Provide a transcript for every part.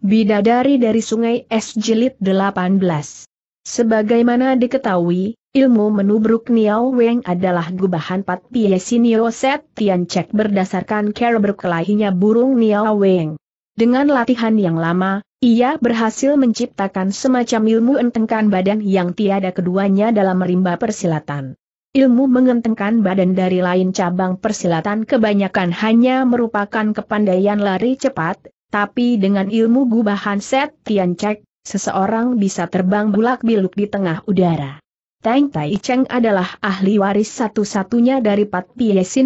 Bidadari dari Sungai Es Jilid 18. Sebagaimana diketahui, ilmu menubruk Niao Weng adalah gubahan Pat Sinio Set Tian Cek berdasarkan cara berkelahinya burung Niao Weng. Dengan latihan yang lama, ia berhasil menciptakan semacam ilmu entengkan badan yang tiada keduanya dalam merimba persilatan. Ilmu mengentengkan badan dari lain cabang persilatan kebanyakan hanya merupakan kepandaian lari cepat, tapi dengan ilmu gubahan set Tian Cek, seseorang bisa terbang bulak-biluk di tengah udara. Tang Tai Cheng adalah ahli waris satu-satunya dari Pat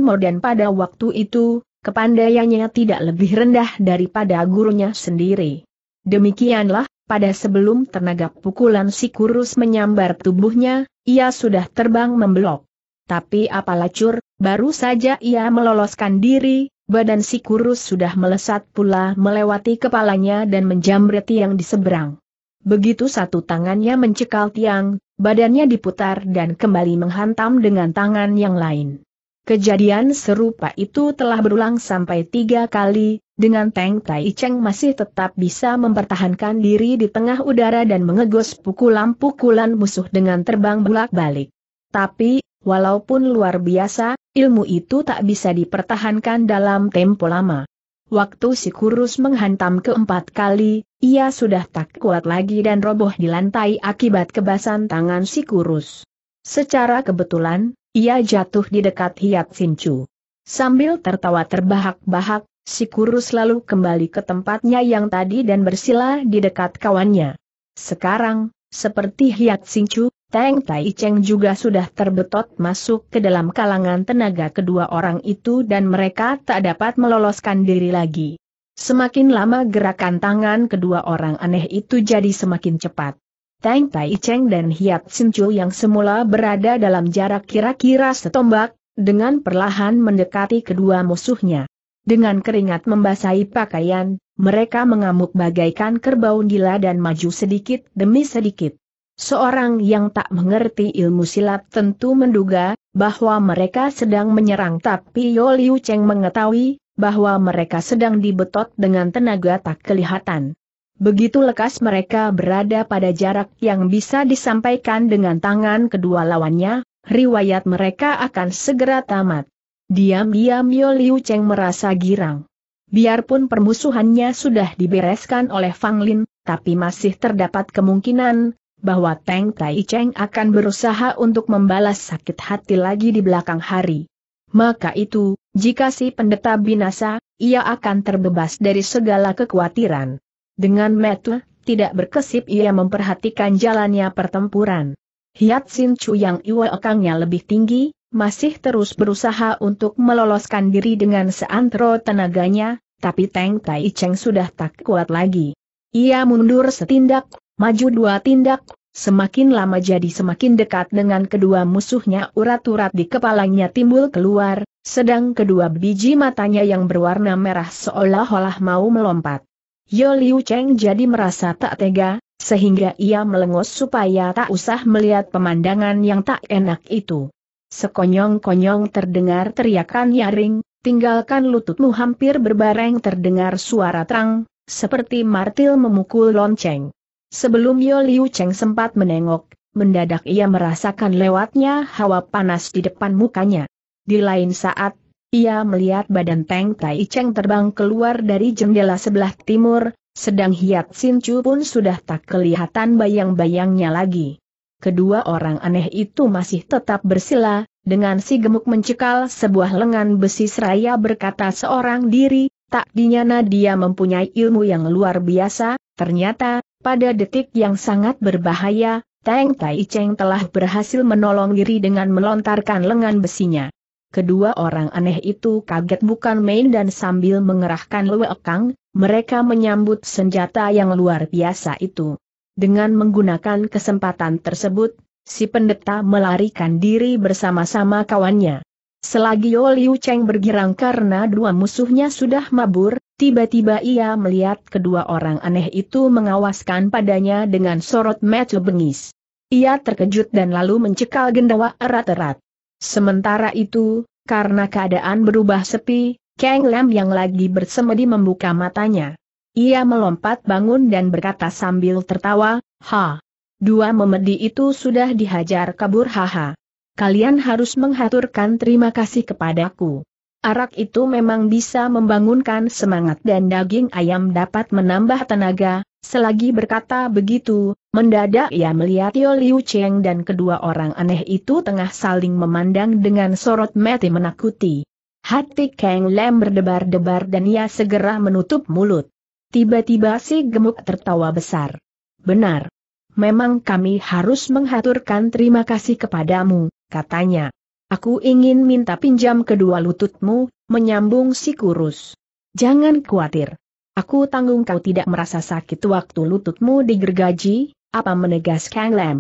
Mo dan pada waktu itu, kepandaiannya tidak lebih rendah daripada gurunya sendiri. Demikianlah, pada sebelum tenaga pukulan si kurus menyambar tubuhnya, ia sudah terbang memblok. Tapi apalacur, baru saja ia meloloskan diri, Badan si kurus sudah melesat pula melewati kepalanya dan menjamret tiang di seberang. Begitu satu tangannya mencekal tiang, badannya diputar dan kembali menghantam dengan tangan yang lain. Kejadian serupa itu telah berulang sampai tiga kali, dengan Teng Tai Cheng masih tetap bisa mempertahankan diri di tengah udara dan mengegos pukulan-pukulan musuh dengan terbang bolak-balik. Tapi, walaupun luar biasa, ilmu itu tak bisa dipertahankan dalam tempo lama. Waktu si kurus menghantam keempat kali, ia sudah tak kuat lagi dan roboh di lantai akibat kebasan tangan si kurus. Secara kebetulan, ia jatuh di dekat Hiat Sincu. Sambil tertawa terbahak-bahak, si kurus lalu kembali ke tempatnya yang tadi dan bersila di dekat kawannya. Sekarang, seperti Hiat Sincu, Tang Tai Cheng juga sudah terbetot masuk ke dalam kalangan tenaga kedua orang itu dan mereka tak dapat meloloskan diri lagi. Semakin lama gerakan tangan kedua orang aneh itu jadi semakin cepat. Tang Tai Cheng dan Hiat Sincul yang semula berada dalam jarak kira-kira setombak, dengan perlahan mendekati kedua musuhnya. Dengan keringat membasahi pakaian, mereka mengamuk bagaikan kerbau gila dan maju sedikit demi sedikit. Seorang yang tak mengerti ilmu silat tentu menduga, bahwa mereka sedang menyerang tapi Yo Liu Cheng mengetahui, bahwa mereka sedang dibetot dengan tenaga tak kelihatan. Begitu lekas mereka berada pada jarak yang bisa disampaikan dengan tangan kedua lawannya, riwayat mereka akan segera tamat. Diam-diam Yo Liu Cheng merasa girang. Biarpun permusuhannya sudah dibereskan oleh Fang Lin, tapi masih terdapat kemungkinan, bahwa Teng Tai Cheng akan berusaha untuk membalas sakit hati lagi di belakang hari. Maka itu, jika si pendeta binasa, ia akan terbebas dari segala kekhawatiran. Dengan metu, tidak berkesip ia memperhatikan jalannya pertempuran. Hiat Sin Chu yang iwa lebih tinggi, masih terus berusaha untuk meloloskan diri dengan seantero tenaganya, tapi Teng Tai Cheng sudah tak kuat lagi. Ia mundur setindak, Maju dua tindak, semakin lama jadi semakin dekat dengan kedua musuhnya urat-urat di kepalanya timbul keluar, sedang kedua biji matanya yang berwarna merah seolah-olah mau melompat. Yo Liu Cheng jadi merasa tak tega, sehingga ia melengos supaya tak usah melihat pemandangan yang tak enak itu. Sekonyong-konyong terdengar teriakan nyaring, tinggalkan lututmu hampir berbareng terdengar suara terang, seperti martil memukul lonceng. Sebelum Yo Liu Cheng sempat menengok, mendadak ia merasakan lewatnya hawa panas di depan mukanya. Di lain saat, ia melihat badan Teng Tai Cheng terbang keluar dari jendela sebelah timur, sedang Hiat Sin Chu pun sudah tak kelihatan bayang-bayangnya lagi. Kedua orang aneh itu masih tetap bersila, dengan si gemuk mencekal sebuah lengan besi seraya berkata seorang diri, tak dinyana dia mempunyai ilmu yang luar biasa, ternyata, pada detik yang sangat berbahaya, Tang Tai Cheng telah berhasil menolong diri dengan melontarkan lengan besinya. Kedua orang aneh itu kaget bukan main dan sambil mengerahkan lewekang, mereka menyambut senjata yang luar biasa itu. Dengan menggunakan kesempatan tersebut, si pendeta melarikan diri bersama-sama kawannya. Selagi Yo Liu Cheng bergirang karena dua musuhnya sudah mabur, Tiba-tiba ia melihat kedua orang aneh itu mengawaskan padanya dengan sorot mata bengis. Ia terkejut dan lalu mencekal gendawa erat-erat. Sementara itu, karena keadaan berubah sepi, Kang Lam yang lagi bersemedi membuka matanya. Ia melompat bangun dan berkata sambil tertawa, Ha! Dua memedi itu sudah dihajar kabur haha. Kalian harus menghaturkan terima kasih kepadaku. Arak itu memang bisa membangunkan semangat dan daging ayam dapat menambah tenaga, selagi berkata begitu, mendadak ia melihat Yo Liu Cheng dan kedua orang aneh itu tengah saling memandang dengan sorot mati menakuti. Hati Kang Lem berdebar-debar dan ia segera menutup mulut. Tiba-tiba si gemuk tertawa besar. Benar. Memang kami harus menghaturkan terima kasih kepadamu, katanya. Aku ingin minta pinjam kedua lututmu, menyambung si kurus. Jangan khawatir. Aku tanggung kau tidak merasa sakit waktu lututmu digergaji, apa menegas Kang Lem.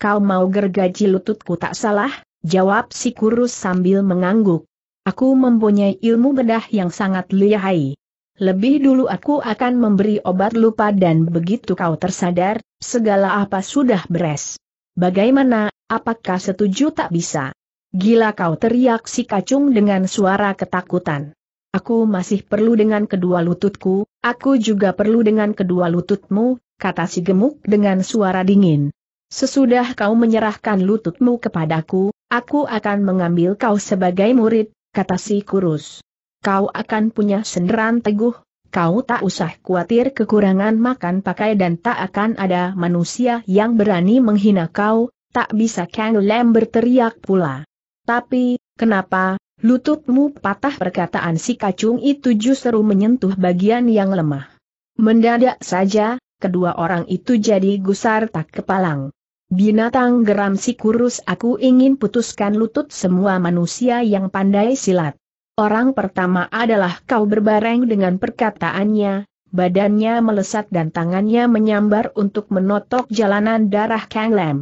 Kau mau gergaji lututku tak salah, jawab si kurus sambil mengangguk. Aku mempunyai ilmu bedah yang sangat lihai. Lebih dulu aku akan memberi obat lupa dan begitu kau tersadar, segala apa sudah beres. Bagaimana, apakah setuju tak bisa? Gila kau teriak si kacung dengan suara ketakutan. Aku masih perlu dengan kedua lututku, aku juga perlu dengan kedua lututmu, kata si gemuk dengan suara dingin. Sesudah kau menyerahkan lututmu kepadaku, aku akan mengambil kau sebagai murid, kata si kurus. Kau akan punya senderan teguh, kau tak usah khawatir kekurangan makan pakai dan tak akan ada manusia yang berani menghina kau, tak bisa Kang Lam berteriak pula. Tapi, kenapa, lututmu patah perkataan si kacung itu justru menyentuh bagian yang lemah. Mendadak saja, kedua orang itu jadi gusar tak kepalang. Binatang geram si kurus aku ingin putuskan lutut semua manusia yang pandai silat. Orang pertama adalah kau berbareng dengan perkataannya, badannya melesat dan tangannya menyambar untuk menotok jalanan darah Kang Lam.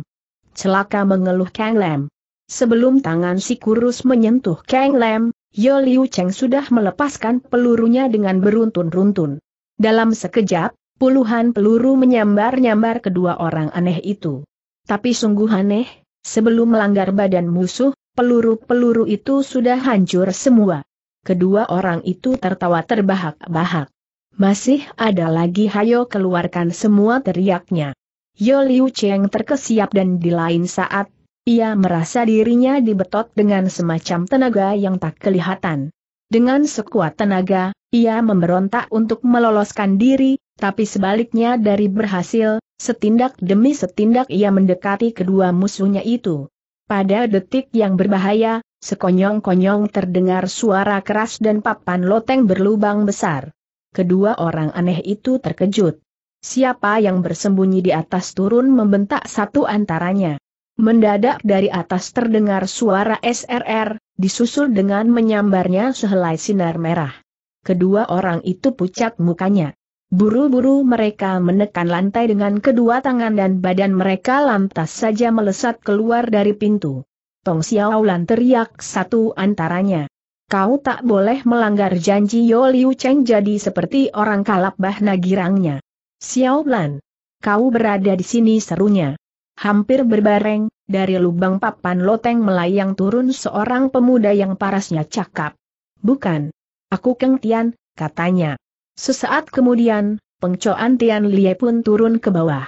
Celaka mengeluh Kang Lem sebelum tangan si kurus menyentuh Kang Lem, Yo Liu Cheng sudah melepaskan pelurunya dengan beruntun-runtun. Dalam sekejap, puluhan peluru menyambar-nyambar kedua orang aneh itu. Tapi sungguh aneh, sebelum melanggar badan musuh, peluru-peluru itu sudah hancur semua. Kedua orang itu tertawa terbahak-bahak. Masih ada lagi hayo keluarkan semua teriaknya. Yo Liu Cheng terkesiap dan di lain saat, ia merasa dirinya dibetot dengan semacam tenaga yang tak kelihatan. Dengan sekuat tenaga, ia memberontak untuk meloloskan diri, tapi sebaliknya dari berhasil, setindak demi setindak ia mendekati kedua musuhnya itu. Pada detik yang berbahaya, sekonyong-konyong terdengar suara keras dan papan loteng berlubang besar. Kedua orang aneh itu terkejut. Siapa yang bersembunyi di atas turun membentak satu antaranya. Mendadak dari atas terdengar suara SRR, disusul dengan menyambarnya sehelai sinar merah. Kedua orang itu pucat mukanya. Buru-buru mereka menekan lantai dengan kedua tangan dan badan mereka lantas saja melesat keluar dari pintu. Tong Xiaolan teriak satu antaranya. Kau tak boleh melanggar janji Yo Liu Cheng jadi seperti orang kalap bah nagirangnya. Xiaolan, kau berada di sini serunya. Hampir berbareng, dari lubang papan loteng melayang turun seorang pemuda yang parasnya cakap. Bukan. Aku Keng Tian, katanya. Sesaat kemudian, pengcoan Tian Lie pun turun ke bawah.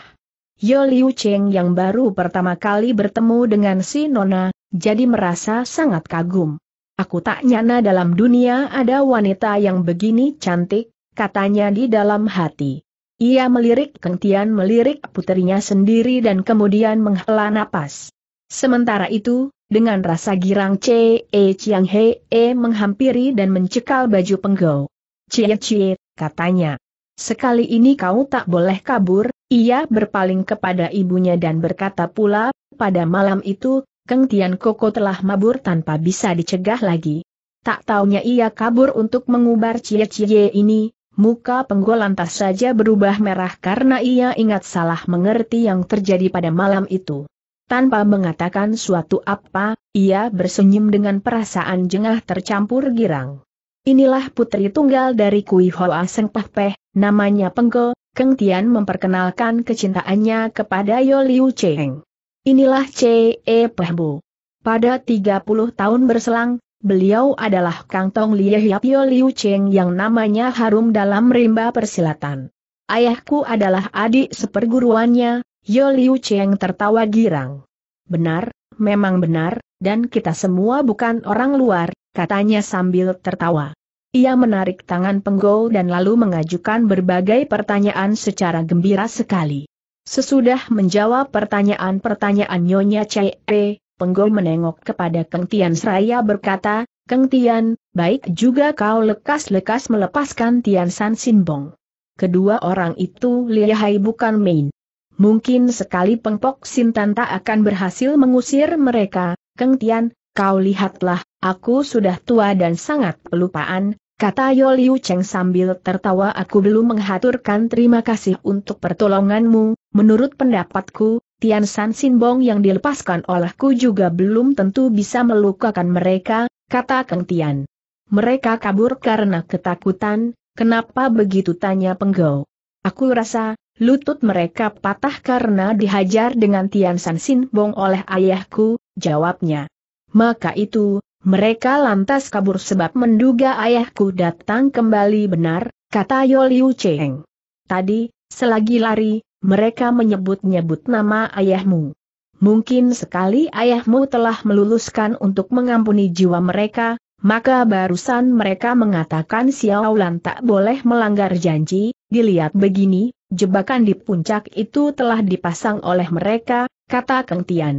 Yo Liu Cheng yang baru pertama kali bertemu dengan si Nona, jadi merasa sangat kagum. Aku tak nyana dalam dunia ada wanita yang begini cantik, katanya di dalam hati. Ia melirik Keng Tian melirik puterinya sendiri dan kemudian menghela napas. Sementara itu, dengan rasa girang Che E Chiang He -e menghampiri dan mencekal baju penggau. Cie Cie, katanya. Sekali ini kau tak boleh kabur, ia berpaling kepada ibunya dan berkata pula, pada malam itu, Keng Tian Koko telah mabur tanpa bisa dicegah lagi. Tak taunya ia kabur untuk mengubar cie-cie ini, Muka penggol lantas saja berubah merah karena ia ingat salah mengerti yang terjadi pada malam itu. Tanpa mengatakan suatu apa, ia bersenyum dengan perasaan jengah tercampur girang. Inilah putri tunggal dari Kui Hoa Seng Pah namanya Penggo, Keng Tian memperkenalkan kecintaannya kepada Yo Liu Cheng. Inilah C.E. Pehbu. Pada 30 tahun berselang, beliau adalah Kang Tong Lie Hiapio Liu Cheng yang namanya harum dalam rimba persilatan. Ayahku adalah adik seperguruannya, Yo Liu Cheng tertawa girang. Benar, memang benar, dan kita semua bukan orang luar, katanya sambil tertawa. Ia menarik tangan penggol dan lalu mengajukan berbagai pertanyaan secara gembira sekali. Sesudah menjawab pertanyaan-pertanyaan Nyonya Chee, Penggol menengok kepada Keng Tian Seraya berkata, Keng Tian, baik juga kau lekas-lekas melepaskan Tian San Simbong. Kedua orang itu lihai bukan main. Mungkin sekali pengpok Sintan tak akan berhasil mengusir mereka, Keng Tian, kau lihatlah, aku sudah tua dan sangat pelupaan, kata Yoliu Cheng sambil tertawa aku belum menghaturkan terima kasih untuk pertolonganmu, menurut pendapatku, Tian San Sin Bong yang dilepaskan olehku juga belum tentu bisa melukakan mereka, kata Kang Tian. Mereka kabur karena ketakutan, kenapa begitu tanya penggau. Aku rasa, lutut mereka patah karena dihajar dengan Tian San Sin Bong oleh ayahku, jawabnya. Maka itu, mereka lantas kabur sebab menduga ayahku datang kembali benar, kata Yoliu Cheng. Tadi, selagi lari, mereka menyebut-nyebut nama ayahmu. Mungkin sekali ayahmu telah meluluskan untuk mengampuni jiwa mereka, maka barusan mereka mengatakan Xiaolan tak boleh melanggar janji, dilihat begini, jebakan di puncak itu telah dipasang oleh mereka, kata Keng Tian.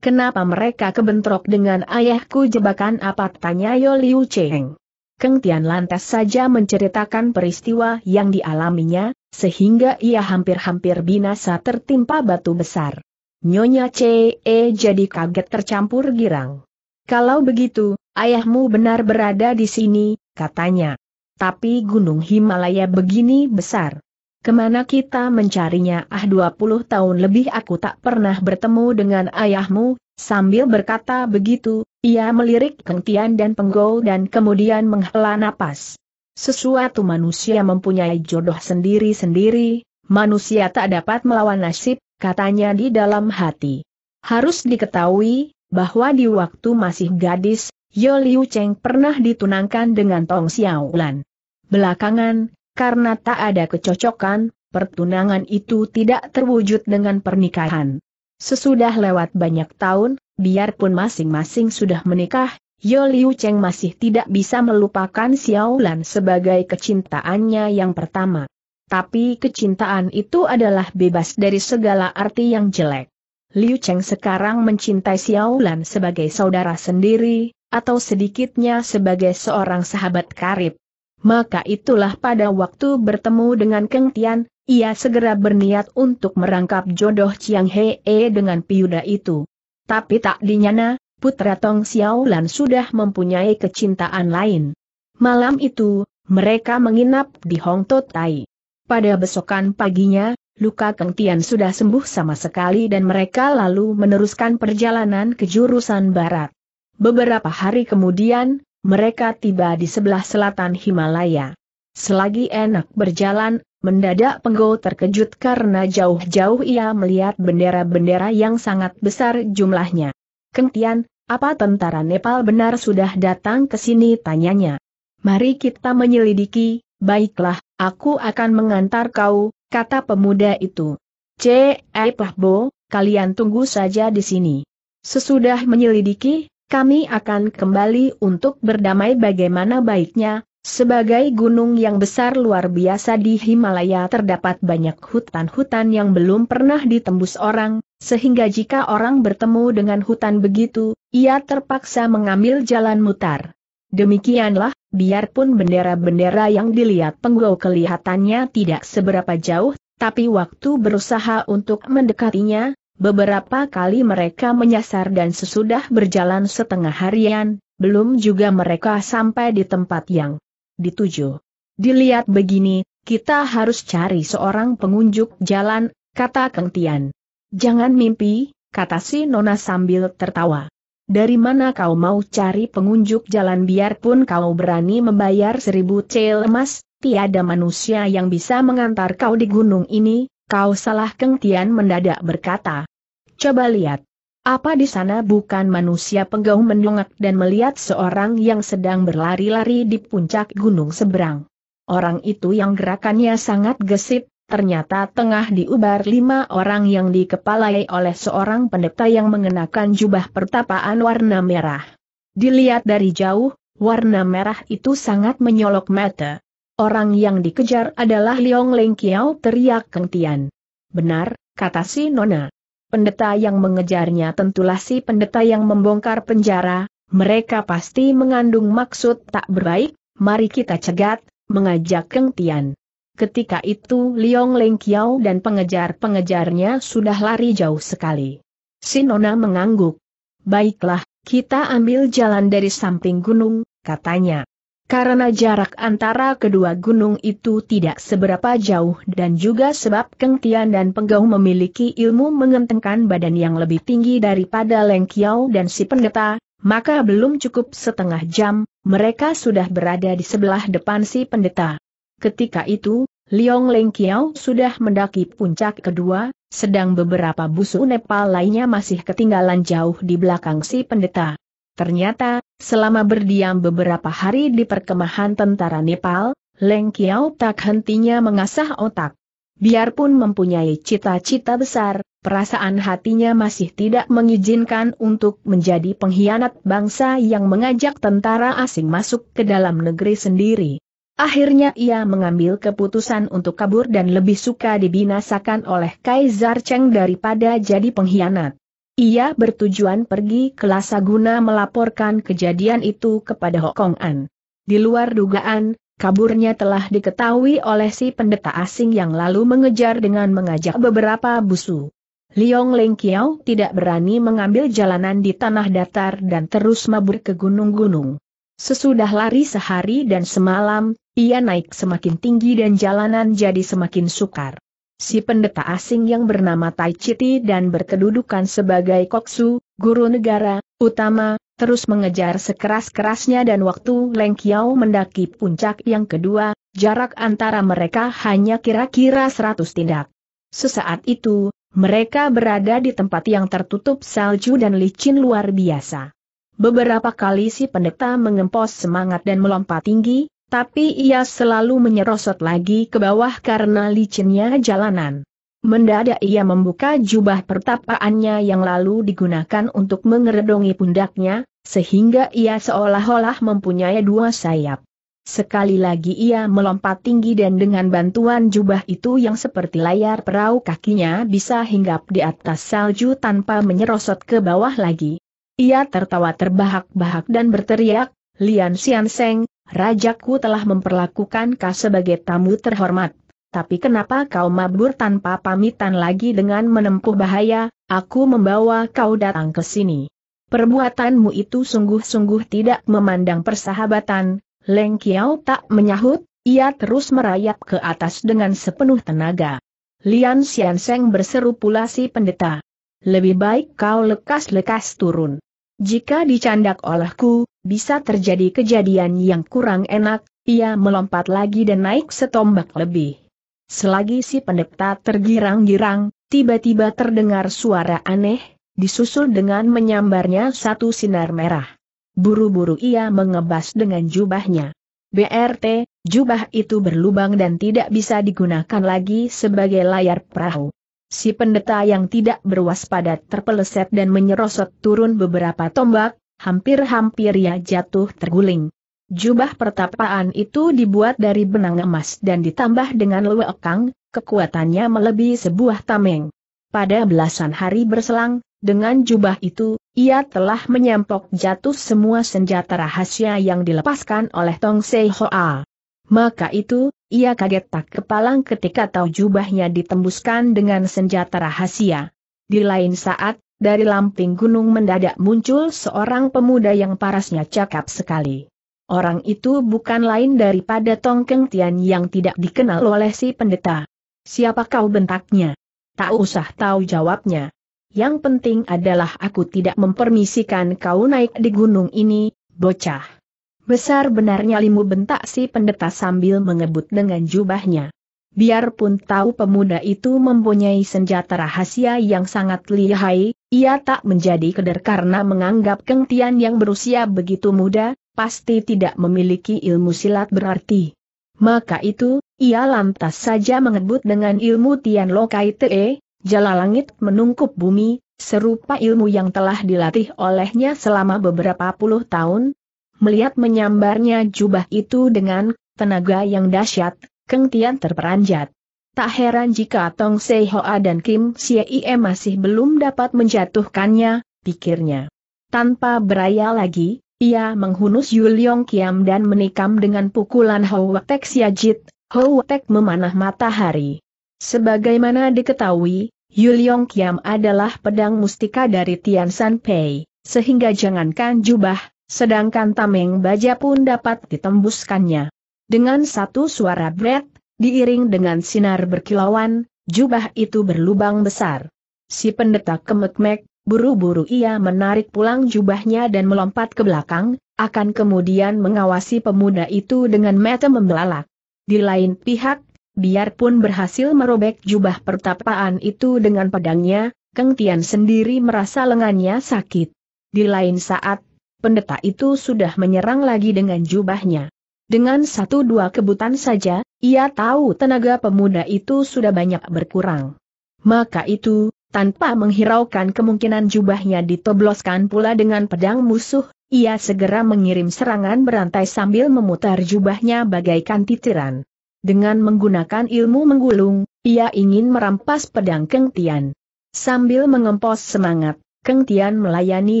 Kenapa mereka kebentrok dengan ayahku jebakan apa tanya Yo Liu Cheng. Keng Tian lantas saja menceritakan peristiwa yang dialaminya, sehingga ia hampir-hampir binasa tertimpa batu besar. Nyonya CE jadi kaget tercampur girang. Kalau begitu, ayahmu benar berada di sini, katanya. Tapi gunung Himalaya begini besar. Kemana kita mencarinya? Ah 20 tahun lebih aku tak pernah bertemu dengan ayahmu, sambil berkata begitu, ia melirik Kentian dan Penggol dan kemudian menghela napas. Sesuatu manusia mempunyai jodoh sendiri-sendiri, manusia tak dapat melawan nasib, katanya di dalam hati. Harus diketahui, bahwa di waktu masih gadis, Yo Liu Cheng pernah ditunangkan dengan Tong Xiaolan. Belakangan, karena tak ada kecocokan, pertunangan itu tidak terwujud dengan pernikahan. Sesudah lewat banyak tahun, biarpun masing-masing sudah menikah, Yo Liu Cheng masih tidak bisa melupakan Xiao Lan sebagai kecintaannya yang pertama. Tapi kecintaan itu adalah bebas dari segala arti yang jelek. Liu Cheng sekarang mencintai Xiao Lan sebagai saudara sendiri, atau sedikitnya sebagai seorang sahabat karib. Maka itulah pada waktu bertemu dengan Keng Tian, ia segera berniat untuk merangkap jodoh Chiang Hee dengan piuda itu. Tapi tak dinyana, putra Tong Xiaolan sudah mempunyai kecintaan lain. Malam itu, mereka menginap di Hong To Tai. Pada besokan paginya, luka Keng Tian sudah sembuh sama sekali dan mereka lalu meneruskan perjalanan ke jurusan barat. Beberapa hari kemudian, mereka tiba di sebelah selatan Himalaya. Selagi enak berjalan, mendadak Penggo terkejut karena jauh-jauh ia melihat bendera-bendera yang sangat besar jumlahnya. Keng Tian. Apa tentara Nepal benar sudah datang ke sini tanyanya. Mari kita menyelidiki, baiklah, aku akan mengantar kau, kata pemuda itu. C. E. Pahbo, kalian tunggu saja di sini. Sesudah menyelidiki, kami akan kembali untuk berdamai bagaimana baiknya, sebagai gunung yang besar luar biasa di Himalaya terdapat banyak hutan-hutan yang belum pernah ditembus orang, sehingga jika orang bertemu dengan hutan begitu, ia terpaksa mengambil jalan mutar. Demikianlah, biarpun bendera-bendera yang dilihat penggau kelihatannya tidak seberapa jauh, tapi waktu berusaha untuk mendekatinya, beberapa kali mereka menyasar dan sesudah berjalan setengah harian, belum juga mereka sampai di tempat yang dituju. Dilihat begini, kita harus cari seorang pengunjuk jalan, kata Kentian. Jangan mimpi, kata si Nona sambil tertawa. Dari mana kau mau cari pengunjuk jalan biarpun kau berani membayar seribu cel emas, tiada manusia yang bisa mengantar kau di gunung ini, kau salah kengtian mendadak berkata. Coba lihat. Apa di sana bukan manusia penggau mendongak dan melihat seorang yang sedang berlari-lari di puncak gunung seberang. Orang itu yang gerakannya sangat gesit, ternyata tengah diubar lima orang yang dikepalai oleh seorang pendeta yang mengenakan jubah pertapaan warna merah. Dilihat dari jauh, warna merah itu sangat menyolok mata. Orang yang dikejar adalah Liong Leng Kiao teriak Keng Tian. Benar, kata si Nona. Pendeta yang mengejarnya tentulah si pendeta yang membongkar penjara, mereka pasti mengandung maksud tak berbaik, mari kita cegat, mengajak Keng Tian. Ketika itu Liong Leng Kiao dan pengejar-pengejarnya sudah lari jauh sekali. Sinona mengangguk. Baiklah, kita ambil jalan dari samping gunung, katanya. Karena jarak antara kedua gunung itu tidak seberapa jauh dan juga sebab Keng Tian dan Penggau memiliki ilmu mengentengkan badan yang lebih tinggi daripada Leng Kiao dan si pendeta, maka belum cukup setengah jam, mereka sudah berada di sebelah depan si pendeta. Ketika itu, Liong Leng Kiao sudah mendaki puncak kedua, sedang beberapa busu Nepal lainnya masih ketinggalan jauh di belakang si pendeta. Ternyata, selama berdiam beberapa hari di perkemahan tentara Nepal, Leng Kiao tak hentinya mengasah otak. Biarpun mempunyai cita-cita besar, perasaan hatinya masih tidak mengizinkan untuk menjadi pengkhianat bangsa yang mengajak tentara asing masuk ke dalam negeri sendiri. Akhirnya ia mengambil keputusan untuk kabur dan lebih suka dibinasakan oleh Kaisar Cheng daripada jadi pengkhianat. Ia bertujuan pergi ke Lasaguna melaporkan kejadian itu kepada Hokong An. Di luar dugaan, kaburnya telah diketahui oleh si pendeta asing yang lalu mengejar dengan mengajak beberapa busu. Liong Leng Kiao tidak berani mengambil jalanan di tanah datar dan terus mabur ke gunung-gunung. Sesudah lari sehari dan semalam, ia naik semakin tinggi dan jalanan jadi semakin sukar. Si pendeta asing yang bernama Tai Chiti dan berkedudukan sebagai koksu, guru negara, utama, terus mengejar sekeras-kerasnya dan waktu Leng Kiao mendaki puncak yang kedua, jarak antara mereka hanya kira-kira 100 tindak. Sesaat itu, mereka berada di tempat yang tertutup salju dan licin luar biasa. Beberapa kali si pendeta mengempos semangat dan melompat tinggi, tapi ia selalu menyerosot lagi ke bawah karena licinnya jalanan. Mendadak ia membuka jubah pertapaannya yang lalu digunakan untuk mengeredongi pundaknya, sehingga ia seolah-olah mempunyai dua sayap. Sekali lagi ia melompat tinggi dan dengan bantuan jubah itu yang seperti layar perahu kakinya bisa hinggap di atas salju tanpa menyerosot ke bawah lagi. Ia tertawa terbahak-bahak dan berteriak, Lian Xian Seng, rajaku telah memperlakukan kau sebagai tamu terhormat. Tapi kenapa kau mabur tanpa pamitan lagi dengan menempuh bahaya, aku membawa kau datang ke sini. Perbuatanmu itu sungguh-sungguh tidak memandang persahabatan, Leng Kiao tak menyahut, ia terus merayap ke atas dengan sepenuh tenaga. Lian Xianseng berseru pula si pendeta. Lebih baik kau lekas-lekas turun. Jika dicandak olehku, bisa terjadi kejadian yang kurang enak, ia melompat lagi dan naik setombak lebih. Selagi si pendeta tergirang-girang, tiba-tiba terdengar suara aneh, disusul dengan menyambarnya satu sinar merah. Buru-buru ia mengebas dengan jubahnya. BRT, jubah itu berlubang dan tidak bisa digunakan lagi sebagai layar perahu. Si pendeta yang tidak berwaspada terpeleset dan menyerosot turun beberapa tombak, hampir-hampir ia jatuh terguling. Jubah pertapaan itu dibuat dari benang emas dan ditambah dengan lewekang, kekuatannya melebihi sebuah tameng. Pada belasan hari berselang, dengan jubah itu, ia telah menyampok jatuh semua senjata rahasia yang dilepaskan oleh Tong Sei Hoa. Maka itu, ia kaget tak kepalang ketika tahu jubahnya ditembuskan dengan senjata rahasia. Di lain saat, dari lamping gunung mendadak muncul seorang pemuda yang parasnya cakap sekali. Orang itu bukan lain daripada Tongkeng Tian yang tidak dikenal oleh si pendeta. Siapa kau bentaknya? Tak usah tahu jawabnya. Yang penting adalah aku tidak mempermisikan kau naik di gunung ini, bocah. Besar benarnya limu bentak si pendeta sambil mengebut dengan jubahnya. Biarpun tahu pemuda itu mempunyai senjata rahasia yang sangat lihai, ia tak menjadi keder karena menganggap Keng Tian yang berusia begitu muda, pasti tidak memiliki ilmu silat berarti. Maka itu, ia lantas saja mengebut dengan ilmu Tian Lokai Te, jala langit menungkup bumi, serupa ilmu yang telah dilatih olehnya selama beberapa puluh tahun, Melihat menyambarnya jubah itu dengan tenaga yang dahsyat, Keng Tian terperanjat. Tak heran jika Tong Sei Hoa dan Kim Sie Ie masih belum dapat menjatuhkannya, pikirnya. Tanpa beraya lagi, ia menghunus Yul Yong Kiam dan menikam dengan pukulan Houwetek Siajit, Houwetek memanah matahari. Sebagaimana diketahui, Yul Yong Kiam adalah pedang mustika dari Tian San Pei, sehingga jangankan jubah, sedangkan tameng baja pun dapat ditembuskannya. Dengan satu suara bret, diiring dengan sinar berkilauan, jubah itu berlubang besar. Si pendeta mek buru-buru ia menarik pulang jubahnya dan melompat ke belakang, akan kemudian mengawasi pemuda itu dengan mata membelalak. Di lain pihak, biarpun berhasil merobek jubah pertapaan itu dengan pedangnya, Keng Tian sendiri merasa lengannya sakit. Di lain saat, pendeta itu sudah menyerang lagi dengan jubahnya. Dengan satu dua kebutan saja, ia tahu tenaga pemuda itu sudah banyak berkurang. Maka itu, tanpa menghiraukan kemungkinan jubahnya ditobloskan pula dengan pedang musuh, ia segera mengirim serangan berantai sambil memutar jubahnya bagaikan titiran. Dengan menggunakan ilmu menggulung, ia ingin merampas pedang kengtian. Sambil mengempos semangat, Keng Tian melayani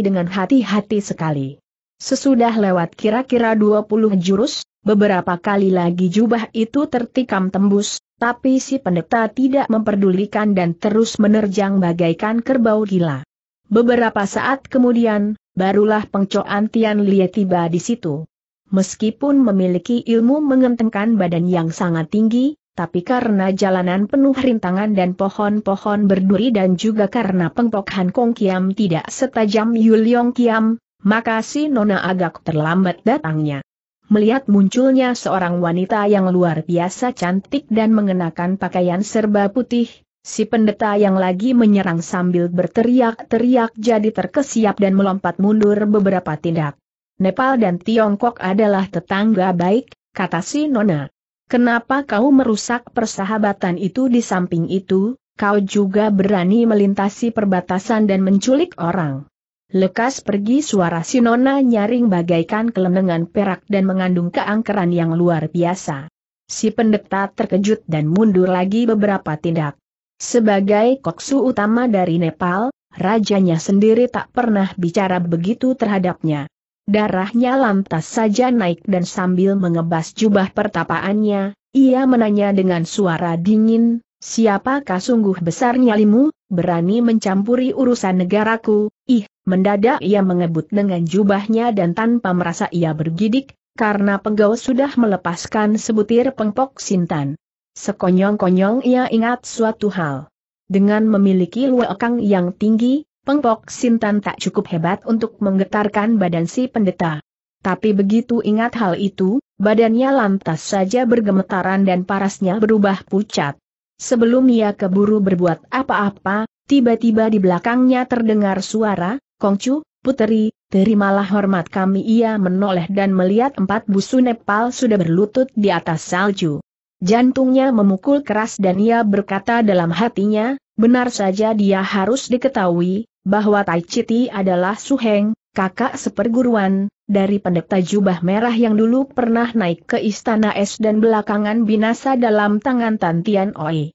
dengan hati-hati sekali. Sesudah lewat kira-kira 20 jurus, beberapa kali lagi jubah itu tertikam tembus, tapi si pendeta tidak memperdulikan dan terus menerjang bagaikan kerbau gila. Beberapa saat kemudian, barulah pengcoan Tian Lie tiba di situ. Meskipun memiliki ilmu mengentengkan badan yang sangat tinggi, tapi karena jalanan penuh rintangan dan pohon-pohon berduri dan juga karena pengpokhan Kong Kiam tidak setajam Yuliong Kiam, maka si Nona agak terlambat datangnya. Melihat munculnya seorang wanita yang luar biasa cantik dan mengenakan pakaian serba putih, si pendeta yang lagi menyerang sambil berteriak-teriak jadi terkesiap dan melompat mundur beberapa tindak. Nepal dan Tiongkok adalah tetangga baik, kata si Nona. Kenapa kau merusak persahabatan itu di samping itu, kau juga berani melintasi perbatasan dan menculik orang. Lekas pergi suara Sinona nyaring bagaikan kelenengan perak dan mengandung keangkeran yang luar biasa. Si pendeta terkejut dan mundur lagi beberapa tindak. Sebagai koksu utama dari Nepal, rajanya sendiri tak pernah bicara begitu terhadapnya. Darahnya lantas saja naik dan sambil mengebas jubah pertapaannya, ia menanya dengan suara dingin, siapakah sungguh besar nyalimu, berani mencampuri urusan negaraku, ih, mendadak ia mengebut dengan jubahnya dan tanpa merasa ia bergidik, karena penggawa sudah melepaskan sebutir pengpok sintan. Sekonyong-konyong ia ingat suatu hal. Dengan memiliki luekang yang tinggi, Pengpok Sintan tak cukup hebat untuk menggetarkan badan si pendeta. Tapi begitu ingat hal itu, badannya lantas saja bergemetaran dan parasnya berubah pucat. Sebelum ia keburu berbuat apa-apa, tiba-tiba di belakangnya terdengar suara, Kongcu, Puteri, terimalah hormat kami ia menoleh dan melihat empat busu Nepal sudah berlutut di atas salju. Jantungnya memukul keras dan ia berkata dalam hatinya, benar saja dia harus diketahui, bahwa Tai Chiti adalah Suheng, kakak seperguruan, dari pendeta jubah merah yang dulu pernah naik ke istana es dan belakangan binasa dalam tangan Tan Oi.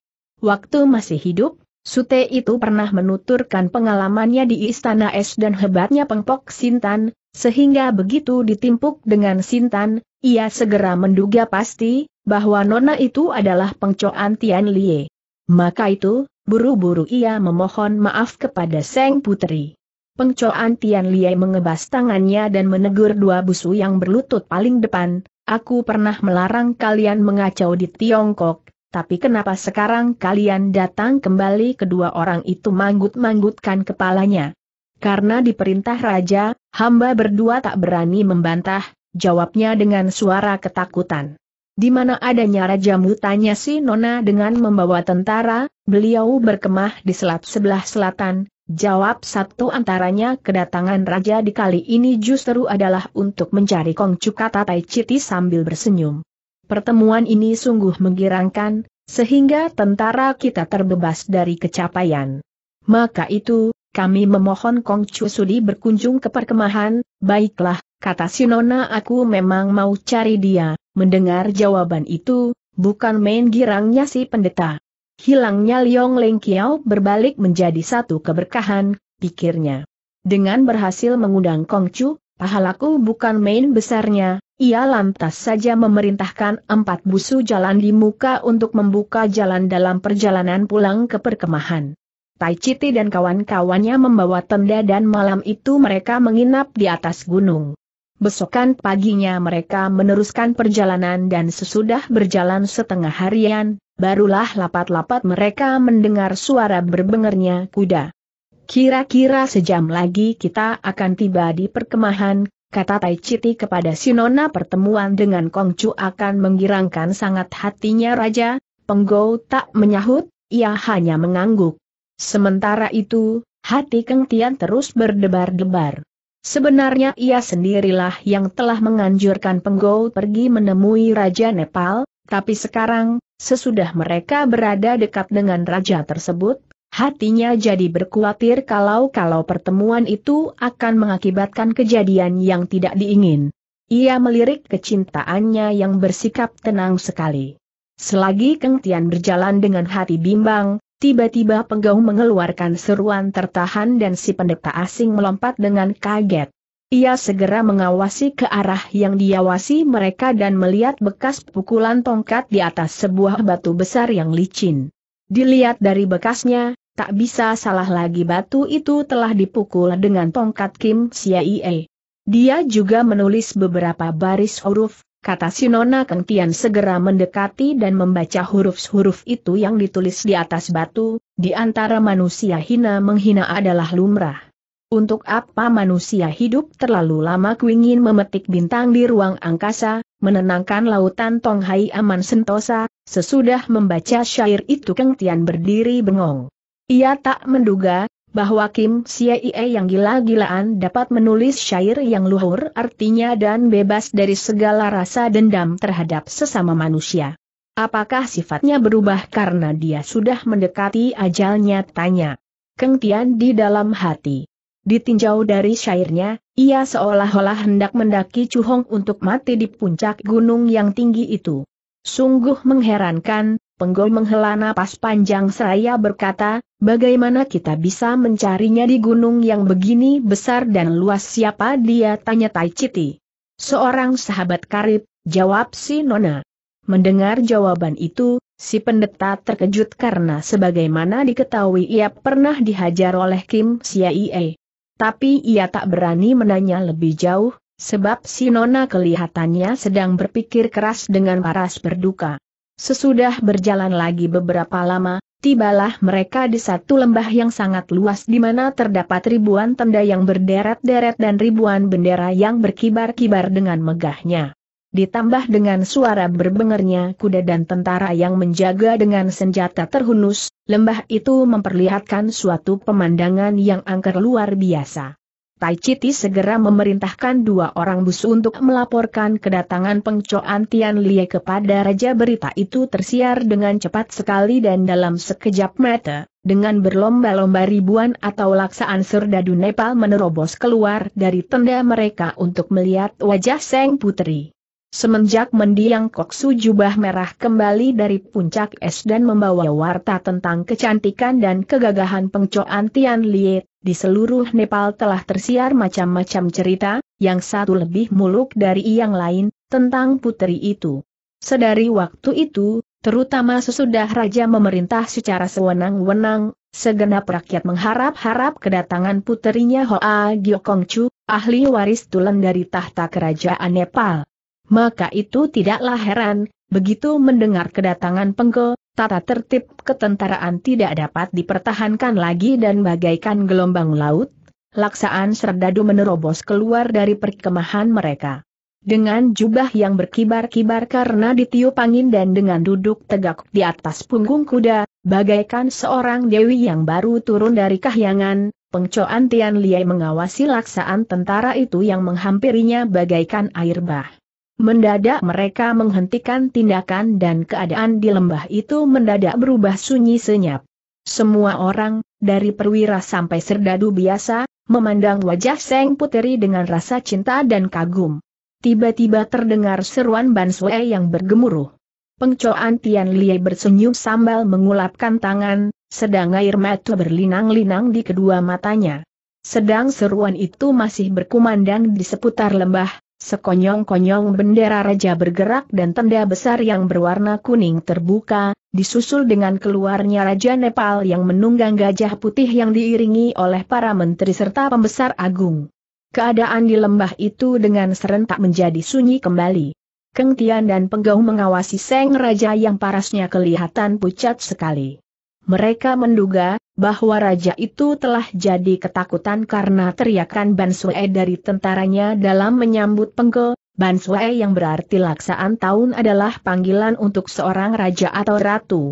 Waktu masih hidup, Sute itu pernah menuturkan pengalamannya di istana es dan hebatnya pengpok Sintan, sehingga begitu ditimpuk dengan Sintan, ia segera menduga pasti, bahwa Nona itu adalah pengcoan Tian Lie. Maka itu, Buru-buru ia memohon maaf kepada Seng Putri. Pengcoan Tian Liai mengebas tangannya dan menegur dua busu yang berlutut paling depan, aku pernah melarang kalian mengacau di Tiongkok, tapi kenapa sekarang kalian datang kembali kedua orang itu manggut-manggutkan kepalanya? Karena diperintah raja, hamba berdua tak berani membantah, jawabnya dengan suara ketakutan. Di mana adanya rajamu tanya si Nona dengan membawa tentara, Beliau berkemah di selat sebelah selatan, jawab satu antaranya kedatangan raja di kali ini justru adalah untuk mencari Kongcu kata Tai Citi sambil bersenyum. Pertemuan ini sungguh menggirangkan, sehingga tentara kita terbebas dari kecapaian. Maka itu, kami memohon Kongcu Sudi berkunjung ke perkemahan, baiklah, kata Sinona aku memang mau cari dia, mendengar jawaban itu, bukan main girangnya si pendeta. Hilangnya Liong Leng Kiao berbalik menjadi satu keberkahan, pikirnya. Dengan berhasil mengundang Kong Chu, pahalaku bukan main besarnya, ia lantas saja memerintahkan empat busu jalan di muka untuk membuka jalan dalam perjalanan pulang ke perkemahan. Tai Citi dan kawan-kawannya membawa tenda dan malam itu mereka menginap di atas gunung. Besokan paginya mereka meneruskan perjalanan dan sesudah berjalan setengah harian, barulah lapat-lapat mereka mendengar suara berbengernya kuda. Kira-kira sejam lagi kita akan tiba di perkemahan, kata Tai Chiti kepada Sinona pertemuan dengan Kongcu akan menggirangkan sangat hatinya Raja, Penggo tak menyahut, ia hanya mengangguk. Sementara itu, hati Keng Tian terus berdebar-debar. Sebenarnya ia sendirilah yang telah menganjurkan Penggo pergi menemui Raja Nepal, tapi sekarang, Sesudah mereka berada dekat dengan raja tersebut, hatinya jadi berkuatir kalau-kalau pertemuan itu akan mengakibatkan kejadian yang tidak diingin. Ia melirik kecintaannya yang bersikap tenang sekali. Selagi Keng berjalan dengan hati bimbang, tiba-tiba penggaung mengeluarkan seruan tertahan dan si pendeta asing melompat dengan kaget. Ia segera mengawasi ke arah yang diawasi mereka dan melihat bekas pukulan tongkat di atas sebuah batu besar yang licin. Dilihat dari bekasnya, tak bisa salah lagi batu itu telah dipukul dengan tongkat Kim Siaie. Dia juga menulis beberapa baris huruf, kata Sinona Kengtian segera mendekati dan membaca huruf-huruf itu yang ditulis di atas batu, di antara manusia hina menghina adalah lumrah. Untuk apa manusia hidup terlalu lama kuingin memetik bintang di ruang angkasa, menenangkan lautan Tonghai aman sentosa, sesudah membaca syair itu Keng Tian berdiri bengong. Ia tak menduga, bahwa Kim Siaie yang gila-gilaan dapat menulis syair yang luhur artinya dan bebas dari segala rasa dendam terhadap sesama manusia. Apakah sifatnya berubah karena dia sudah mendekati ajalnya tanya. Keng Tian di dalam hati. Ditinjau dari syairnya, ia seolah-olah hendak mendaki Cuhong untuk mati di puncak gunung yang tinggi itu. Sungguh mengherankan, Penggol menghela napas panjang seraya berkata, bagaimana kita bisa mencarinya di gunung yang begini besar dan luas siapa dia tanya Tai Chiti. Seorang sahabat karib, jawab si Nona. Mendengar jawaban itu, si pendeta terkejut karena sebagaimana diketahui ia pernah dihajar oleh Kim Siaie. Tapi ia tak berani menanya lebih jauh, sebab si Nona kelihatannya sedang berpikir keras dengan paras berduka. Sesudah berjalan lagi beberapa lama, tibalah mereka di satu lembah yang sangat luas di mana terdapat ribuan tenda yang berderet-deret dan ribuan bendera yang berkibar-kibar dengan megahnya ditambah dengan suara berbengernya kuda dan tentara yang menjaga dengan senjata terhunus, lembah itu memperlihatkan suatu pemandangan yang angker luar biasa. Tai Chiti segera memerintahkan dua orang busu untuk melaporkan kedatangan pengcoan Tian Lie kepada Raja berita itu tersiar dengan cepat sekali dan dalam sekejap mata, dengan berlomba-lomba ribuan atau laksaan serdadu Nepal menerobos keluar dari tenda mereka untuk melihat wajah Seng Putri. Semenjak mendiang Koksu jubah merah kembali dari puncak es dan membawa warta tentang kecantikan dan kegagahan pengcoan Tian Liet, di seluruh Nepal telah tersiar macam-macam cerita, yang satu lebih muluk dari yang lain, tentang putri itu. Sedari waktu itu, terutama sesudah Raja memerintah secara sewenang-wenang, segenap rakyat mengharap-harap kedatangan putrinya Hoa Giokongcu, ahli waris tulen dari tahta kerajaan Nepal maka itu tidaklah heran, begitu mendengar kedatangan Pengko, tata tertib ketentaraan tidak dapat dipertahankan lagi dan bagaikan gelombang laut, laksaan serdadu menerobos keluar dari perkemahan mereka. Dengan jubah yang berkibar-kibar karena ditiup angin dan dengan duduk tegak di atas punggung kuda, bagaikan seorang dewi yang baru turun dari kahyangan, pengcoan Tian Liai mengawasi laksaan tentara itu yang menghampirinya bagaikan air bah. Mendadak mereka menghentikan tindakan dan keadaan di lembah itu mendadak berubah sunyi senyap. Semua orang, dari perwira sampai serdadu biasa, memandang wajah Seng Puteri dengan rasa cinta dan kagum. Tiba-tiba terdengar seruan Bansue yang bergemuruh. Pengcoan Tian Lie bersenyum sambal mengulapkan tangan, sedang air mata berlinang-linang di kedua matanya. Sedang seruan itu masih berkumandang di seputar lembah, Sekonyong-konyong bendera raja bergerak dan tenda besar yang berwarna kuning terbuka, disusul dengan keluarnya Raja Nepal yang menunggang gajah putih yang diiringi oleh para menteri serta pembesar agung. Keadaan di lembah itu dengan serentak menjadi sunyi kembali. Keng Tian dan Penggau mengawasi Seng Raja yang parasnya kelihatan pucat sekali. Mereka menduga, bahwa raja itu telah jadi ketakutan karena teriakan Bansue dari tentaranya dalam menyambut penggo, Bansue yang berarti laksaan tahun adalah panggilan untuk seorang raja atau ratu.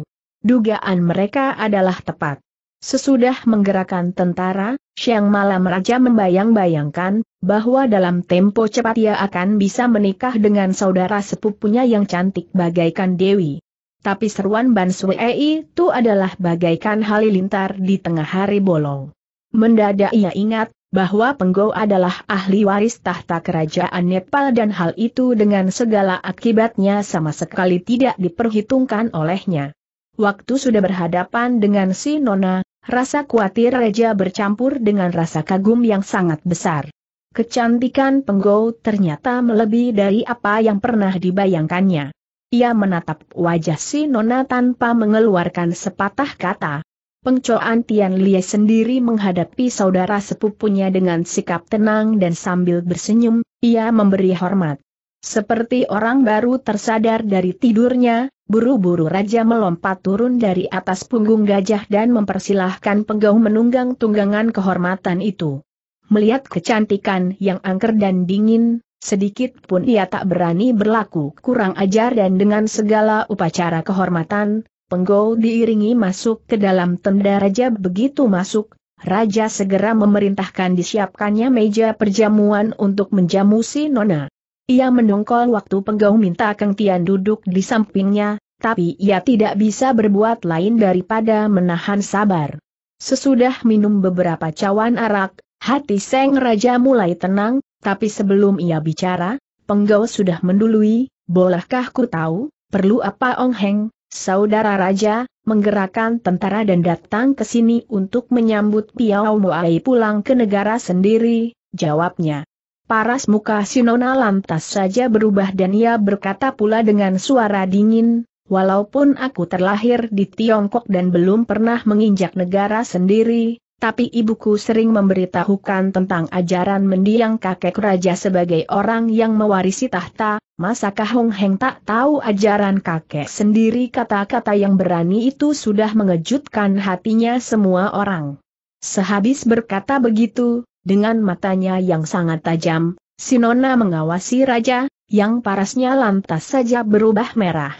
Dugaan mereka adalah tepat. Sesudah menggerakkan tentara, siang malam raja membayang-bayangkan, bahwa dalam tempo cepat ia akan bisa menikah dengan saudara sepupunya yang cantik bagaikan Dewi tapi seruan Ban itu adalah bagaikan halilintar di tengah hari bolong. Mendadak ia ingat, bahwa Penggo adalah ahli waris tahta kerajaan Nepal dan hal itu dengan segala akibatnya sama sekali tidak diperhitungkan olehnya. Waktu sudah berhadapan dengan si Nona, rasa khawatir Raja bercampur dengan rasa kagum yang sangat besar. Kecantikan Penggo ternyata melebihi dari apa yang pernah dibayangkannya. Ia menatap wajah si Nona tanpa mengeluarkan sepatah kata. Pengcoan Tian Lie sendiri menghadapi saudara sepupunya dengan sikap tenang dan sambil bersenyum, ia memberi hormat. Seperti orang baru tersadar dari tidurnya, buru-buru raja melompat turun dari atas punggung gajah dan mempersilahkan penggau menunggang tunggangan kehormatan itu. Melihat kecantikan yang angker dan dingin, Sedikit pun ia tak berani berlaku kurang ajar dan dengan segala upacara kehormatan, Penggol diiringi masuk ke dalam tenda raja begitu masuk, raja segera memerintahkan disiapkannya meja perjamuan untuk menjamu si nona. Ia menunggol waktu Penggol minta Kang Tian duduk di sampingnya, tapi ia tidak bisa berbuat lain daripada menahan sabar. Sesudah minum beberapa cawan arak, hati Seng Raja mulai tenang, tapi sebelum ia bicara, Penggau sudah mendului, bolehkah ku tahu, perlu apa Ong Heng, saudara raja, menggerakkan tentara dan datang ke sini untuk menyambut Piao Moai pulang ke negara sendiri, jawabnya. Paras muka Sinona lantas saja berubah dan ia berkata pula dengan suara dingin, walaupun aku terlahir di Tiongkok dan belum pernah menginjak negara sendiri, tapi ibuku sering memberitahukan tentang ajaran mendiang kakek raja sebagai orang yang mewarisi tahta, masakah Hong Heng tak tahu ajaran kakek sendiri kata-kata yang berani itu sudah mengejutkan hatinya semua orang. Sehabis berkata begitu, dengan matanya yang sangat tajam, Sinona mengawasi raja, yang parasnya lantas saja berubah merah.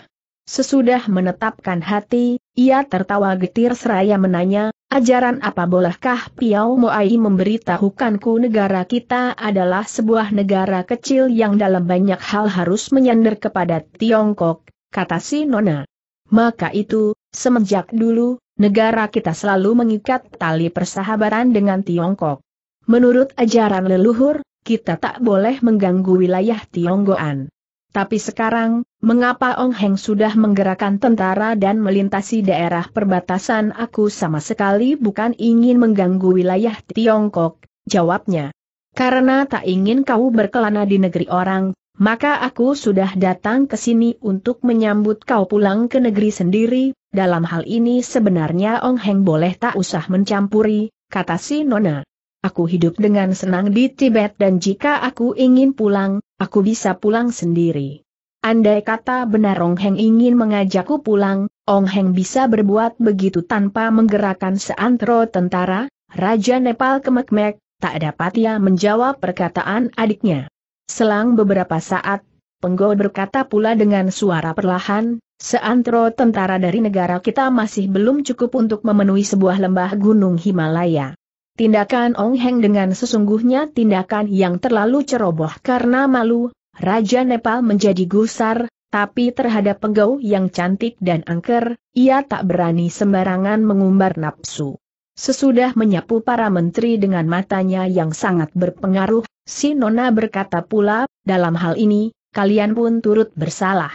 Sesudah menetapkan hati, ia tertawa getir seraya menanya, Ajaran apa bolehkah piau Moai memberitahukanku negara kita adalah sebuah negara kecil yang dalam banyak hal harus menyandar kepada Tiongkok, kata si Nona. Maka itu, semenjak dulu, negara kita selalu mengikat tali persahabatan dengan Tiongkok. Menurut ajaran leluhur, kita tak boleh mengganggu wilayah Tionggoan. Tapi sekarang, mengapa Ong Heng sudah menggerakkan tentara dan melintasi daerah perbatasan aku sama sekali bukan ingin mengganggu wilayah Tiongkok, jawabnya. Karena tak ingin kau berkelana di negeri orang, maka aku sudah datang ke sini untuk menyambut kau pulang ke negeri sendiri, dalam hal ini sebenarnya Ong Heng boleh tak usah mencampuri, kata si Nona. Aku hidup dengan senang di Tibet dan jika aku ingin pulang, aku bisa pulang sendiri. Andai kata benar Ong Heng ingin mengajakku pulang, Ong Heng bisa berbuat begitu tanpa menggerakkan seantero tentara, Raja Nepal kemek-mek. tak dapat ia menjawab perkataan adiknya. Selang beberapa saat, Penggo berkata pula dengan suara perlahan, seantero tentara dari negara kita masih belum cukup untuk memenuhi sebuah lembah gunung Himalaya. Tindakan Ong Heng dengan sesungguhnya tindakan yang terlalu ceroboh karena malu, Raja Nepal menjadi gusar, tapi terhadap penggau yang cantik dan angker, ia tak berani sembarangan mengumbar nafsu. Sesudah menyapu para menteri dengan matanya yang sangat berpengaruh, si Nona berkata pula, dalam hal ini, kalian pun turut bersalah.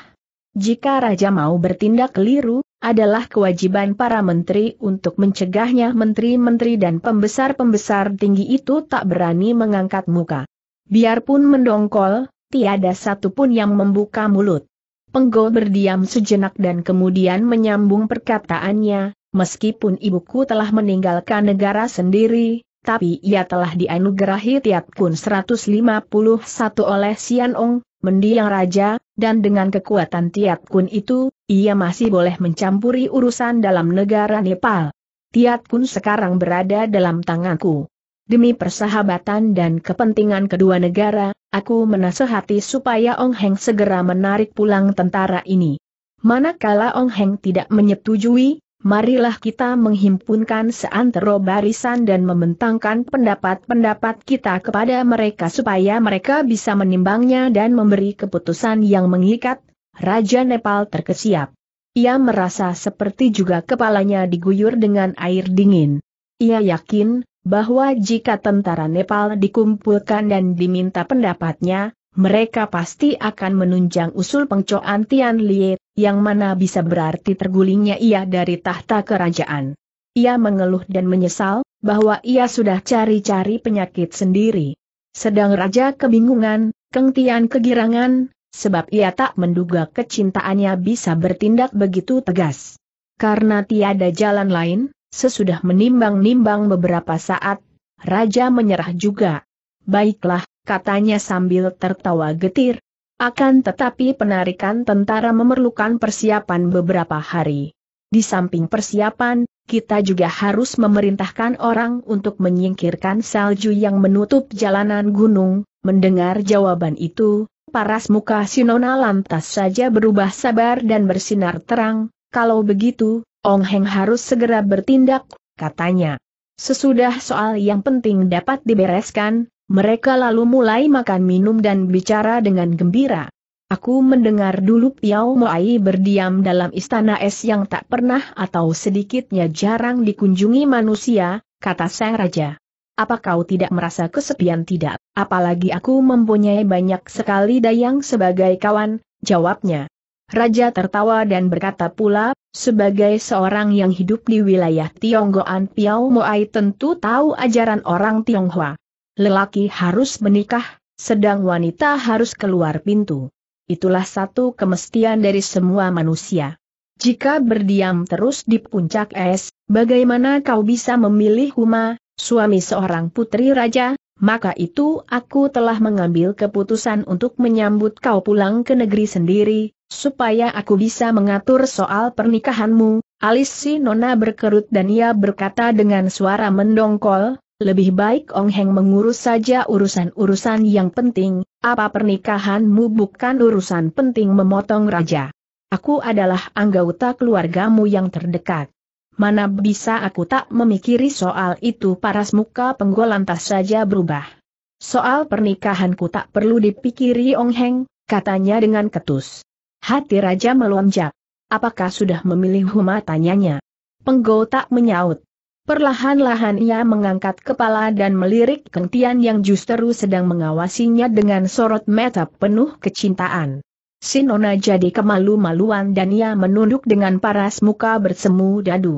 Jika Raja mau bertindak keliru, adalah kewajiban para menteri untuk mencegahnya menteri-menteri dan pembesar-pembesar tinggi itu tak berani mengangkat muka. Biarpun mendongkol, tiada satupun yang membuka mulut. Penggo berdiam sejenak dan kemudian menyambung perkataannya, meskipun ibuku telah meninggalkan negara sendiri, tapi ia telah dianugerahi tiap Kun 151 oleh Sian Ong, mendiang raja, dan dengan kekuatan tiap Kun itu, ia masih boleh mencampuri urusan dalam negara Nepal. Tiat Kun sekarang berada dalam tanganku. Demi persahabatan dan kepentingan kedua negara, aku menasehati supaya Ong Heng segera menarik pulang tentara ini. Manakala Ong Heng tidak menyetujui, marilah kita menghimpunkan seantero barisan dan membentangkan pendapat-pendapat kita kepada mereka supaya mereka bisa menimbangnya dan memberi keputusan yang mengikat Raja Nepal terkesiap. Ia merasa seperti juga kepalanya diguyur dengan air dingin. Ia yakin, bahwa jika tentara Nepal dikumpulkan dan diminta pendapatnya, mereka pasti akan menunjang usul pengcoan Tian Lie, yang mana bisa berarti tergulingnya ia dari tahta kerajaan. Ia mengeluh dan menyesal, bahwa ia sudah cari-cari penyakit sendiri. Sedang Raja kebingungan, Keng Tian kegirangan, sebab ia tak menduga kecintaannya bisa bertindak begitu tegas. Karena tiada jalan lain, sesudah menimbang-nimbang beberapa saat, Raja menyerah juga. Baiklah, katanya sambil tertawa getir. Akan tetapi penarikan tentara memerlukan persiapan beberapa hari. Di samping persiapan, kita juga harus memerintahkan orang untuk menyingkirkan salju yang menutup jalanan gunung. Mendengar jawaban itu, paras muka Sinona lantas saja berubah sabar dan bersinar terang, kalau begitu, Ong Heng harus segera bertindak, katanya. Sesudah soal yang penting dapat dibereskan, mereka lalu mulai makan minum dan bicara dengan gembira. Aku mendengar dulu Piao Moai berdiam dalam istana es yang tak pernah atau sedikitnya jarang dikunjungi manusia, kata sang raja apa kau tidak merasa kesepian tidak? Apalagi aku mempunyai banyak sekali dayang sebagai kawan, jawabnya. Raja tertawa dan berkata pula, sebagai seorang yang hidup di wilayah Tionggoan Piao Moai tentu tahu ajaran orang Tionghoa. Lelaki harus menikah, sedang wanita harus keluar pintu. Itulah satu kemestian dari semua manusia. Jika berdiam terus di puncak es, bagaimana kau bisa memilih Huma, suami seorang putri raja, maka itu aku telah mengambil keputusan untuk menyambut kau pulang ke negeri sendiri, supaya aku bisa mengatur soal pernikahanmu, alis si Nona berkerut dan ia berkata dengan suara mendongkol, lebih baik Ong Heng mengurus saja urusan-urusan yang penting, apa pernikahanmu bukan urusan penting memotong raja. Aku adalah anggota keluargamu yang terdekat. Mana bisa aku tak memikiri soal itu paras muka penggolantas saja berubah. Soal pernikahanku tak perlu dipikiri Ong Heng, katanya dengan ketus. Hati raja melonjak. Apakah sudah memilih Huma tanyanya? Penggo tak menyaut. Perlahan-lahan ia mengangkat kepala dan melirik Kentian yang justru sedang mengawasinya dengan sorot mata penuh kecintaan. Si Nona jadi kemalu-maluan dan ia menunduk dengan paras muka bersemu dadu.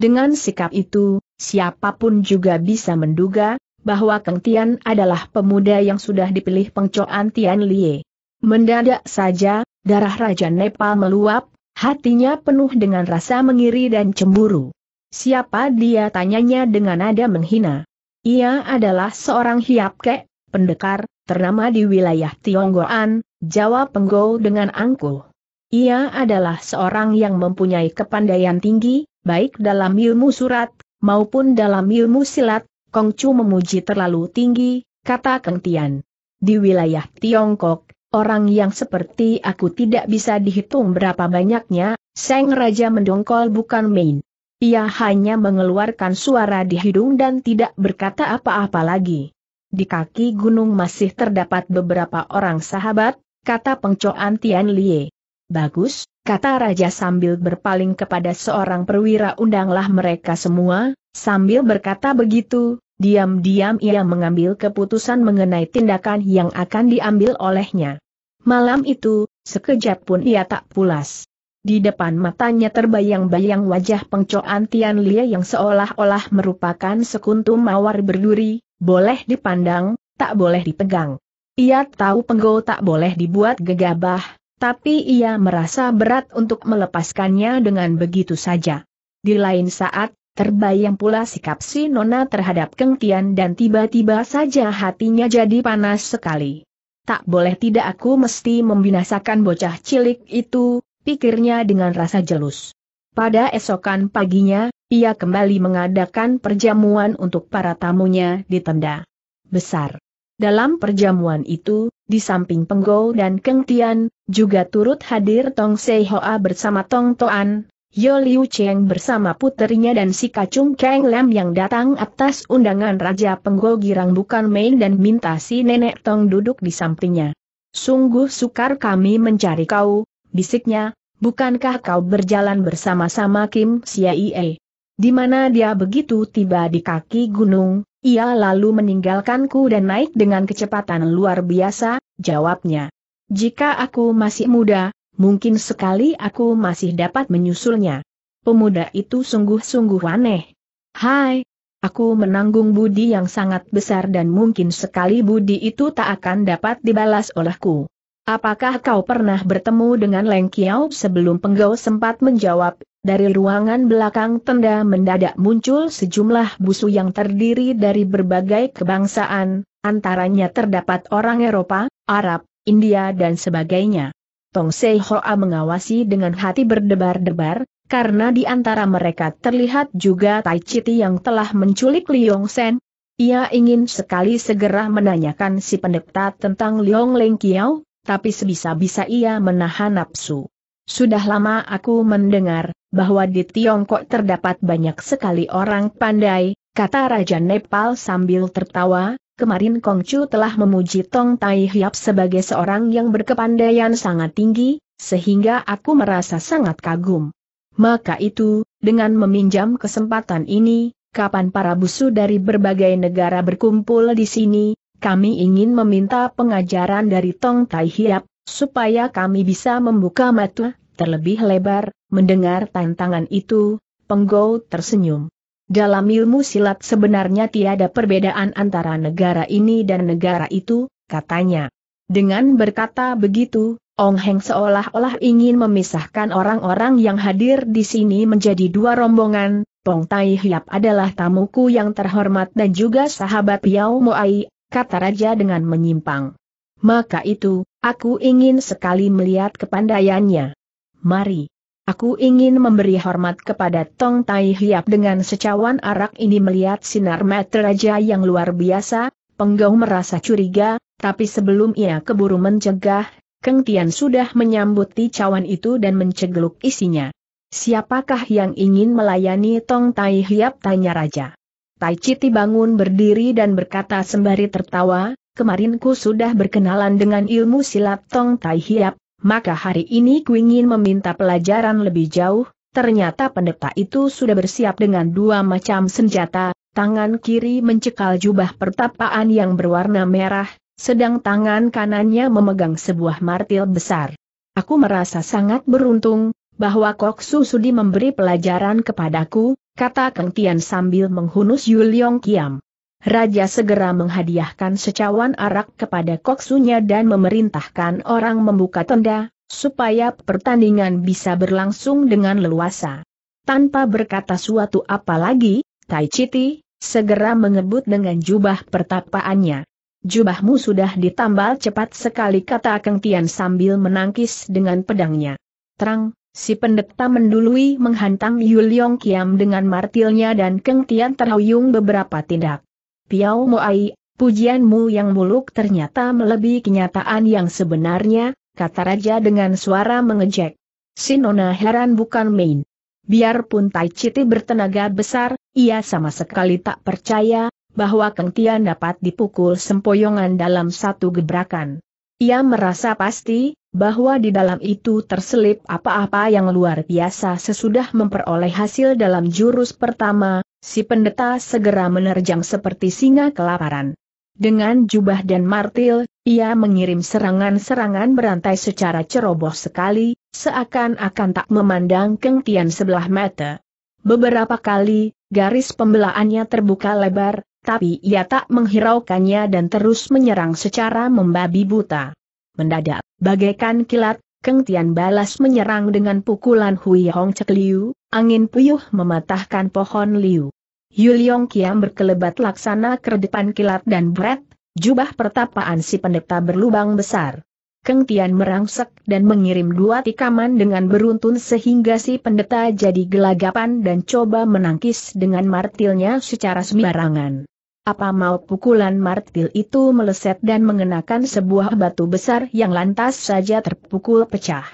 Dengan sikap itu, siapapun juga bisa menduga, bahwa Kang Tian adalah pemuda yang sudah dipilih pengcoan Tian Lie. Mendadak saja, darah Raja Nepal meluap, hatinya penuh dengan rasa mengiri dan cemburu. Siapa dia tanyanya dengan nada menghina. Ia adalah seorang kek, pendekar, ternama di wilayah Tionggoan, jawab Penggo dengan angkuh. Ia adalah seorang yang mempunyai kepandaian tinggi, baik dalam ilmu surat, maupun dalam ilmu silat, Kongcu memuji terlalu tinggi, kata Keng Tian. Di wilayah Tiongkok, orang yang seperti aku tidak bisa dihitung berapa banyaknya, Seng Raja mendongkol bukan main. Ia hanya mengeluarkan suara di hidung dan tidak berkata apa-apa lagi. Di kaki gunung masih terdapat beberapa orang sahabat, kata pengcoan Tian Lie. Bagus, kata raja sambil berpaling kepada seorang perwira undanglah mereka semua, sambil berkata begitu, diam-diam ia mengambil keputusan mengenai tindakan yang akan diambil olehnya. Malam itu, sekejap pun ia tak pulas. Di depan matanya terbayang-bayang wajah pengcoan Tian Lie yang seolah-olah merupakan sekuntum mawar berduri, boleh dipandang, tak boleh dipegang. Ia tahu penggo tak boleh dibuat gegabah, tapi ia merasa berat untuk melepaskannya dengan begitu saja. Di lain saat, Terbayang pula sikap si Nona terhadap Keng Tian dan tiba-tiba saja hatinya jadi panas sekali. Tak boleh tidak aku mesti membinasakan bocah cilik itu, pikirnya dengan rasa jelus. Pada esokan paginya, ia kembali mengadakan perjamuan untuk para tamunya di tenda besar. Dalam perjamuan itu, di samping Penggo dan Keng Tian, juga turut hadir Tong Sei Hoa bersama Tong Toan, Yo Liu Cheng bersama puterinya dan si Kacung Keng Lam yang datang atas undangan Raja Penggo Girang bukan main dan minta si Nenek Tong duduk di sampingnya. Sungguh sukar kami mencari kau, bisiknya, bukankah kau berjalan bersama-sama Kim Siaie? Di mana dia begitu tiba di kaki gunung, ia lalu meninggalkanku dan naik dengan kecepatan luar biasa, jawabnya. Jika aku masih muda, mungkin sekali aku masih dapat menyusulnya. Pemuda itu sungguh-sungguh aneh. Hai, aku menanggung budi yang sangat besar dan mungkin sekali budi itu tak akan dapat dibalas olehku. Apakah kau pernah bertemu dengan Leng Kiao sebelum penggau sempat menjawab, dari ruangan belakang tenda mendadak muncul sejumlah busu yang terdiri dari berbagai kebangsaan, antaranya terdapat orang Eropa, Arab, India dan sebagainya. Tong Sei Hoa mengawasi dengan hati berdebar-debar, karena di antara mereka terlihat juga Tai Chiti yang telah menculik Liong Sen. Ia ingin sekali segera menanyakan si pendeta tentang Liong Leng Kiao, tapi sebisa-bisa ia menahan nafsu. Sudah lama aku mendengar bahwa di Tiongkok terdapat banyak sekali orang pandai, kata Raja Nepal sambil tertawa, Kemarin Kongcu telah memuji Tong Tai Hiap sebagai seorang yang berkepandaian sangat tinggi, sehingga aku merasa sangat kagum. Maka itu, dengan meminjam kesempatan ini, kapan para busu dari berbagai negara berkumpul di sini, kami ingin meminta pengajaran dari Tong Tai Hiap, supaya kami bisa membuka mata, terlebih lebar, mendengar tantangan itu, Penggou tersenyum. Dalam ilmu silat sebenarnya tiada perbedaan antara negara ini dan negara itu, katanya. Dengan berkata begitu, Ong Heng seolah-olah ingin memisahkan orang-orang yang hadir di sini menjadi dua rombongan, Pong Tai Hiap adalah tamuku yang terhormat dan juga sahabat Yao Moai, kata raja dengan menyimpang. Maka itu, aku ingin sekali melihat kepandaiannya. Mari. Aku ingin memberi hormat kepada Tong Tai Hiap dengan secawan arak ini melihat sinar mata raja yang luar biasa, penggau merasa curiga, tapi sebelum ia keburu mencegah, Keng Tian sudah menyambut cawan itu dan mencegeluk isinya. Siapakah yang ingin melayani Tong Tai Hiap tanya raja. Tai Citi bangun berdiri dan berkata sembari tertawa, kemarin ku sudah berkenalan dengan ilmu silat Tong Tai Hiap, maka hari ini ku ingin meminta pelajaran lebih jauh, ternyata pendeta itu sudah bersiap dengan dua macam senjata, tangan kiri mencekal jubah pertapaan yang berwarna merah, sedang tangan kanannya memegang sebuah martil besar. Aku merasa sangat beruntung, bahwa Kok Su Sudi memberi pelajaran kepadaku, kata Kang Tian sambil menghunus Yuliong Kiam. Raja segera menghadiahkan secawan arak kepada koksunya dan memerintahkan orang membuka tenda, supaya pertandingan bisa berlangsung dengan leluasa. Tanpa berkata suatu apa lagi, Tai Chiti, segera mengebut dengan jubah pertapaannya. Jubahmu sudah ditambal cepat sekali kata Kang Tian sambil menangkis dengan pedangnya. Terang, Si pendeta mendului menghantam Yuliong Kiam dengan martilnya dan Keng Tian terhuyung beberapa tindak. Piao Ai, pujianmu yang muluk ternyata melebihi kenyataan yang sebenarnya, kata raja dengan suara mengejek. Sinona heran bukan main. Biarpun Tai Chiti bertenaga besar, ia sama sekali tak percaya, bahwa Keng Tian dapat dipukul sempoyongan dalam satu gebrakan. Ia merasa pasti, bahwa di dalam itu terselip apa-apa yang luar biasa sesudah memperoleh hasil dalam jurus pertama, si pendeta segera menerjang seperti singa kelaparan. Dengan jubah dan martil, ia mengirim serangan-serangan berantai secara ceroboh sekali, seakan-akan tak memandang kengkian sebelah mata. Beberapa kali, garis pembelaannya terbuka lebar, tapi ia tak menghiraukannya dan terus menyerang secara membabi buta. Mendadak, bagaikan kilat, Keng Tian balas menyerang dengan pukulan Hui Hong Cek Liu, angin puyuh mematahkan pohon Liu. Yuliong Kiam berkelebat laksana ke depan kilat dan berat, jubah pertapaan si pendeta berlubang besar. Keng Tian merangsek dan mengirim dua tikaman dengan beruntun sehingga si pendeta jadi gelagapan dan coba menangkis dengan martilnya secara sembarangan apa mau pukulan martil itu meleset dan mengenakan sebuah batu besar yang lantas saja terpukul pecah.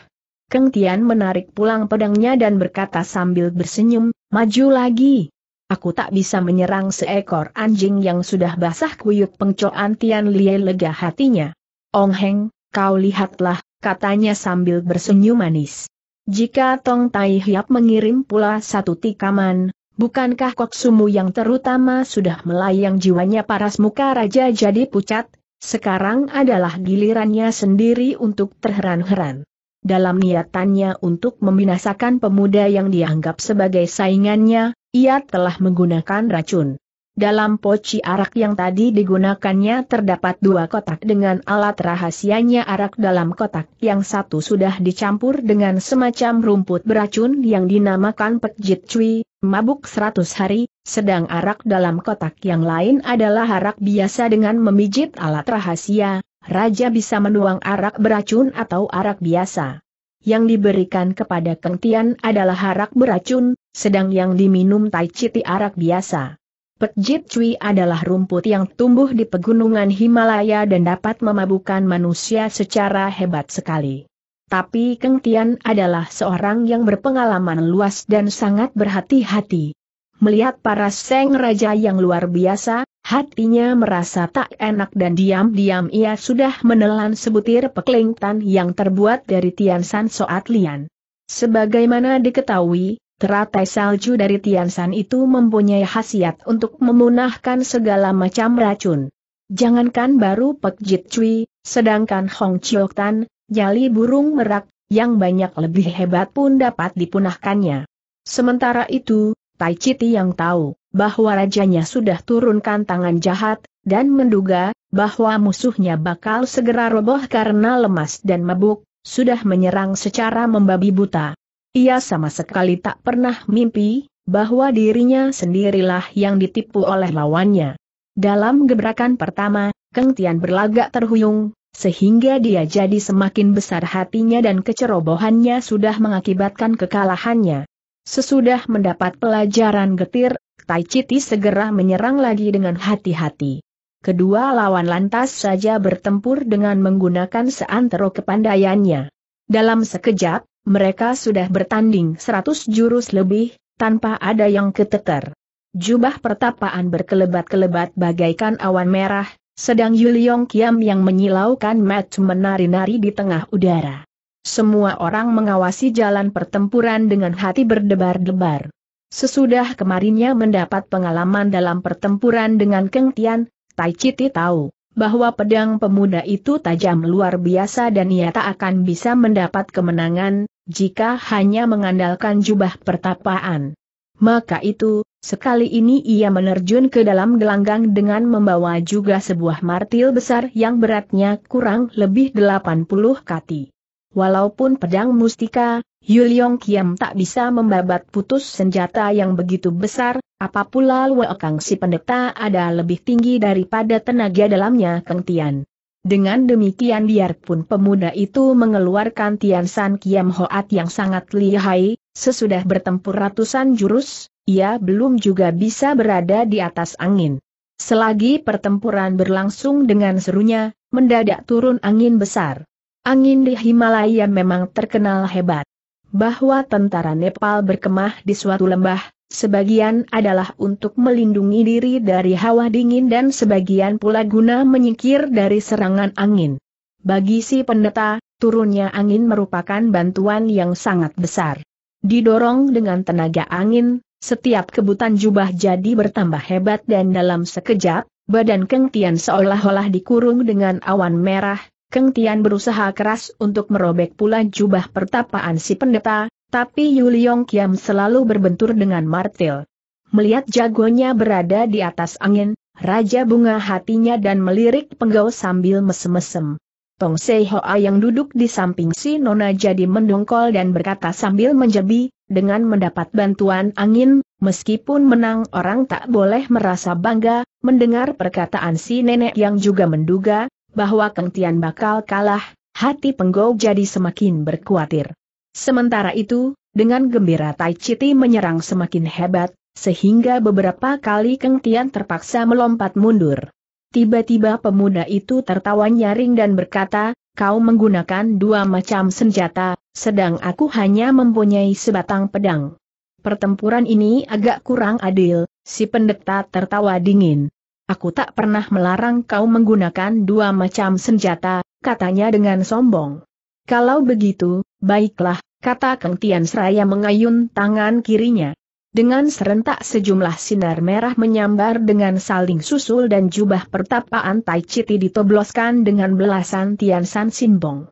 Keng Tian menarik pulang pedangnya dan berkata sambil bersenyum, maju lagi. Aku tak bisa menyerang seekor anjing yang sudah basah kuyup pengcoan Tian Lie lega hatinya. Ong Heng, kau lihatlah, katanya sambil bersenyum manis. Jika Tong Tai Hiap mengirim pula satu tikaman, Bukankah Koksumu yang terutama sudah melayang jiwanya paras muka raja jadi pucat, sekarang adalah gilirannya sendiri untuk terheran-heran. Dalam niatannya untuk membinasakan pemuda yang dianggap sebagai saingannya, ia telah menggunakan racun. Dalam poci arak yang tadi digunakannya terdapat dua kotak dengan alat rahasianya arak dalam kotak yang satu sudah dicampur dengan semacam rumput beracun yang dinamakan pekjit cui, mabuk 100 hari, sedang arak dalam kotak yang lain adalah arak biasa dengan memijit alat rahasia, raja bisa menuang arak beracun atau arak biasa. Yang diberikan kepada Kentian adalah arak beracun, sedang yang diminum Tai arak biasa. Pejit Cui adalah rumput yang tumbuh di pegunungan Himalaya dan dapat memabukkan manusia secara hebat sekali. Tapi Keng Tian adalah seorang yang berpengalaman luas dan sangat berhati-hati. Melihat para seng raja yang luar biasa, hatinya merasa tak enak dan diam-diam ia sudah menelan sebutir peklingtan yang terbuat dari Tian San Soat Lian. Sebagaimana diketahui, Teratai salju dari Tiansan itu mempunyai khasiat untuk memunahkan segala macam racun. Jangankan baru Pek Jit Cui, sedangkan Hong Chiok Tan, nyali burung merak, yang banyak lebih hebat pun dapat dipunahkannya. Sementara itu, Tai Chiti yang tahu bahwa rajanya sudah turunkan tangan jahat, dan menduga bahwa musuhnya bakal segera roboh karena lemas dan mabuk, sudah menyerang secara membabi buta. Ia sama sekali tak pernah mimpi, bahwa dirinya sendirilah yang ditipu oleh lawannya. Dalam gebrakan pertama, Keng Tian berlagak terhuyung, sehingga dia jadi semakin besar hatinya dan kecerobohannya sudah mengakibatkan kekalahannya. Sesudah mendapat pelajaran getir, Tai Chiti segera menyerang lagi dengan hati-hati. Kedua lawan lantas saja bertempur dengan menggunakan seantero kepandaiannya. Dalam sekejap, mereka sudah bertanding 100 jurus lebih, tanpa ada yang keteter. Jubah pertapaan berkelebat-kelebat bagaikan awan merah, sedang Yuliong Kiam yang menyilaukan mat menari-nari di tengah udara. Semua orang mengawasi jalan pertempuran dengan hati berdebar-debar. Sesudah kemarinnya mendapat pengalaman dalam pertempuran dengan Keng Tian, Tai Chiti tahu bahwa pedang pemuda itu tajam luar biasa dan ia tak akan bisa mendapat kemenangan, jika hanya mengandalkan jubah pertapaan. Maka itu, sekali ini ia menerjun ke dalam gelanggang dengan membawa juga sebuah martil besar yang beratnya kurang lebih 80 kati. Walaupun pedang mustika, Yuliong Kiam tak bisa membabat putus senjata yang begitu besar, apapula Luo Kang si pendeta ada lebih tinggi daripada tenaga dalamnya kentian. Dengan demikian biarpun pemuda itu mengeluarkan Tian San Kiam Hoat yang sangat lihai, sesudah bertempur ratusan jurus, ia belum juga bisa berada di atas angin. Selagi pertempuran berlangsung dengan serunya, mendadak turun angin besar. Angin di Himalaya memang terkenal hebat. Bahwa tentara Nepal berkemah di suatu lembah, sebagian adalah untuk melindungi diri dari hawa dingin dan sebagian pula guna menyingkir dari serangan angin. Bagi si pendeta, turunnya angin merupakan bantuan yang sangat besar. Didorong dengan tenaga angin, setiap kebutan jubah jadi bertambah hebat dan dalam sekejap, badan Keng seolah-olah dikurung dengan awan merah, Keng Tian berusaha keras untuk merobek pula jubah pertapaan si pendeta, tapi Yuliong Kiam selalu berbentur dengan martil. Melihat jagonya berada di atas angin, Raja bunga hatinya dan melirik penggau sambil mesem-mesem. Tong Sei Hoa yang duduk di samping si Nona jadi mendongkol dan berkata sambil menjebi, dengan mendapat bantuan angin, meskipun menang orang tak boleh merasa bangga, mendengar perkataan si nenek yang juga menduga, bahwa Keng bakal kalah, hati penggau jadi semakin berkuatir. Sementara itu, dengan gembira Tai Chiti menyerang semakin hebat, sehingga beberapa kali Keng Tian terpaksa melompat mundur. Tiba-tiba pemuda itu tertawa nyaring dan berkata, kau menggunakan dua macam senjata, sedang aku hanya mempunyai sebatang pedang. Pertempuran ini agak kurang adil, si pendeta tertawa dingin. Aku tak pernah melarang kau menggunakan dua macam senjata, katanya dengan sombong. Kalau begitu, baiklah, kata Kang Tian Seraya mengayun tangan kirinya. Dengan serentak sejumlah sinar merah menyambar dengan saling susul dan jubah pertapaan Tai Chiti ditobloskan dengan belasan Tian San Simbong.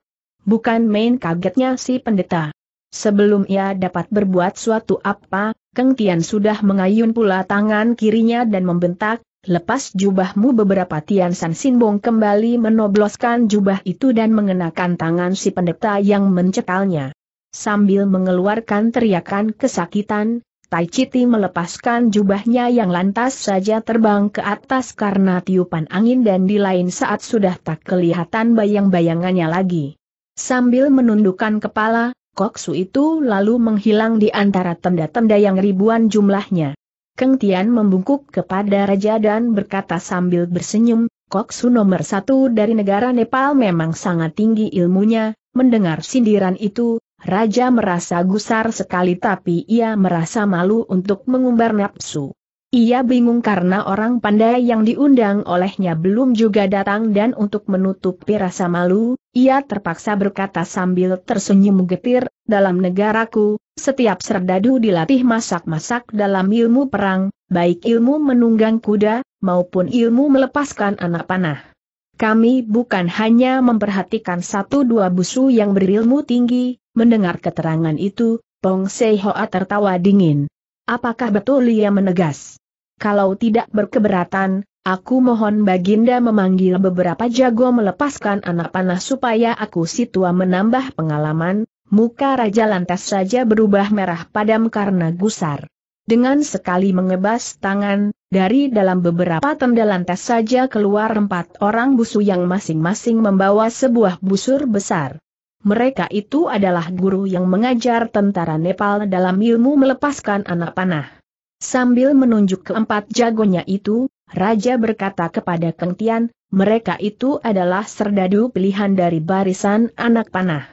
Bukan main kagetnya si pendeta. Sebelum ia dapat berbuat suatu apa, Keng Tian sudah mengayun pula tangan kirinya dan membentak, Lepas jubahmu beberapa Tian San Sinbong kembali menobloskan jubah itu dan mengenakan tangan si pendeta yang mencekalnya. Sambil mengeluarkan teriakan kesakitan, Tai Chiti melepaskan jubahnya yang lantas saja terbang ke atas karena tiupan angin dan di lain saat sudah tak kelihatan bayang-bayangannya lagi. Sambil menundukkan kepala, Koksu itu lalu menghilang di antara tenda-tenda yang ribuan jumlahnya. Keng Tian membungkuk kepada Raja dan berkata sambil bersenyum, Koksu nomor satu dari negara Nepal memang sangat tinggi ilmunya, mendengar sindiran itu, Raja merasa gusar sekali tapi ia merasa malu untuk mengumbar nafsu. Ia bingung karena orang pandai yang diundang olehnya belum juga datang dan untuk menutupi rasa malu, ia terpaksa berkata sambil tersenyum getir, dalam negaraku, setiap serdadu dilatih masak-masak dalam ilmu perang, baik ilmu menunggang kuda, maupun ilmu melepaskan anak panah. Kami bukan hanya memperhatikan satu dua busu yang berilmu tinggi, mendengar keterangan itu, Pong Sei Hoa tertawa dingin. Apakah betul ia menegas? kalau tidak berkeberatan, aku mohon Baginda memanggil beberapa jago melepaskan anak panah supaya aku si tua menambah pengalaman, muka Raja lantas saja berubah merah padam karena gusar. Dengan sekali mengebas tangan, dari dalam beberapa tenda lantas saja keluar empat orang busu yang masing-masing membawa sebuah busur besar. Mereka itu adalah guru yang mengajar tentara Nepal dalam ilmu melepaskan anak panah. Sambil menunjuk keempat jagonya itu, Raja berkata kepada Keng Tian, mereka itu adalah serdadu pilihan dari barisan anak panah.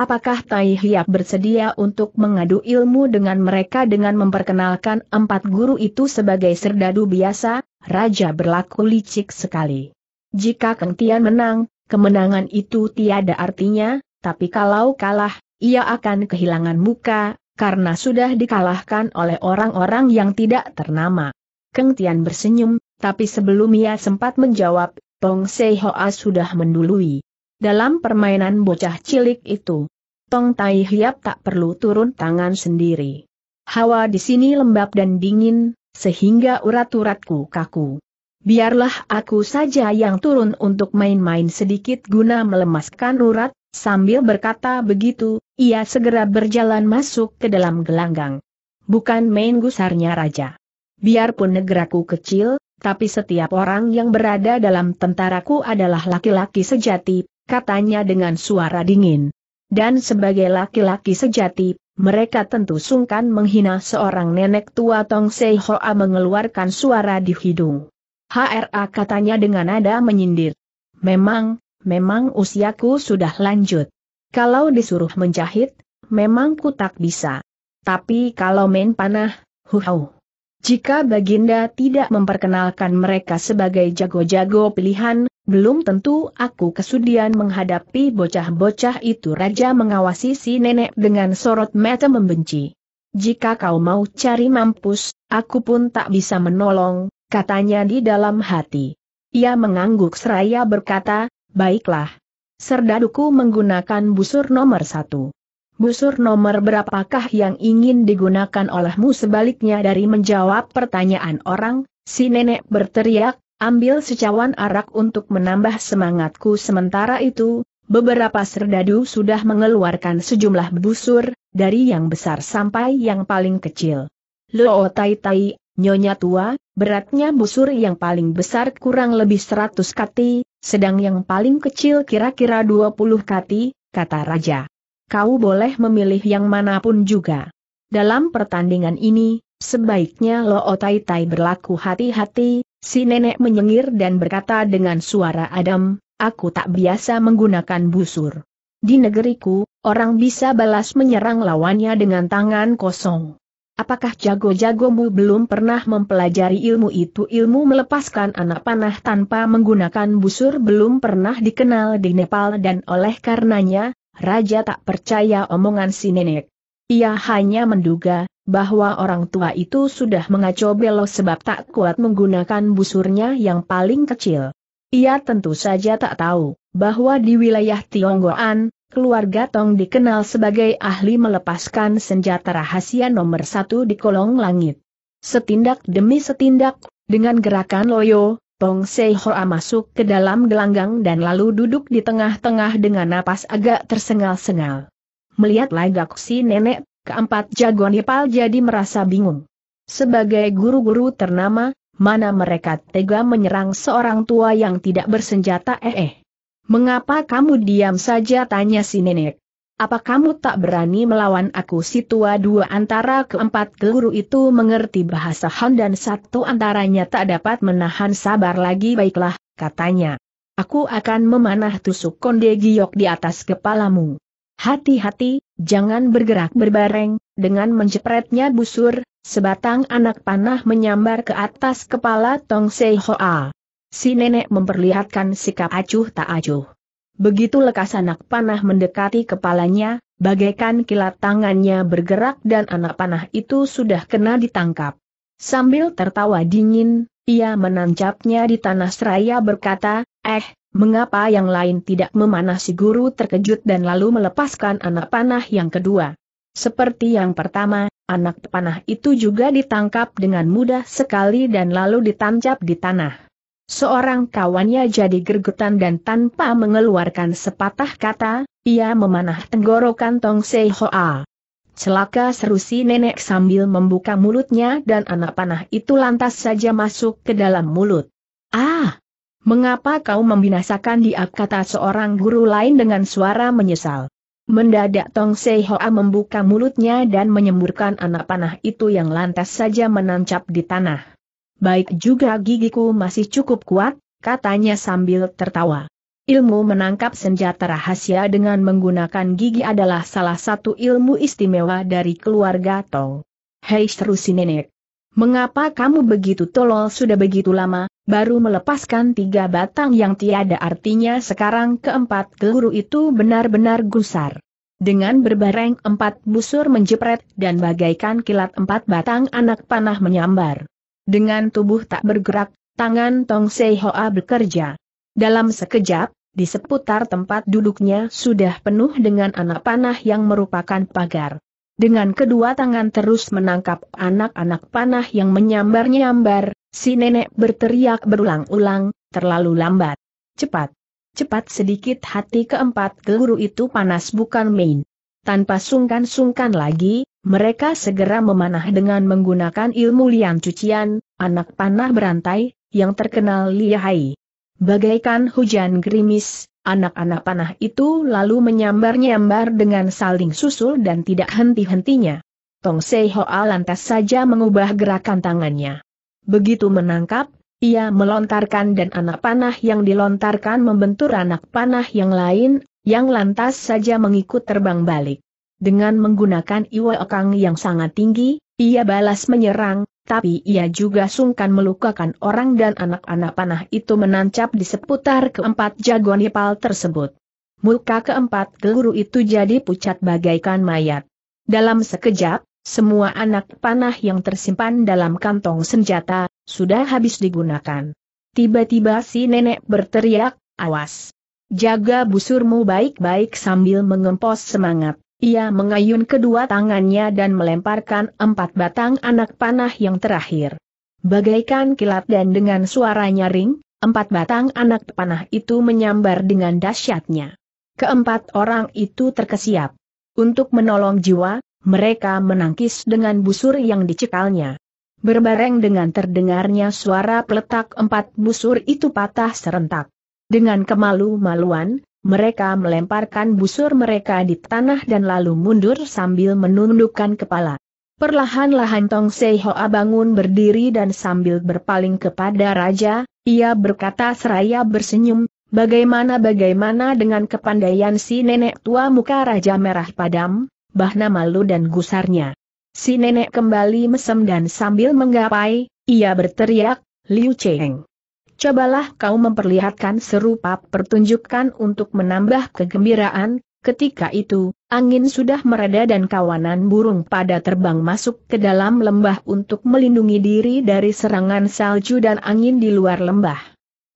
Apakah Tai Hiap bersedia untuk mengadu ilmu dengan mereka dengan memperkenalkan empat guru itu sebagai serdadu biasa? Raja berlaku licik sekali. Jika Keng Tian menang, kemenangan itu tiada artinya, tapi kalau kalah, ia akan kehilangan muka, karena sudah dikalahkan oleh orang-orang yang tidak ternama. Keng Tian bersenyum, tapi sebelum ia sempat menjawab, Tong Sei Hoa sudah mendului. Dalam permainan bocah cilik itu, Tong Tai Hiap tak perlu turun tangan sendiri. Hawa di sini lembab dan dingin, sehingga urat-uratku kaku. Biarlah aku saja yang turun untuk main-main sedikit guna melemaskan urat, Sambil berkata begitu, ia segera berjalan masuk ke dalam gelanggang. Bukan main gusarnya raja. Biarpun negeraku kecil, tapi setiap orang yang berada dalam tentaraku adalah laki-laki sejati, katanya dengan suara dingin. Dan sebagai laki-laki sejati, mereka tentu sungkan menghina seorang nenek tua Tong Sei Hoa mengeluarkan suara di hidung. HRA katanya dengan nada menyindir. Memang, memang usiaku sudah lanjut. Kalau disuruh menjahit, memang ku tak bisa. Tapi kalau main panah, huau. Jika Baginda tidak memperkenalkan mereka sebagai jago-jago pilihan, belum tentu aku kesudian menghadapi bocah-bocah itu Raja mengawasi si nenek dengan sorot mata membenci. Jika kau mau cari mampus, aku pun tak bisa menolong, katanya di dalam hati. Ia mengangguk seraya berkata, Baiklah. Serdaduku menggunakan busur nomor satu. Busur nomor berapakah yang ingin digunakan olehmu sebaliknya dari menjawab pertanyaan orang, si nenek berteriak, ambil secawan arak untuk menambah semangatku sementara itu, beberapa serdadu sudah mengeluarkan sejumlah busur, dari yang besar sampai yang paling kecil. Loo Tai Tai, nyonya tua, beratnya busur yang paling besar kurang lebih seratus kati, sedang yang paling kecil kira-kira 20 kati, kata Raja. Kau boleh memilih yang manapun juga. Dalam pertandingan ini, sebaiknya Lo Otai Tai berlaku hati-hati, si nenek menyengir dan berkata dengan suara adem, aku tak biasa menggunakan busur. Di negeriku, orang bisa balas menyerang lawannya dengan tangan kosong. Apakah jago-jagomu belum pernah mempelajari ilmu itu? Ilmu melepaskan anak panah tanpa menggunakan busur belum pernah dikenal di Nepal dan oleh karenanya, Raja tak percaya omongan si nenek. Ia hanya menduga, bahwa orang tua itu sudah mengacau belok sebab tak kuat menggunakan busurnya yang paling kecil. Ia tentu saja tak tahu, bahwa di wilayah Tionggoan, Keluarga Tong dikenal sebagai ahli melepaskan senjata rahasia nomor satu di kolong langit. Setindak demi setindak, dengan gerakan loyo, Tong Seihoa masuk ke dalam gelanggang dan lalu duduk di tengah-tengah dengan napas agak tersengal-sengal. Melihat lagak si nenek, keempat jagoan Nepal jadi merasa bingung. Sebagai guru-guru ternama, mana mereka tega menyerang seorang tua yang tidak bersenjata eh eh. Mengapa kamu diam saja tanya si nenek? Apa kamu tak berani melawan aku si tua dua antara keempat guru itu mengerti bahasa Han dan satu antaranya tak dapat menahan sabar lagi baiklah, katanya. Aku akan memanah tusuk konde giok di atas kepalamu. Hati-hati, jangan bergerak berbareng, dengan menjepretnya busur, sebatang anak panah menyambar ke atas kepala Tong Sei Hoa. Si nenek memperlihatkan sikap acuh tak acuh. Begitu lekas anak panah mendekati kepalanya, bagaikan kilat tangannya bergerak dan anak panah itu sudah kena ditangkap. Sambil tertawa dingin, ia menancapnya di tanah seraya berkata, eh, mengapa yang lain tidak memanah si guru terkejut dan lalu melepaskan anak panah yang kedua. Seperti yang pertama, anak panah itu juga ditangkap dengan mudah sekali dan lalu ditancap di tanah. Seorang kawannya jadi gergetan dan tanpa mengeluarkan sepatah kata, ia memanah tenggorokan Tong Sei Hoa. Celaka seru si nenek sambil membuka mulutnya dan anak panah itu lantas saja masuk ke dalam mulut. Ah! Mengapa kau membinasakan dia kata seorang guru lain dengan suara menyesal. Mendadak Tong Sei Hoa membuka mulutnya dan menyemburkan anak panah itu yang lantas saja menancap di tanah baik juga gigiku masih cukup kuat, katanya sambil tertawa. Ilmu menangkap senjata rahasia dengan menggunakan gigi adalah salah satu ilmu istimewa dari keluarga Tong. Hei seru si nenek. Mengapa kamu begitu tolol sudah begitu lama, baru melepaskan tiga batang yang tiada artinya sekarang keempat guru itu benar-benar gusar. Dengan berbareng empat busur menjepret dan bagaikan kilat empat batang anak panah menyambar. Dengan tubuh tak bergerak, tangan Tong Sei Hoa bekerja. Dalam sekejap, di seputar tempat duduknya sudah penuh dengan anak panah yang merupakan pagar. Dengan kedua tangan terus menangkap anak-anak panah yang menyambar-nyambar, si nenek berteriak berulang-ulang, terlalu lambat. Cepat. Cepat sedikit hati keempat guru itu panas bukan main. Tanpa sungkan-sungkan lagi, mereka segera memanah dengan menggunakan ilmu liang cucian, anak panah berantai, yang terkenal lihai. Bagaikan hujan gerimis, anak-anak panah itu lalu menyambar-nyambar dengan saling susul dan tidak henti-hentinya. Tong Seihoa lantas saja mengubah gerakan tangannya. Begitu menangkap, ia melontarkan dan anak panah yang dilontarkan membentur anak panah yang lain, yang lantas saja mengikut terbang balik. Dengan menggunakan Iwa okang yang sangat tinggi, ia balas menyerang, tapi ia juga sungkan melukakan orang dan anak-anak panah itu menancap di seputar keempat jago Nepal tersebut. Muka keempat guru itu jadi pucat bagaikan mayat. Dalam sekejap, semua anak panah yang tersimpan dalam kantong senjata, sudah habis digunakan. Tiba-tiba si nenek berteriak, awas! Jaga busurmu baik-baik sambil mengempos semangat. Ia mengayun kedua tangannya dan melemparkan empat batang anak panah yang terakhir. Bagaikan kilat dan dengan suara nyaring, empat batang anak panah itu menyambar dengan dahsyatnya. Keempat orang itu terkesiap. Untuk menolong jiwa, mereka menangkis dengan busur yang dicekalnya. Berbareng dengan terdengarnya suara peletak empat busur itu patah serentak. Dengan kemalu-maluan, mereka melemparkan busur mereka di tanah dan lalu mundur sambil menundukkan kepala. Perlahan-lahan Tong Seihoa bangun berdiri dan sambil berpaling kepada Raja, ia berkata seraya bersenyum, bagaimana-bagaimana dengan kepandaian si nenek tua muka Raja Merah Padam, bahna malu dan gusarnya. Si nenek kembali mesem dan sambil menggapai, ia berteriak, Liu Cheng cobalah kau memperlihatkan serupa pertunjukan untuk menambah kegembiraan, ketika itu, angin sudah mereda dan kawanan burung pada terbang masuk ke dalam lembah untuk melindungi diri dari serangan salju dan angin di luar lembah.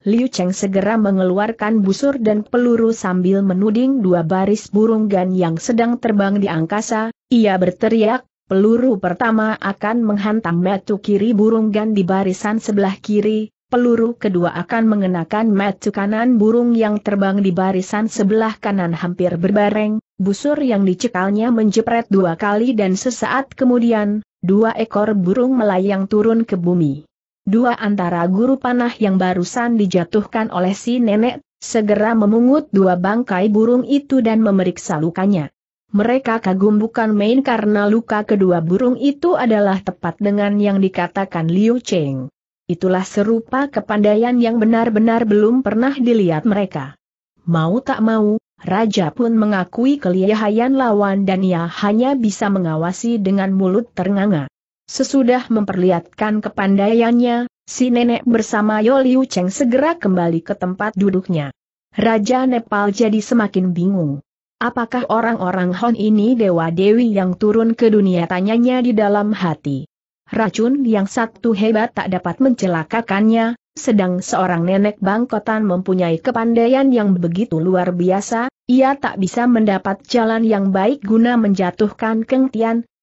Liu Cheng segera mengeluarkan busur dan peluru sambil menuding dua baris burung gan yang sedang terbang di angkasa, ia berteriak, peluru pertama akan menghantam metu kiri burung gan di barisan sebelah kiri, peluru kedua akan mengenakan metu kanan burung yang terbang di barisan sebelah kanan hampir berbareng, busur yang dicekalnya menjepret dua kali dan sesaat kemudian, dua ekor burung melayang turun ke bumi. Dua antara guru panah yang barusan dijatuhkan oleh si nenek, segera memungut dua bangkai burung itu dan memeriksa lukanya. Mereka kagum bukan main karena luka kedua burung itu adalah tepat dengan yang dikatakan Liu Cheng. Itulah serupa kepandaian yang benar-benar belum pernah dilihat mereka. Mau tak mau, Raja pun mengakui kelihayan lawan dan ia hanya bisa mengawasi dengan mulut ternganga. Sesudah memperlihatkan kepandaiannya, si nenek bersama Yoliu Cheng segera kembali ke tempat duduknya. Raja Nepal jadi semakin bingung. Apakah orang-orang Hon ini dewa-dewi yang turun ke dunia tanyanya di dalam hati. Racun yang satu hebat tak dapat mencelakakannya, sedang seorang nenek bangkotan mempunyai kepandaian yang begitu luar biasa, ia tak bisa mendapat jalan yang baik guna menjatuhkan Keng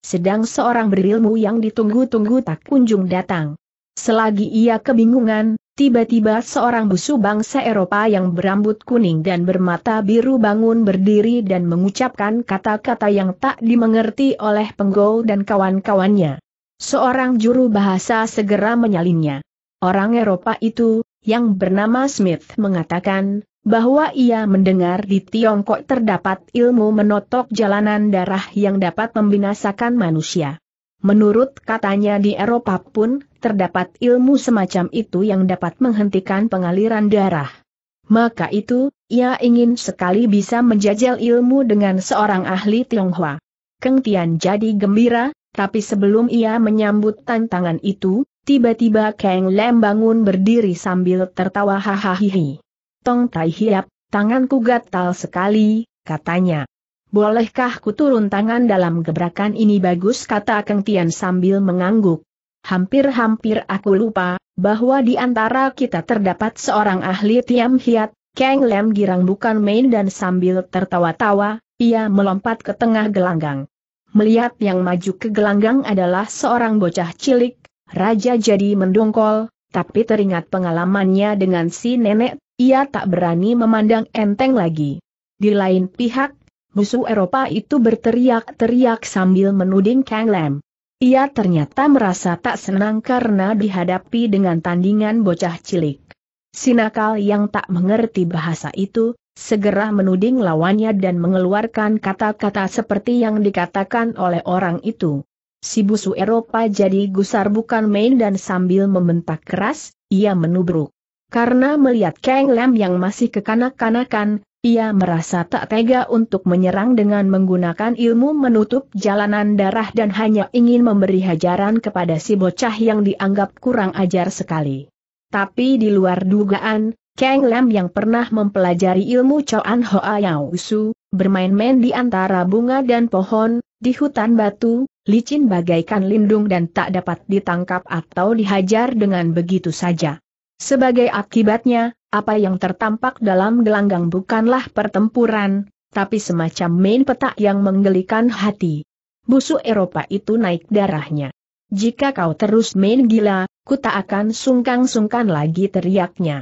sedang seorang berilmu yang ditunggu-tunggu tak kunjung datang. Selagi ia kebingungan, tiba-tiba seorang busu bangsa Eropa yang berambut kuning dan bermata biru bangun berdiri dan mengucapkan kata-kata yang tak dimengerti oleh Penggol dan kawan-kawannya. Seorang juru bahasa segera menyalinnya. Orang Eropa itu, yang bernama Smith mengatakan, bahwa ia mendengar di Tiongkok terdapat ilmu menotok jalanan darah yang dapat membinasakan manusia. Menurut katanya di Eropa pun, terdapat ilmu semacam itu yang dapat menghentikan pengaliran darah. Maka itu, ia ingin sekali bisa menjajal ilmu dengan seorang ahli Tionghoa. Keng Tian jadi gembira, tapi sebelum ia menyambut tantangan itu, tiba-tiba Kang Lem bangun berdiri sambil tertawa hahaha. Tong Tai Hiap, tanganku gatal sekali, katanya. Bolehkah ku turun tangan dalam gebrakan ini bagus kata Kang Tian sambil mengangguk. Hampir-hampir aku lupa, bahwa di antara kita terdapat seorang ahli Tiam Hiat, Kang Lem girang bukan main dan sambil tertawa-tawa, ia melompat ke tengah gelanggang. Melihat yang maju ke gelanggang adalah seorang bocah cilik, Raja jadi mendongkol, tapi teringat pengalamannya dengan si nenek, ia tak berani memandang enteng lagi. Di lain pihak, musuh Eropa itu berteriak-teriak sambil menuding Kang Lam. Ia ternyata merasa tak senang karena dihadapi dengan tandingan bocah cilik. Sinakal yang tak mengerti bahasa itu, segera menuding lawannya dan mengeluarkan kata-kata seperti yang dikatakan oleh orang itu. Si busu Eropa jadi gusar bukan main dan sambil membentak keras, ia menubruk. Karena melihat Kang Lam yang masih kekanak-kanakan, ia merasa tak tega untuk menyerang dengan menggunakan ilmu menutup jalanan darah dan hanya ingin memberi hajaran kepada si bocah yang dianggap kurang ajar sekali. Tapi di luar dugaan, Kang Lam yang pernah mempelajari ilmu Choan Hoa Yao Su, bermain-main di antara bunga dan pohon, di hutan batu, licin bagaikan lindung dan tak dapat ditangkap atau dihajar dengan begitu saja. Sebagai akibatnya, apa yang tertampak dalam gelanggang bukanlah pertempuran, tapi semacam main petak yang menggelikan hati. Busuk Eropa itu naik darahnya. Jika kau terus main gila, ku tak akan sungkan-sungkan lagi teriaknya.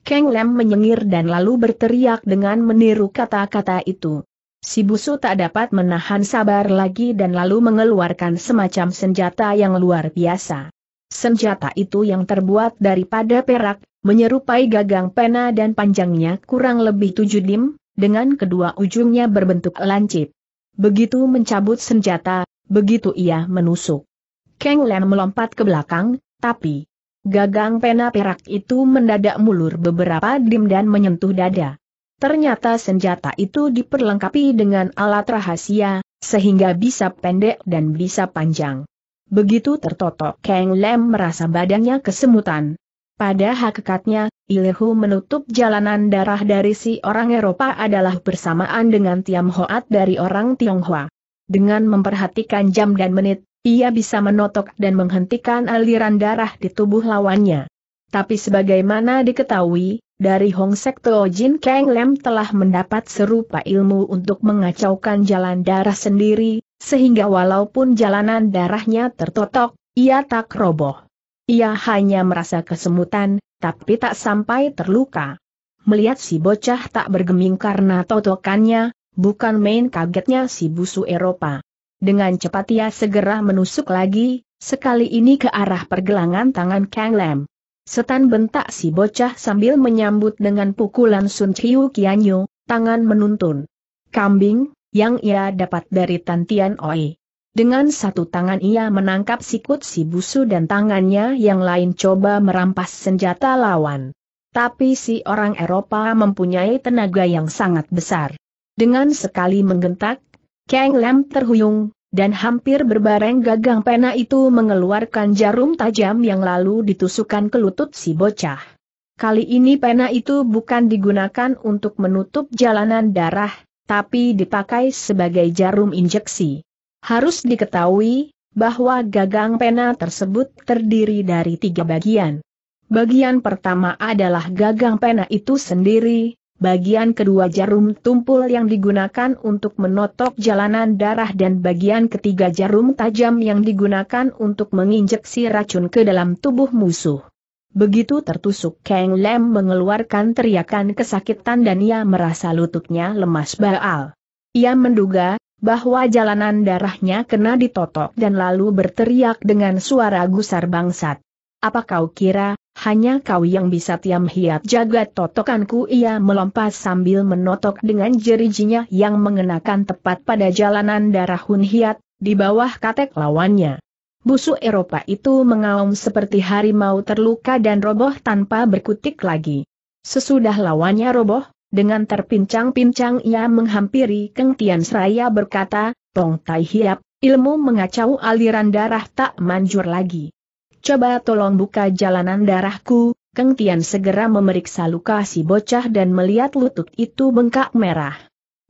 Keng Lem menyengir dan lalu berteriak dengan meniru kata-kata itu. Si busu tak dapat menahan sabar lagi dan lalu mengeluarkan semacam senjata yang luar biasa. Senjata itu yang terbuat daripada perak, menyerupai gagang pena dan panjangnya kurang lebih tujuh dim, dengan kedua ujungnya berbentuk lancip. Begitu mencabut senjata, begitu ia menusuk. Keng Lem melompat ke belakang, tapi Gagang pena perak itu mendadak mulur beberapa dim dan menyentuh dada. Ternyata senjata itu diperlengkapi dengan alat rahasia, sehingga bisa pendek dan bisa panjang. Begitu tertotok Kang Lem merasa badannya kesemutan. Pada hakikatnya, Ilehu menutup jalanan darah dari si orang Eropa adalah bersamaan dengan Tiam hoat dari orang Tionghoa. Dengan memperhatikan jam dan menit, ia bisa menotok dan menghentikan aliran darah di tubuh lawannya. Tapi sebagaimana diketahui, dari Hong Sekto Jin Kang Lem telah mendapat serupa ilmu untuk mengacaukan jalan darah sendiri, sehingga walaupun jalanan darahnya tertotok, ia tak roboh. Ia hanya merasa kesemutan, tapi tak sampai terluka. Melihat si bocah tak bergeming karena totokannya, bukan main kagetnya si busu Eropa. Dengan cepat ia segera menusuk lagi, sekali ini ke arah pergelangan tangan Kang Lam. Setan bentak si bocah sambil menyambut dengan pukulan Sun Chiu Kianyu, tangan menuntun. Kambing, yang ia dapat dari Tantian Tian Oi. Dengan satu tangan ia menangkap sikut si busu dan tangannya yang lain coba merampas senjata lawan. Tapi si orang Eropa mempunyai tenaga yang sangat besar. Dengan sekali menggentak, Kang Lam terhuyung, dan hampir berbareng gagang pena itu mengeluarkan jarum tajam yang lalu ditusukkan ke lutut si bocah. Kali ini pena itu bukan digunakan untuk menutup jalanan darah, tapi dipakai sebagai jarum injeksi. Harus diketahui, bahwa gagang pena tersebut terdiri dari tiga bagian. Bagian pertama adalah gagang pena itu sendiri, bagian kedua jarum tumpul yang digunakan untuk menotok jalanan darah dan bagian ketiga jarum tajam yang digunakan untuk menginjeksi racun ke dalam tubuh musuh. Begitu tertusuk Kang Lem mengeluarkan teriakan kesakitan dan ia merasa lututnya lemas baal. Ia menduga, bahwa jalanan darahnya kena ditotok dan lalu berteriak dengan suara gusar bangsat. Apa kau kira, hanya kau yang bisa tiam hiat jaga totokanku ia melompat sambil menotok dengan jerijinya yang mengenakan tepat pada jalanan darah Hun Hiat, di bawah katek lawannya. Busu Eropa itu mengaum seperti harimau terluka dan roboh tanpa berkutik lagi. Sesudah lawannya roboh, dengan terpincang-pincang ia menghampiri Keng Tian Seraya berkata, Tong Tai Hiap, ilmu mengacau aliran darah tak manjur lagi coba tolong buka jalanan darahku, Keng Tian segera memeriksa luka si bocah dan melihat lutut itu bengkak merah.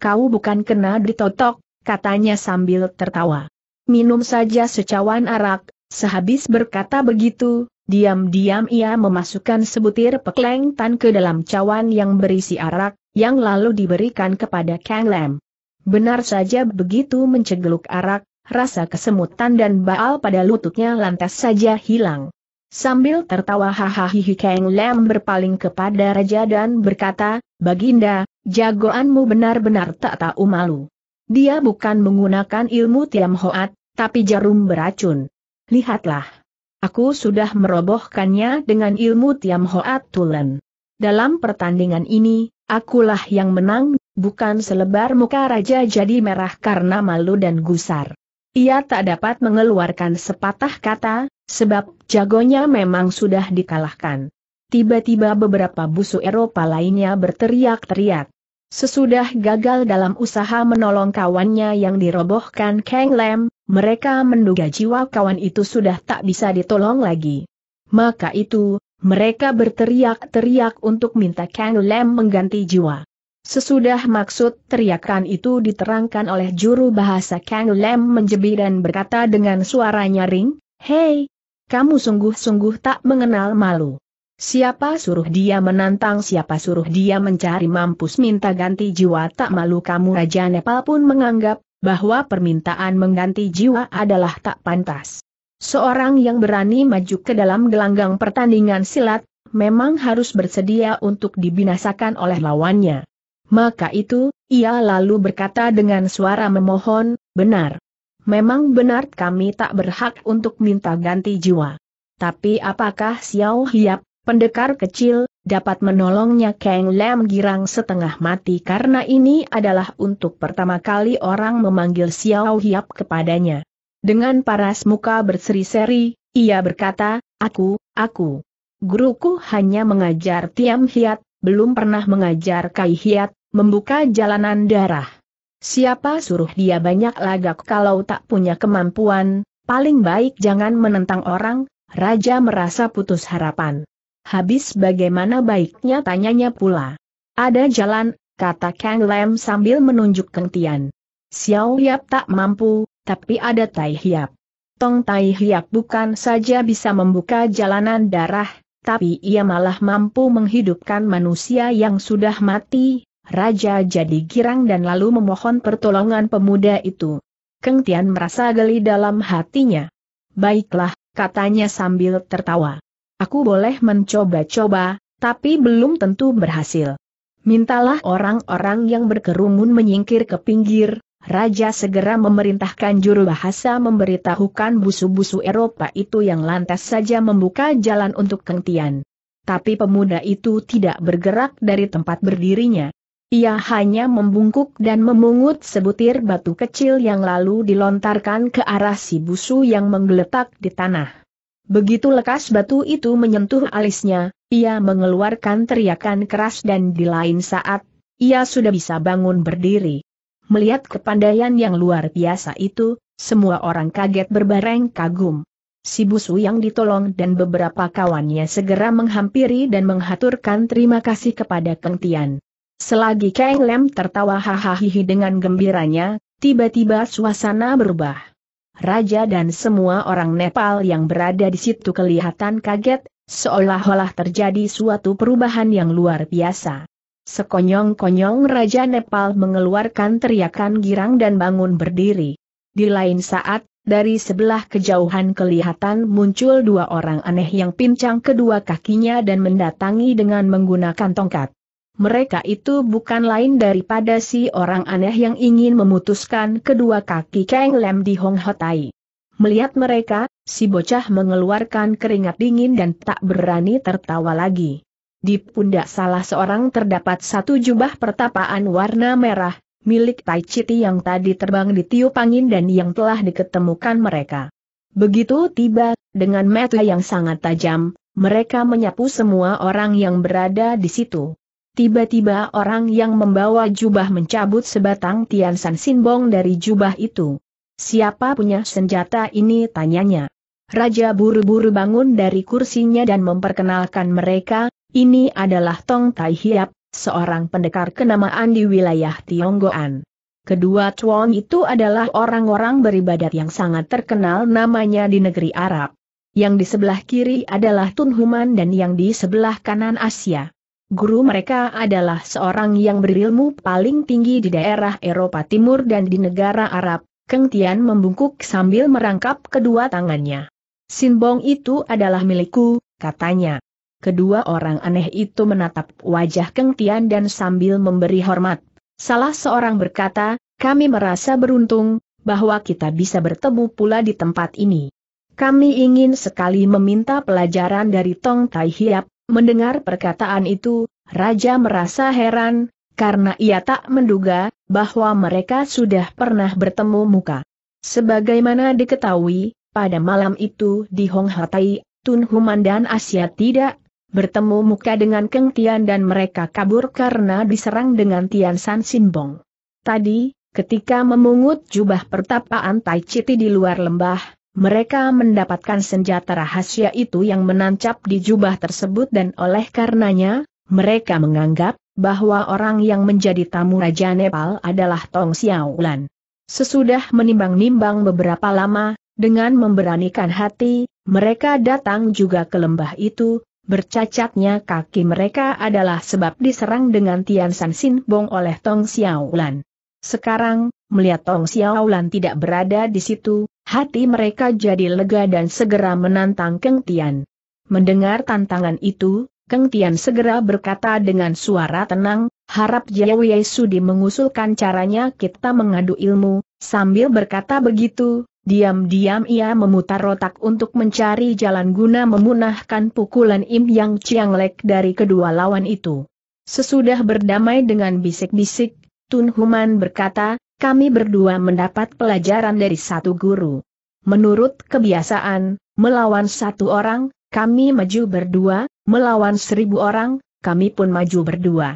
Kau bukan kena ditotok, katanya sambil tertawa. Minum saja secawan arak, sehabis berkata begitu, diam-diam ia memasukkan sebutir pekleng tan ke dalam cawan yang berisi arak, yang lalu diberikan kepada Kang Lam. Benar saja begitu mencegeluk arak, rasa kesemutan dan baal pada lututnya lantas saja hilang. Sambil tertawa hahaha Kang Lam berpaling kepada Raja dan berkata, Baginda, jagoanmu benar-benar tak tahu malu. Dia bukan menggunakan ilmu Tiam Hoat, tapi jarum beracun. Lihatlah. Aku sudah merobohkannya dengan ilmu Tiam Hoat Tulen. Dalam pertandingan ini, akulah yang menang, bukan selebar muka raja jadi merah karena malu dan gusar. Ia tak dapat mengeluarkan sepatah kata, sebab jagonya memang sudah dikalahkan. Tiba-tiba beberapa busuk Eropa lainnya berteriak-teriak. Sesudah gagal dalam usaha menolong kawannya yang dirobohkan Kang Lam, mereka menduga jiwa kawan itu sudah tak bisa ditolong lagi. Maka itu, mereka berteriak-teriak untuk minta Kang Lam mengganti jiwa. Sesudah maksud teriakan itu diterangkan oleh juru bahasa Kang Lem menjebi dan berkata dengan suara nyaring, Hei, kamu sungguh-sungguh tak mengenal malu. Siapa suruh dia menantang siapa suruh dia mencari mampus minta ganti jiwa tak malu kamu Raja Nepal pun menganggap bahwa permintaan mengganti jiwa adalah tak pantas. Seorang yang berani maju ke dalam gelanggang pertandingan silat, memang harus bersedia untuk dibinasakan oleh lawannya. Maka itu, ia lalu berkata dengan suara memohon, benar. Memang benar kami tak berhak untuk minta ganti jiwa. Tapi apakah Xiao Hiap, pendekar kecil, dapat menolongnya Kang Lam Girang setengah mati karena ini adalah untuk pertama kali orang memanggil Xiao Hiap kepadanya. Dengan paras muka berseri-seri, ia berkata, aku, aku. Guruku hanya mengajar Tiam Hiat, belum pernah mengajar Kai Hiat, membuka jalanan darah. Siapa suruh dia banyak lagak kalau tak punya kemampuan, paling baik jangan menentang orang, Raja merasa putus harapan. Habis bagaimana baiknya tanyanya pula. Ada jalan, kata Kang Lam sambil menunjuk kentian. Xiao Yap tak mampu, tapi ada Tai Hiap. Tong Tai Hiap bukan saja bisa membuka jalanan darah, tapi ia malah mampu menghidupkan manusia yang sudah mati, Raja jadi girang dan lalu memohon pertolongan pemuda itu. Keng Tian merasa geli dalam hatinya. Baiklah, katanya sambil tertawa. Aku boleh mencoba-coba, tapi belum tentu berhasil. Mintalah orang-orang yang berkerumun menyingkir ke pinggir, Raja segera memerintahkan juru bahasa memberitahukan busu-busu Eropa itu yang lantas saja membuka jalan untuk Keng Tian. Tapi pemuda itu tidak bergerak dari tempat berdirinya. Ia hanya membungkuk dan memungut sebutir batu kecil yang lalu dilontarkan ke arah si busu yang menggeletak di tanah. Begitu lekas batu itu menyentuh alisnya, ia mengeluarkan teriakan keras dan di lain saat, ia sudah bisa bangun berdiri. Melihat kepandaian yang luar biasa itu, semua orang kaget berbareng kagum. Si busu yang ditolong dan beberapa kawannya segera menghampiri dan menghaturkan terima kasih kepada Kentian. Selagi Kang Lem tertawa hahaha dengan gembiranya, tiba-tiba suasana berubah. Raja dan semua orang Nepal yang berada di situ kelihatan kaget, seolah-olah terjadi suatu perubahan yang luar biasa. Sekonyong-konyong Raja Nepal mengeluarkan teriakan girang dan bangun berdiri. Di lain saat, dari sebelah kejauhan kelihatan muncul dua orang aneh yang pincang kedua kakinya dan mendatangi dengan menggunakan tongkat mereka itu bukan lain daripada si orang aneh yang ingin memutuskan kedua kaki Kang Lem di Hong Hotai. Melihat mereka, si bocah mengeluarkan keringat dingin dan tak berani tertawa lagi. Di pundak salah seorang terdapat satu jubah pertapaan warna merah, milik Tai Chiti yang tadi terbang di tiup angin dan yang telah diketemukan mereka. Begitu tiba, dengan mata yang sangat tajam, mereka menyapu semua orang yang berada di situ. Tiba-tiba orang yang membawa jubah mencabut sebatang Tian San Sinbong dari jubah itu. Siapa punya senjata ini tanyanya. Raja buru-buru bangun dari kursinya dan memperkenalkan mereka, ini adalah Tong Tai Hiap, seorang pendekar kenamaan di wilayah Tionggoan. Kedua Chuan itu adalah orang-orang beribadat yang sangat terkenal namanya di negeri Arab. Yang di sebelah kiri adalah Tun Human dan yang di sebelah kanan Asia. Guru mereka adalah seorang yang berilmu paling tinggi di daerah Eropa Timur dan di negara Arab, Keng Tian membungkuk sambil merangkap kedua tangannya. Sinbong itu adalah milikku, katanya. Kedua orang aneh itu menatap wajah Keng Tian dan sambil memberi hormat. Salah seorang berkata, kami merasa beruntung, bahwa kita bisa bertemu pula di tempat ini. Kami ingin sekali meminta pelajaran dari Tong Tai Hiap, Mendengar perkataan itu, Raja merasa heran, karena ia tak menduga bahwa mereka sudah pernah bertemu muka. Sebagaimana diketahui, pada malam itu di Hong Hatai, Tun Human dan Asia tidak bertemu muka dengan Keng Tian dan mereka kabur karena diserang dengan Tian San Simbong. Tadi, ketika memungut jubah pertapaan Tai Citi di luar lembah, mereka mendapatkan senjata rahasia itu yang menancap di jubah tersebut dan oleh karenanya, mereka menganggap bahwa orang yang menjadi tamu Raja Nepal adalah Tong Xiaolan. Sesudah menimbang-nimbang beberapa lama, dengan memberanikan hati, mereka datang juga ke lembah itu, bercacatnya kaki mereka adalah sebab diserang dengan Tian San Sin Bong oleh Tong Xiaolan. Sekarang, melihat Tong Xiaolan tidak berada di situ, hati mereka jadi lega dan segera menantang Keng Tian. Mendengar tantangan itu, Keng Tian segera berkata dengan suara tenang, harap Wei Sudi mengusulkan caranya kita mengadu ilmu, sambil berkata begitu, diam-diam ia memutar otak untuk mencari jalan guna memunahkan pukulan Im Yang Chiang Lek dari kedua lawan itu. Sesudah berdamai dengan bisik-bisik, Tun Human berkata, kami berdua mendapat pelajaran dari satu guru. Menurut kebiasaan, melawan satu orang, kami maju berdua, melawan seribu orang, kami pun maju berdua.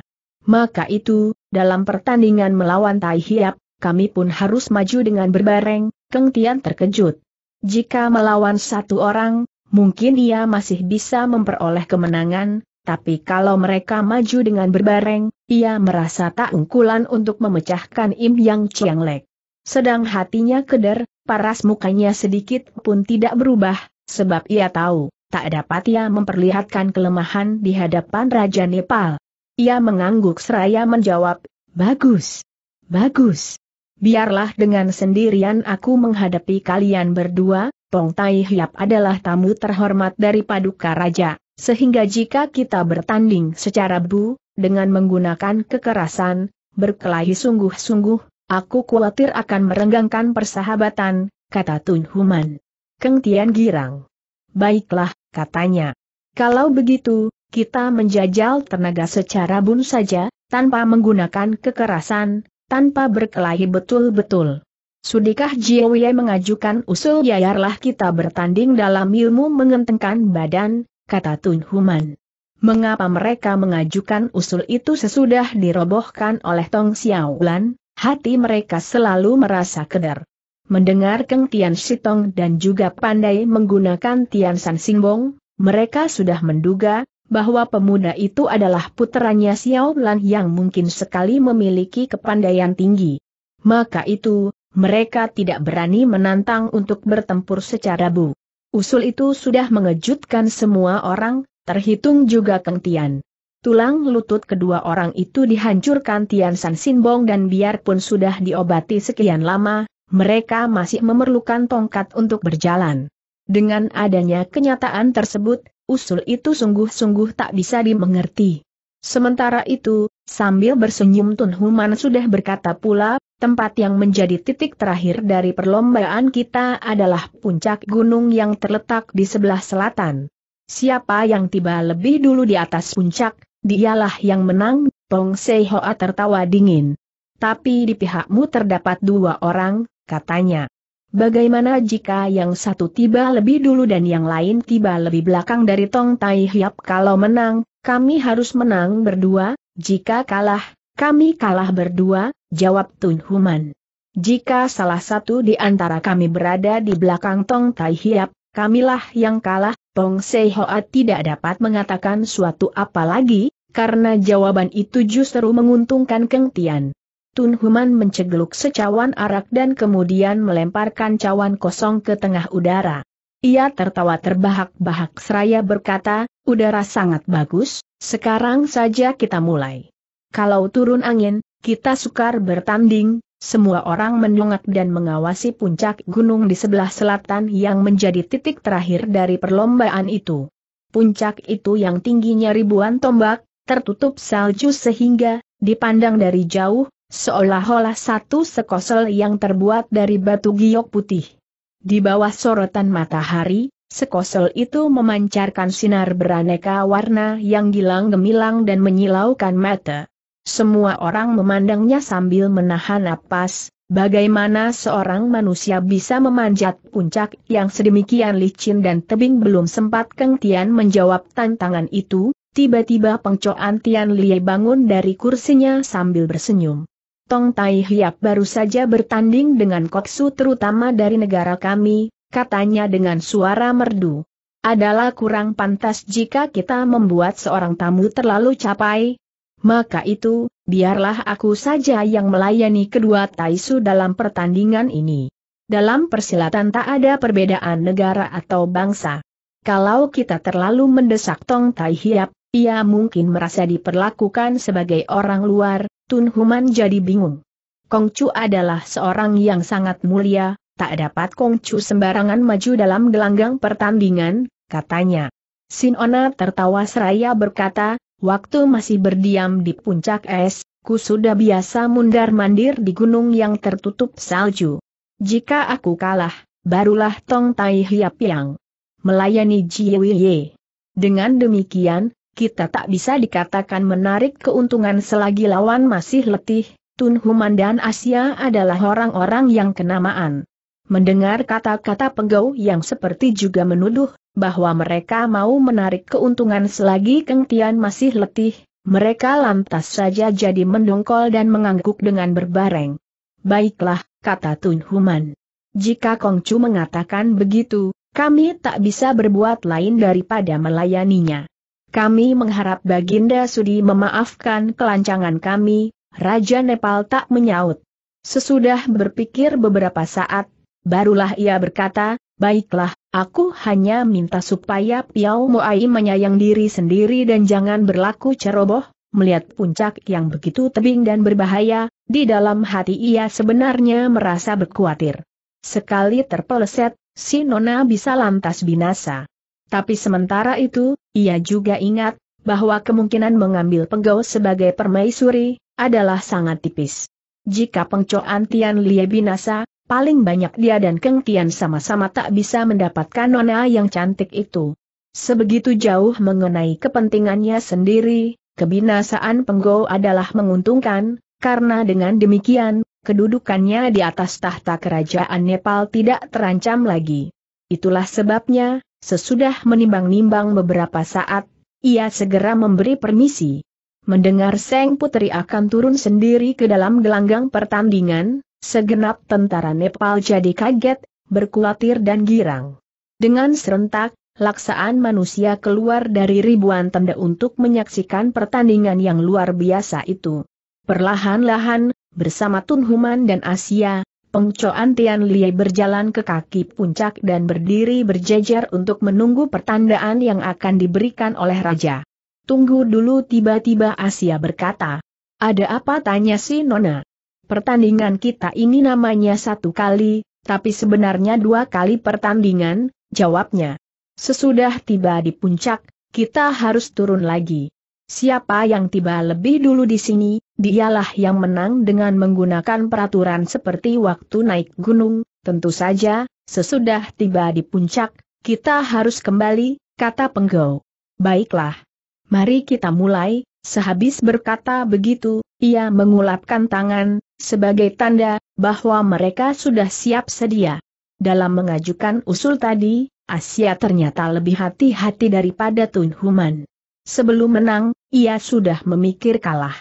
Maka itu, dalam pertandingan melawan Tai Hiap, kami pun harus maju dengan berbareng, Keng Tian terkejut. Jika melawan satu orang, mungkin ia masih bisa memperoleh kemenangan, tapi kalau mereka maju dengan berbareng, ia merasa tak unggulan untuk memecahkan Im Yang Chiang Lek. Sedang hatinya keder, paras mukanya sedikit pun tidak berubah, sebab ia tahu, tak dapat ia memperlihatkan kelemahan di hadapan Raja Nepal. Ia mengangguk seraya menjawab, Bagus. Bagus. Biarlah dengan sendirian aku menghadapi kalian berdua, Tong Tai Hiap adalah tamu terhormat dari Paduka Raja. Sehingga jika kita bertanding secara bu, dengan menggunakan kekerasan, berkelahi sungguh-sungguh, aku khawatir akan merenggangkan persahabatan, kata Tun Human. Keng Tian girang. Baiklah, katanya. Kalau begitu, kita menjajal tenaga secara bun saja, tanpa menggunakan kekerasan, tanpa berkelahi betul-betul. Sudikah Jiwei mengajukan usul yayarlah kita bertanding dalam ilmu mengentengkan badan, kata Tun Human. Mengapa mereka mengajukan usul itu sesudah dirobohkan oleh Tong Xiaolan, hati mereka selalu merasa keder. Mendengar Keng Tian Sitong dan juga pandai menggunakan Tian San Singbong, mereka sudah menduga bahwa pemuda itu adalah putranya Xiaolan yang mungkin sekali memiliki kepandaian tinggi. Maka itu, mereka tidak berani menantang untuk bertempur secara bu. Usul itu sudah mengejutkan semua orang, terhitung juga Keng Tian. Tulang lutut kedua orang itu dihancurkan Tian San Sinbong dan biarpun sudah diobati sekian lama, mereka masih memerlukan tongkat untuk berjalan. Dengan adanya kenyataan tersebut, usul itu sungguh-sungguh tak bisa dimengerti. Sementara itu, sambil bersenyum Tun Human sudah berkata pula Tempat yang menjadi titik terakhir dari perlombaan kita adalah puncak gunung yang terletak di sebelah selatan. Siapa yang tiba lebih dulu di atas puncak, dialah yang menang, Tong Seihoa tertawa dingin. Tapi di pihakmu terdapat dua orang, katanya. Bagaimana jika yang satu tiba lebih dulu dan yang lain tiba lebih belakang dari Tong Tai Hiap kalau menang, kami harus menang berdua, jika kalah, kami kalah berdua, jawab Tun Human. Jika salah satu di antara kami berada di belakang Tong Tai Hiap, kamilah yang kalah, Tong Sei Hoa tidak dapat mengatakan suatu apa lagi, karena jawaban itu justru menguntungkan Keng Tian. Tun Human mencegluk secawan arak dan kemudian melemparkan cawan kosong ke tengah udara. Ia tertawa terbahak-bahak seraya berkata, udara sangat bagus, sekarang saja kita mulai. Kalau turun angin, kita sukar bertanding, semua orang mendongak dan mengawasi puncak gunung di sebelah selatan yang menjadi titik terakhir dari perlombaan itu. Puncak itu yang tingginya ribuan tombak, tertutup salju sehingga, dipandang dari jauh, seolah-olah satu sekosel yang terbuat dari batu giok putih. Di bawah sorotan matahari, Sekosel itu memancarkan sinar beraneka warna yang gilang gemilang dan menyilaukan mata. Semua orang memandangnya sambil menahan napas, bagaimana seorang manusia bisa memanjat puncak yang sedemikian licin dan tebing belum sempat Kang Tian menjawab tantangan itu, tiba-tiba pengcoan Tian Lie bangun dari kursinya sambil bersenyum. Tong Tai Hiap baru saja bertanding dengan koksu terutama dari negara kami, katanya dengan suara merdu. Adalah kurang pantas jika kita membuat seorang tamu terlalu capai, maka itu, biarlah aku saja yang melayani kedua Taisu dalam pertandingan ini. Dalam persilatan tak ada perbedaan negara atau bangsa. Kalau kita terlalu mendesak Tong Tai Hiap, ia mungkin merasa diperlakukan sebagai orang luar, Tun Human jadi bingung. Kong Chu adalah seorang yang sangat mulia, tak dapat Kong Chu sembarangan maju dalam gelanggang pertandingan, katanya. Sin Ona tertawa seraya berkata, Waktu masih berdiam di puncak es, ku sudah biasa mundar-mandir di gunung yang tertutup salju. Jika aku kalah, barulah Tong Tai Hiap yang melayani Jiwiye. Dengan demikian, kita tak bisa dikatakan menarik keuntungan selagi lawan masih letih, Tun Human dan Asia adalah orang-orang yang kenamaan. Mendengar kata-kata penggau yang seperti juga menuduh, bahwa mereka mau menarik keuntungan selagi Keng Tian masih letih, mereka lantas saja jadi mendongkol dan mengangguk dengan berbareng. Baiklah, kata Tun Human. Jika Kong Chu mengatakan begitu, kami tak bisa berbuat lain daripada melayaninya. Kami mengharap Baginda Sudi memaafkan kelancangan kami, Raja Nepal tak menyaut. Sesudah berpikir beberapa saat, Barulah ia berkata, baiklah, aku hanya minta supaya Piao Moai menyayang diri sendiri dan jangan berlaku ceroboh, melihat puncak yang begitu tebing dan berbahaya, di dalam hati ia sebenarnya merasa berkuatir. Sekali terpeleset, si Nona bisa lantas binasa. Tapi sementara itu, ia juga ingat, bahwa kemungkinan mengambil Penggau sebagai permaisuri, adalah sangat tipis. Jika pengcoan Tian Lie binasa, Paling banyak dia dan Keng Tian sama-sama tak bisa mendapatkan nona yang cantik itu. Sebegitu jauh mengenai kepentingannya sendiri, kebinasaan Penggo adalah menguntungkan, karena dengan demikian, kedudukannya di atas tahta kerajaan Nepal tidak terancam lagi. Itulah sebabnya, sesudah menimbang-nimbang beberapa saat, ia segera memberi permisi. Mendengar Seng Putri akan turun sendiri ke dalam gelanggang pertandingan, Segenap tentara Nepal jadi kaget, berkulatir dan girang. Dengan serentak, laksaan manusia keluar dari ribuan tenda untuk menyaksikan pertandingan yang luar biasa itu. Perlahan-lahan, bersama Tun Human dan Asia, Pengcoan Tian Lie berjalan ke kaki puncak dan berdiri berjejer untuk menunggu pertandaan yang akan diberikan oleh Raja. Tunggu dulu tiba-tiba Asia berkata. Ada apa tanya si Nona? pertandingan kita ini namanya satu kali, tapi sebenarnya dua kali pertandingan, jawabnya. Sesudah tiba di puncak, kita harus turun lagi. Siapa yang tiba lebih dulu di sini, dialah yang menang dengan menggunakan peraturan seperti waktu naik gunung, tentu saja, sesudah tiba di puncak, kita harus kembali, kata penggau. Baiklah. Mari kita mulai, sehabis berkata begitu, ia mengulapkan tangan, sebagai tanda bahwa mereka sudah siap sedia. Dalam mengajukan usul tadi, Asia ternyata lebih hati-hati daripada Tun Human. Sebelum menang, ia sudah memikir kalah.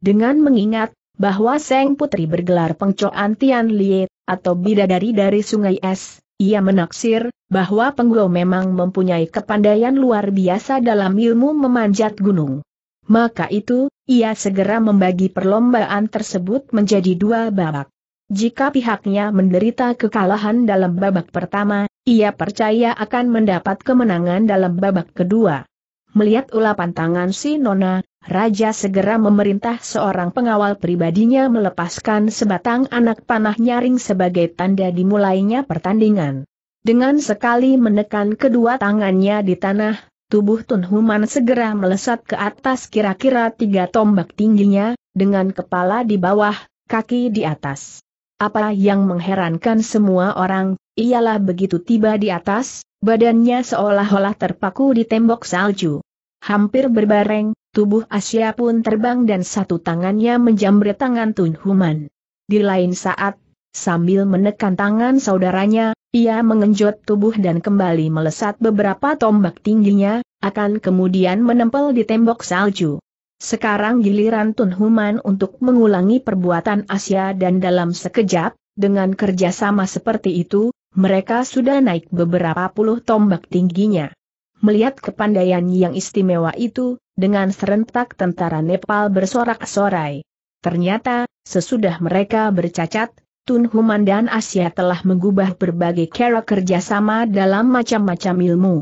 Dengan mengingat bahwa Seng Putri bergelar pengcoan Tian Liet, atau bidadari dari Sungai Es, ia menaksir bahwa Penggo memang mempunyai kepandaian luar biasa dalam ilmu memanjat gunung. Maka itu, ia segera membagi perlombaan tersebut menjadi dua babak. Jika pihaknya menderita kekalahan dalam babak pertama, ia percaya akan mendapat kemenangan dalam babak kedua. Melihat ulapan tangan si Nona, Raja segera memerintah seorang pengawal pribadinya melepaskan sebatang anak panah nyaring sebagai tanda dimulainya pertandingan. Dengan sekali menekan kedua tangannya di tanah, Tubuh Tun Human segera melesat ke atas kira-kira tiga tombak tingginya, dengan kepala di bawah, kaki di atas. Apa yang mengherankan semua orang, ialah begitu tiba di atas, badannya seolah-olah terpaku di tembok salju. Hampir berbareng, tubuh Asia pun terbang dan satu tangannya menjamret tangan Tun Human. Di lain saat, Sambil menekan tangan saudaranya, ia mengenjot tubuh dan kembali melesat beberapa tombak tingginya, akan kemudian menempel di tembok salju. Sekarang giliran Tun Human untuk mengulangi perbuatan Asia dan dalam sekejap, dengan kerjasama seperti itu, mereka sudah naik beberapa puluh tombak tingginya. Melihat kepandaian yang istimewa itu, dengan serentak tentara Nepal bersorak-sorai. Ternyata, sesudah mereka bercacat, Tun Human dan Asia telah mengubah berbagai cara kerjasama dalam macam-macam ilmu.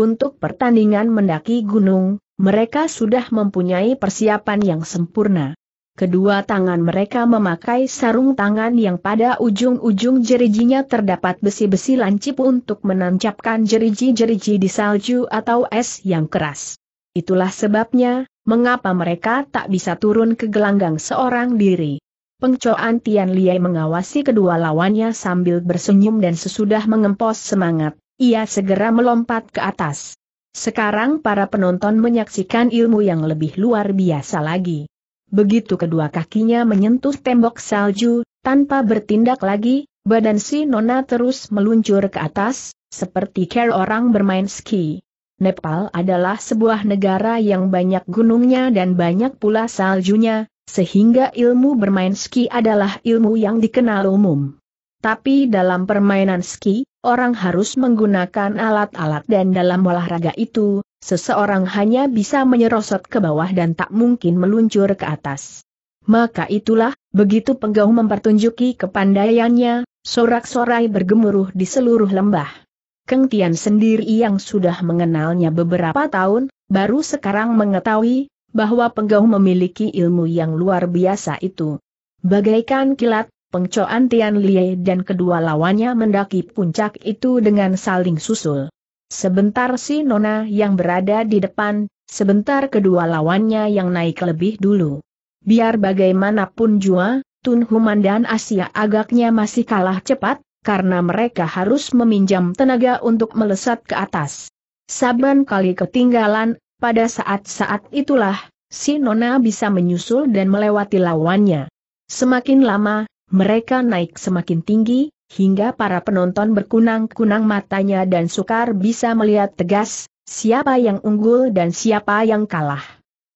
Untuk pertandingan mendaki gunung, mereka sudah mempunyai persiapan yang sempurna. Kedua tangan mereka memakai sarung tangan yang pada ujung-ujung jerijinya terdapat besi-besi lancip untuk menancapkan jeriji-jeriji di salju atau es yang keras. Itulah sebabnya, mengapa mereka tak bisa turun ke gelanggang seorang diri. Pengcoan Tian Liai mengawasi kedua lawannya sambil bersenyum dan sesudah mengempos semangat, ia segera melompat ke atas. Sekarang para penonton menyaksikan ilmu yang lebih luar biasa lagi. Begitu kedua kakinya menyentuh tembok salju, tanpa bertindak lagi, badan si Nona terus meluncur ke atas, seperti care orang bermain ski. Nepal adalah sebuah negara yang banyak gunungnya dan banyak pula saljunya, sehingga ilmu bermain ski adalah ilmu yang dikenal umum. Tapi dalam permainan ski, orang harus menggunakan alat-alat dan dalam olahraga itu, seseorang hanya bisa menyerosot ke bawah dan tak mungkin meluncur ke atas. Maka itulah, begitu penggau mempertunjuki kepandaiannya, sorak-sorai bergemuruh di seluruh lembah. Keng Tian sendiri yang sudah mengenalnya beberapa tahun, baru sekarang mengetahui bahwa penggau memiliki ilmu yang luar biasa itu. Bagaikan kilat, pengcoan Tian Lie dan kedua lawannya mendaki puncak itu dengan saling susul. Sebentar si Nona yang berada di depan, sebentar kedua lawannya yang naik lebih dulu. Biar bagaimanapun jua, Tun Human dan Asia agaknya masih kalah cepat, karena mereka harus meminjam tenaga untuk melesat ke atas. Saban kali ketinggalan, pada saat-saat itulah, si Nona bisa menyusul dan melewati lawannya. Semakin lama, mereka naik semakin tinggi, hingga para penonton berkunang-kunang matanya dan sukar bisa melihat tegas, siapa yang unggul dan siapa yang kalah.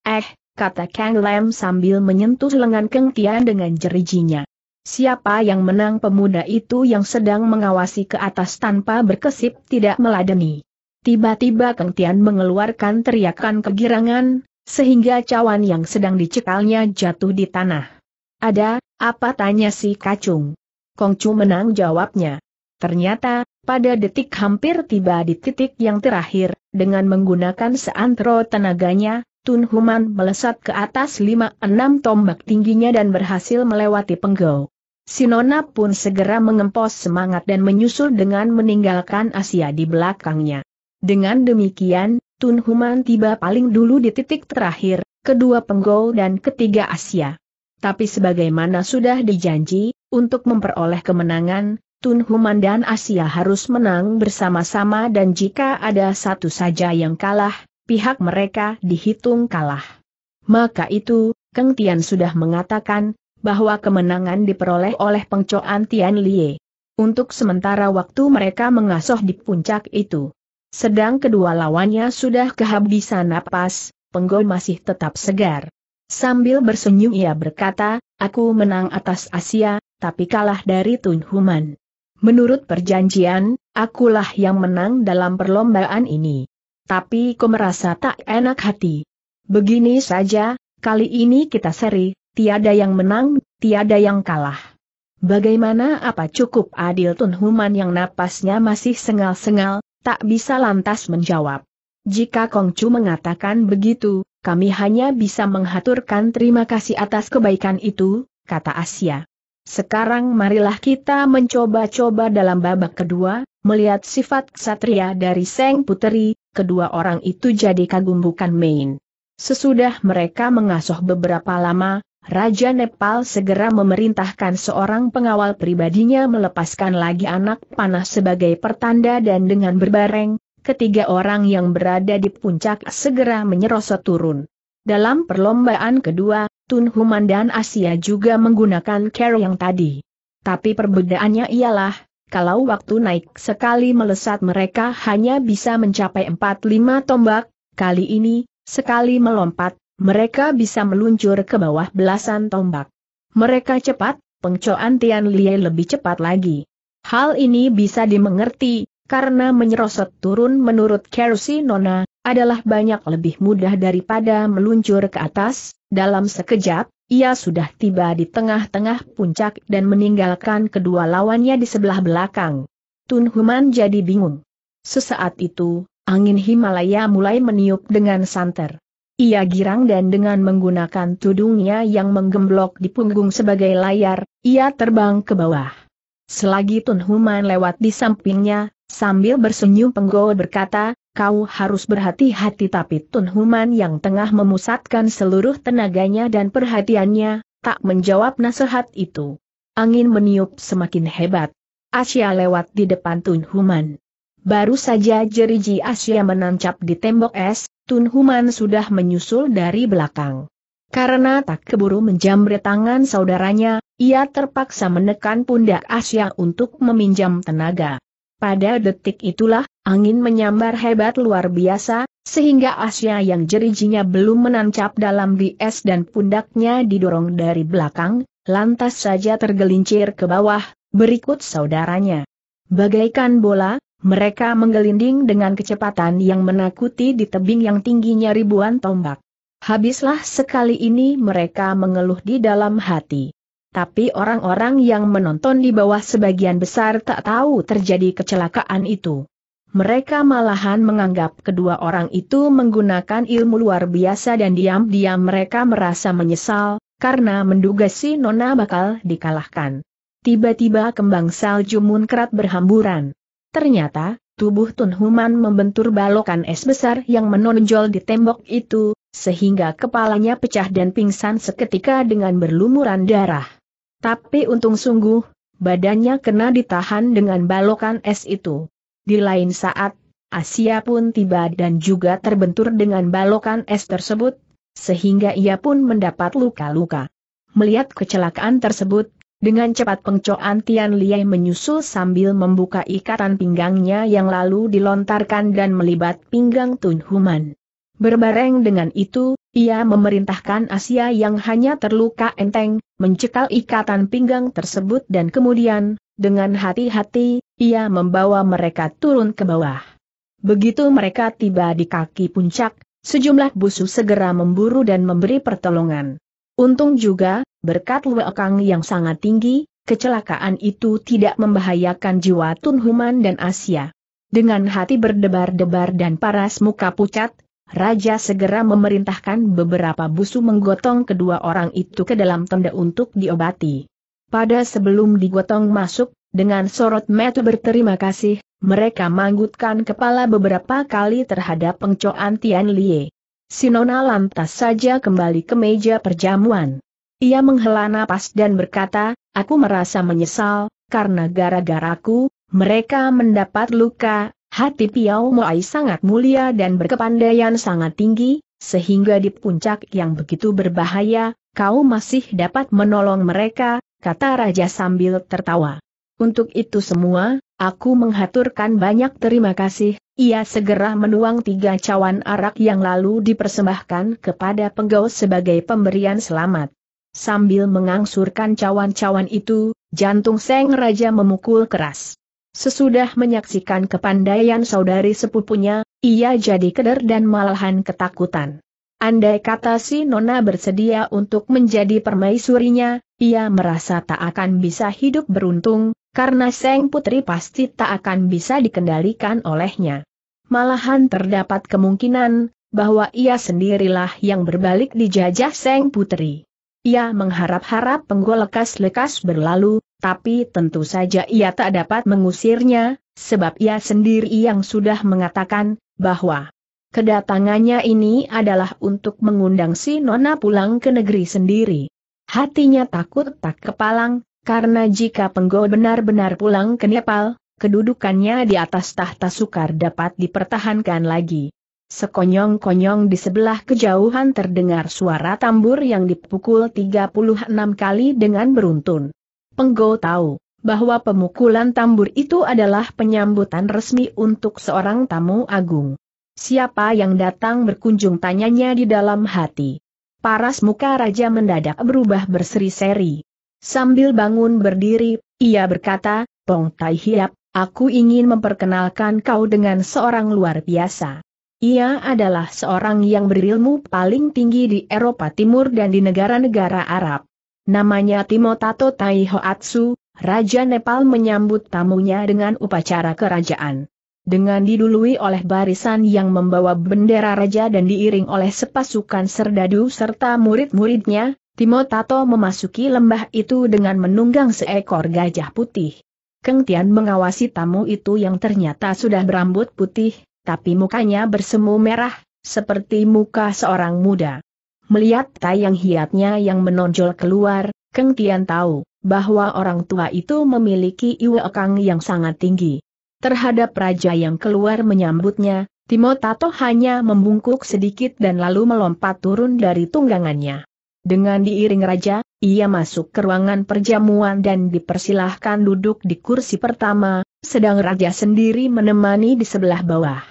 Eh, kata Kang Lam sambil menyentuh lengan Keng Tian dengan jerijinya. Siapa yang menang pemuda itu yang sedang mengawasi ke atas tanpa berkesip tidak meladeni. Tiba-tiba Kang Tian mengeluarkan teriakan kegirangan, sehingga cawan yang sedang dicekalnya jatuh di tanah. Ada, apa tanya si kacung? Kongcu menang jawabnya. Ternyata, pada detik hampir tiba di titik yang terakhir, dengan menggunakan seantero tenaganya, Tun Human melesat ke atas lima enam tombak tingginya dan berhasil melewati penggau. Sinona pun segera mengempos semangat dan menyusul dengan meninggalkan Asia di belakangnya. Dengan demikian, Tun Human tiba paling dulu di titik terakhir, kedua penggol dan ketiga Asia. Tapi sebagaimana sudah dijanji, untuk memperoleh kemenangan, Tun Human dan Asia harus menang bersama-sama dan jika ada satu saja yang kalah, pihak mereka dihitung kalah. Maka itu, Keng Tian sudah mengatakan, bahwa kemenangan diperoleh oleh pengcoan Tian Lie. Untuk sementara waktu mereka mengasuh di puncak itu. Sedang kedua lawannya sudah kehabisan napas, Penggol masih tetap segar. Sambil bersenyum ia berkata, aku menang atas Asia, tapi kalah dari Tun Human. Menurut perjanjian, akulah yang menang dalam perlombaan ini. Tapi ku merasa tak enak hati. Begini saja, kali ini kita seri, tiada yang menang, tiada yang kalah. Bagaimana apa cukup adil Tun Human yang napasnya masih sengal-sengal, tak bisa lantas menjawab. Jika Kongcu mengatakan begitu, kami hanya bisa menghaturkan terima kasih atas kebaikan itu, kata Asia. Sekarang marilah kita mencoba-coba dalam babak kedua, melihat sifat ksatria dari Seng Puteri, kedua orang itu jadi kagum bukan main. Sesudah mereka mengasuh beberapa lama, Raja Nepal segera memerintahkan seorang pengawal pribadinya melepaskan lagi anak panah sebagai pertanda dan dengan berbareng, ketiga orang yang berada di puncak segera menyerosot turun. Dalam perlombaan kedua, Tun Human dan Asia juga menggunakan care yang tadi. Tapi perbedaannya ialah, kalau waktu naik sekali melesat mereka hanya bisa mencapai 4-5 tombak, kali ini, sekali melompat, mereka bisa meluncur ke bawah belasan tombak. Mereka cepat, pengcoan Tian Lie lebih cepat lagi. Hal ini bisa dimengerti, karena menyerosot turun menurut Kerusi Nona, adalah banyak lebih mudah daripada meluncur ke atas, dalam sekejap, ia sudah tiba di tengah-tengah puncak dan meninggalkan kedua lawannya di sebelah belakang. Tun Human jadi bingung. Sesaat itu, angin Himalaya mulai meniup dengan santer. Ia girang dan dengan menggunakan tudungnya yang menggemblok di punggung sebagai layar, ia terbang ke bawah. Selagi Tun Human lewat di sampingnya, sambil bersenyum penggawa berkata, kau harus berhati-hati tapi Tun Human yang tengah memusatkan seluruh tenaganya dan perhatiannya, tak menjawab nasihat itu. Angin meniup semakin hebat. Asia lewat di depan Tun Human. Baru saja jeriji Asia menancap di tembok es, Tun Human sudah menyusul dari belakang. Karena tak keburu menjamret tangan saudaranya, ia terpaksa menekan pundak Asia untuk meminjam tenaga. Pada detik itulah, angin menyambar hebat luar biasa, sehingga Asia yang jerijinya belum menancap dalam di es dan pundaknya didorong dari belakang, lantas saja tergelincir ke bawah, berikut saudaranya. Bagaikan bola, mereka menggelinding dengan kecepatan yang menakuti di tebing yang tingginya ribuan tombak. Habislah sekali ini mereka mengeluh di dalam hati. Tapi orang-orang yang menonton di bawah sebagian besar tak tahu terjadi kecelakaan itu. Mereka malahan menganggap kedua orang itu menggunakan ilmu luar biasa dan diam-diam mereka merasa menyesal, karena menduga si Nona bakal dikalahkan. Tiba-tiba kembang salju munkrat berhamburan. Ternyata, tubuh Tun Human membentur balokan es besar yang menonjol di tembok itu, sehingga kepalanya pecah dan pingsan seketika dengan berlumuran darah. Tapi untung sungguh, badannya kena ditahan dengan balokan es itu. Di lain saat, Asia pun tiba dan juga terbentur dengan balokan es tersebut, sehingga ia pun mendapat luka-luka. Melihat kecelakaan tersebut, dengan cepat pengcoan Tian Liai menyusul sambil membuka ikatan pinggangnya yang lalu dilontarkan dan melibat pinggang Tun Human. Berbareng dengan itu, ia memerintahkan Asia yang hanya terluka enteng, mencekal ikatan pinggang tersebut dan kemudian, dengan hati-hati, ia membawa mereka turun ke bawah. Begitu mereka tiba di kaki puncak, sejumlah busu segera memburu dan memberi pertolongan. Untung juga, Berkat Luekang yang sangat tinggi, kecelakaan itu tidak membahayakan jiwa Tun Human dan Asia. Dengan hati berdebar-debar dan paras muka pucat, Raja segera memerintahkan beberapa busu menggotong kedua orang itu ke dalam tenda untuk diobati. Pada sebelum digotong masuk, dengan sorot mata berterima kasih, mereka manggutkan kepala beberapa kali terhadap pengcoan Tian Lie. Sinona lantas saja kembali ke meja perjamuan. Ia menghela napas dan berkata, aku merasa menyesal, karena gara-garaku, mereka mendapat luka, hati Piao Moai sangat mulia dan berkepandaian sangat tinggi, sehingga di puncak yang begitu berbahaya, kau masih dapat menolong mereka, kata Raja sambil tertawa. Untuk itu semua, aku menghaturkan banyak terima kasih, ia segera menuang tiga cawan arak yang lalu dipersembahkan kepada Penggau sebagai pemberian selamat. Sambil mengangsurkan cawan-cawan itu, jantung Seng Raja memukul keras. Sesudah menyaksikan kepandaian saudari sepupunya, ia jadi keder dan malahan ketakutan. Andai kata si Nona bersedia untuk menjadi permaisurinya, ia merasa tak akan bisa hidup beruntung, karena Seng Putri pasti tak akan bisa dikendalikan olehnya. Malahan terdapat kemungkinan, bahwa ia sendirilah yang berbalik dijajah Seng Putri. Ia mengharap-harap penggol lekas-lekas berlalu, tapi tentu saja ia tak dapat mengusirnya, sebab ia sendiri yang sudah mengatakan, bahwa kedatangannya ini adalah untuk mengundang si Nona pulang ke negeri sendiri. Hatinya takut tak kepalang, karena jika penggol benar-benar pulang ke Nepal, kedudukannya di atas tahta sukar dapat dipertahankan lagi. Sekonyong-konyong di sebelah kejauhan terdengar suara tambur yang dipukul 36 kali dengan beruntun. Penggo tahu bahwa pemukulan tambur itu adalah penyambutan resmi untuk seorang tamu agung. Siapa yang datang berkunjung tanyanya di dalam hati. Paras muka raja mendadak berubah berseri-seri. Sambil bangun berdiri, ia berkata, Pong Tai Hiap, aku ingin memperkenalkan kau dengan seorang luar biasa. Ia adalah seorang yang berilmu paling tinggi di Eropa Timur dan di negara-negara Arab. Namanya Timotato Taihoatsu, Raja Nepal menyambut tamunya dengan upacara kerajaan. Dengan didului oleh barisan yang membawa bendera raja dan diiring oleh sepasukan serdadu serta murid-muridnya, Timotato memasuki lembah itu dengan menunggang seekor gajah putih. Keng Tian mengawasi tamu itu yang ternyata sudah berambut putih, tapi mukanya bersemu merah, seperti muka seorang muda. Melihat tayang hiatnya yang menonjol keluar, Keng Tian tahu bahwa orang tua itu memiliki iwa kang yang sangat tinggi. Terhadap raja yang keluar menyambutnya, Timo Tato hanya membungkuk sedikit dan lalu melompat turun dari tunggangannya. Dengan diiring raja, ia masuk ke ruangan perjamuan dan dipersilahkan duduk di kursi pertama, sedang raja sendiri menemani di sebelah bawah.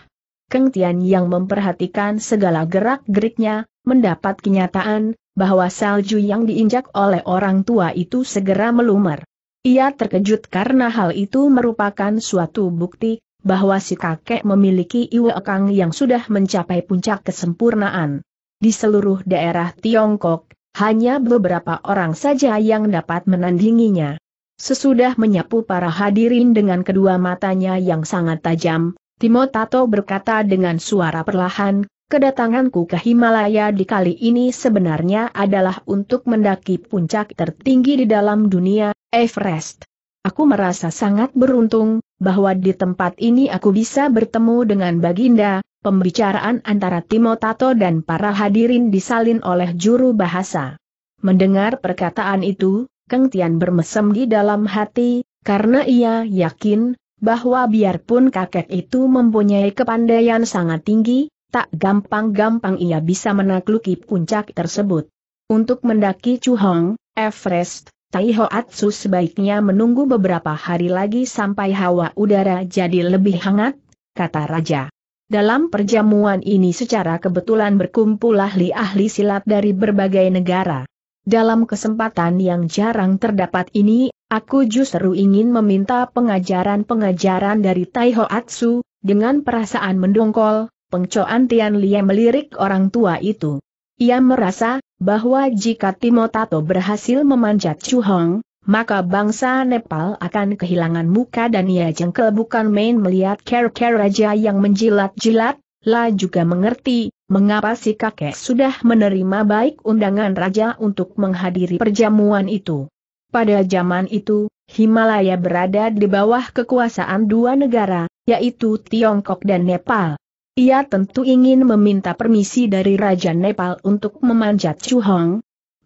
Keng Tian yang memperhatikan segala gerak-geriknya, mendapat kenyataan, bahwa salju yang diinjak oleh orang tua itu segera melumer. Ia terkejut karena hal itu merupakan suatu bukti bahwa si kakek memiliki iwekang yang sudah mencapai puncak kesempurnaan. Di seluruh daerah Tiongkok, hanya beberapa orang saja yang dapat menandinginya. Sesudah menyapu para hadirin dengan kedua matanya yang sangat tajam, Timotato berkata dengan suara perlahan, kedatanganku ke Himalaya di kali ini sebenarnya adalah untuk mendaki puncak tertinggi di dalam dunia, Everest. Aku merasa sangat beruntung, bahwa di tempat ini aku bisa bertemu dengan Baginda, pembicaraan antara Timotato dan para hadirin disalin oleh juru bahasa. Mendengar perkataan itu, Keng Tian bermesem di dalam hati, karena ia yakin, bahwa biarpun kakek itu mempunyai kepandaian sangat tinggi, tak gampang-gampang ia bisa menakluki puncak tersebut. Untuk mendaki Chuhong, Everest, Taiho Atsu sebaiknya menunggu beberapa hari lagi sampai hawa udara jadi lebih hangat, kata Raja. Dalam perjamuan ini secara kebetulan berkumpul ahli-ahli silat dari berbagai negara. Dalam kesempatan yang jarang terdapat ini, aku justru ingin meminta pengajaran-pengajaran dari Taiho Atsu, dengan perasaan mendongkol, pengcoan Tian Lie melirik orang tua itu. Ia merasa, bahwa jika Timotato berhasil memanjat Chu Hong, maka bangsa Nepal akan kehilangan muka dan ia jengkel bukan main melihat ker-ker raja yang menjilat-jilat, Lah juga mengerti, mengapa si kakek sudah menerima baik undangan raja untuk menghadiri perjamuan itu. Pada zaman itu, Himalaya berada di bawah kekuasaan dua negara, yaitu Tiongkok dan Nepal. Ia tentu ingin meminta permisi dari Raja Nepal untuk memanjat Chu Hong,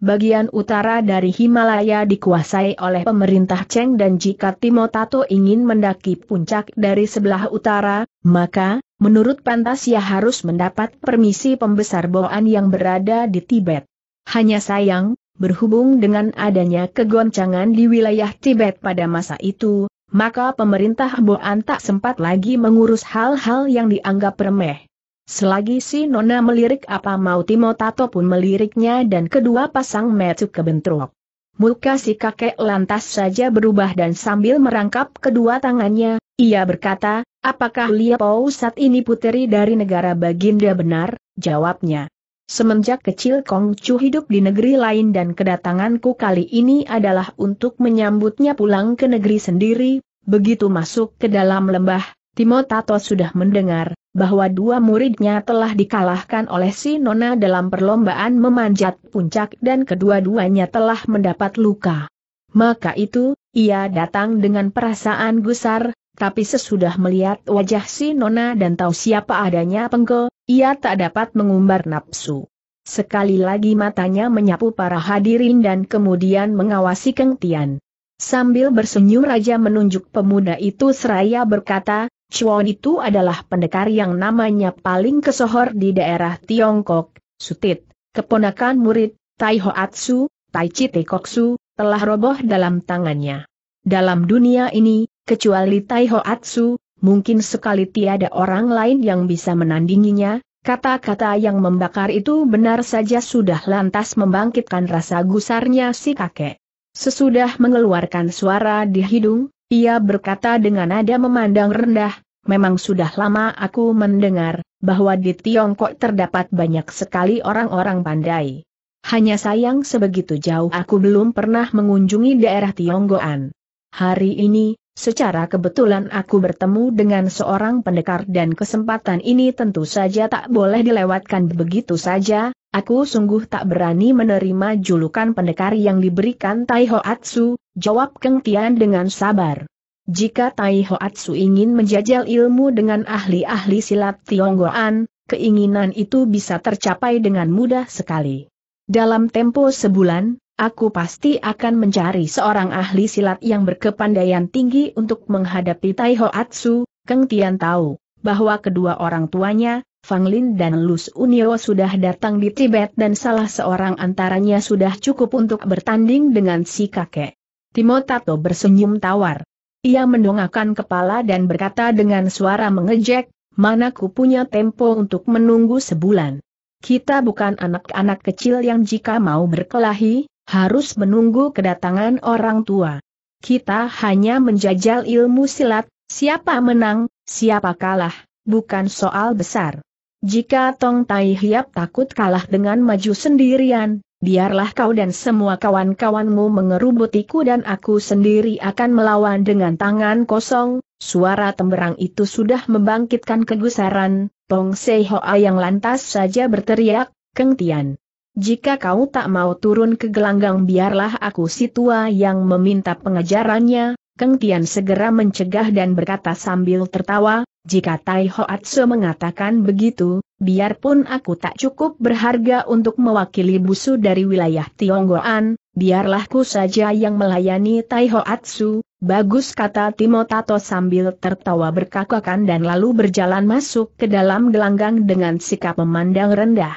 bagian utara dari Himalaya dikuasai oleh pemerintah Cheng dan jika Timotato ingin mendaki puncak dari sebelah utara, maka, menurut pantas ia harus mendapat permisi pembesar Boan yang berada di Tibet. Hanya sayang, berhubung dengan adanya kegoncangan di wilayah Tibet pada masa itu, maka pemerintah Boan tak sempat lagi mengurus hal-hal yang dianggap remeh. Selagi si Nona melirik apa mau Timo Tato pun meliriknya dan kedua pasang ke bentrok. Muka si kakek lantas saja berubah dan sambil merangkap kedua tangannya, ia berkata, apakah Liapau saat ini puteri dari negara Baginda benar? Jawabnya. Semenjak kecil Kong Chu hidup di negeri lain dan kedatanganku kali ini adalah untuk menyambutnya pulang ke negeri sendiri, begitu masuk ke dalam lembah, Timo sudah mendengar bahwa dua muridnya telah dikalahkan oleh si Nona dalam perlombaan memanjat puncak dan kedua-duanya telah mendapat luka. Maka itu, ia datang dengan perasaan gusar, tapi sesudah melihat wajah si Nona dan tahu siapa adanya Pengko, ia tak dapat mengumbar nafsu. Sekali lagi matanya menyapu para hadirin dan kemudian mengawasi Keng Tian. Sambil bersenyum raja menunjuk pemuda itu seraya berkata, Chuan itu adalah pendekar yang namanya paling kesohor di daerah Tiongkok, Sutit, keponakan murid, Tai Atsu, Tai Chi Koksu, telah roboh dalam tangannya. Dalam dunia ini, kecuali Tai Atsu, mungkin sekali tiada orang lain yang bisa menandinginya, kata-kata yang membakar itu benar saja sudah lantas membangkitkan rasa gusarnya si kakek. Sesudah mengeluarkan suara di hidung, ia berkata dengan nada memandang rendah, memang sudah lama aku mendengar, bahwa di Tiongkok terdapat banyak sekali orang-orang pandai. Hanya sayang sebegitu jauh aku belum pernah mengunjungi daerah Tionggoan. Hari ini, secara kebetulan aku bertemu dengan seorang pendekar dan kesempatan ini tentu saja tak boleh dilewatkan begitu saja, aku sungguh tak berani menerima julukan pendekar yang diberikan Taiho Atsu, jawab Keng Tian dengan sabar. Jika Tai Hoatsu ingin menjajal ilmu dengan ahli-ahli silat Tionggoan, keinginan itu bisa tercapai dengan mudah sekali. Dalam tempo sebulan, aku pasti akan mencari seorang ahli silat yang berkepandaian tinggi untuk menghadapi Tai Hoatsu, Keng Tian tahu bahwa kedua orang tuanya, Fang Lin dan Lus Unio sudah datang di Tibet dan salah seorang antaranya sudah cukup untuk bertanding dengan si kakek. Timotato bersenyum tawar. Ia mendongakkan kepala dan berkata dengan suara mengejek, mana ku punya tempo untuk menunggu sebulan. Kita bukan anak-anak kecil yang jika mau berkelahi, harus menunggu kedatangan orang tua. Kita hanya menjajal ilmu silat, siapa menang, siapa kalah, bukan soal besar. Jika Tong Tai Hiap takut kalah dengan maju sendirian, biarlah kau dan semua kawan-kawanmu mengerubutiku dan aku sendiri akan melawan dengan tangan kosong, suara temberang itu sudah membangkitkan kegusaran, Tong Sei Hoa yang lantas saja berteriak, Keng Tian. Jika kau tak mau turun ke gelanggang biarlah aku si tua yang meminta pengejarannya, Keng Tian segera mencegah dan berkata sambil tertawa, jika Tai Hoatse mengatakan begitu, biarpun aku tak cukup berharga untuk mewakili busu dari wilayah Tionggoan, biarlah ku saja yang melayani Taiho Atsu, bagus kata Timotato sambil tertawa berkakakan dan lalu berjalan masuk ke dalam gelanggang dengan sikap memandang rendah.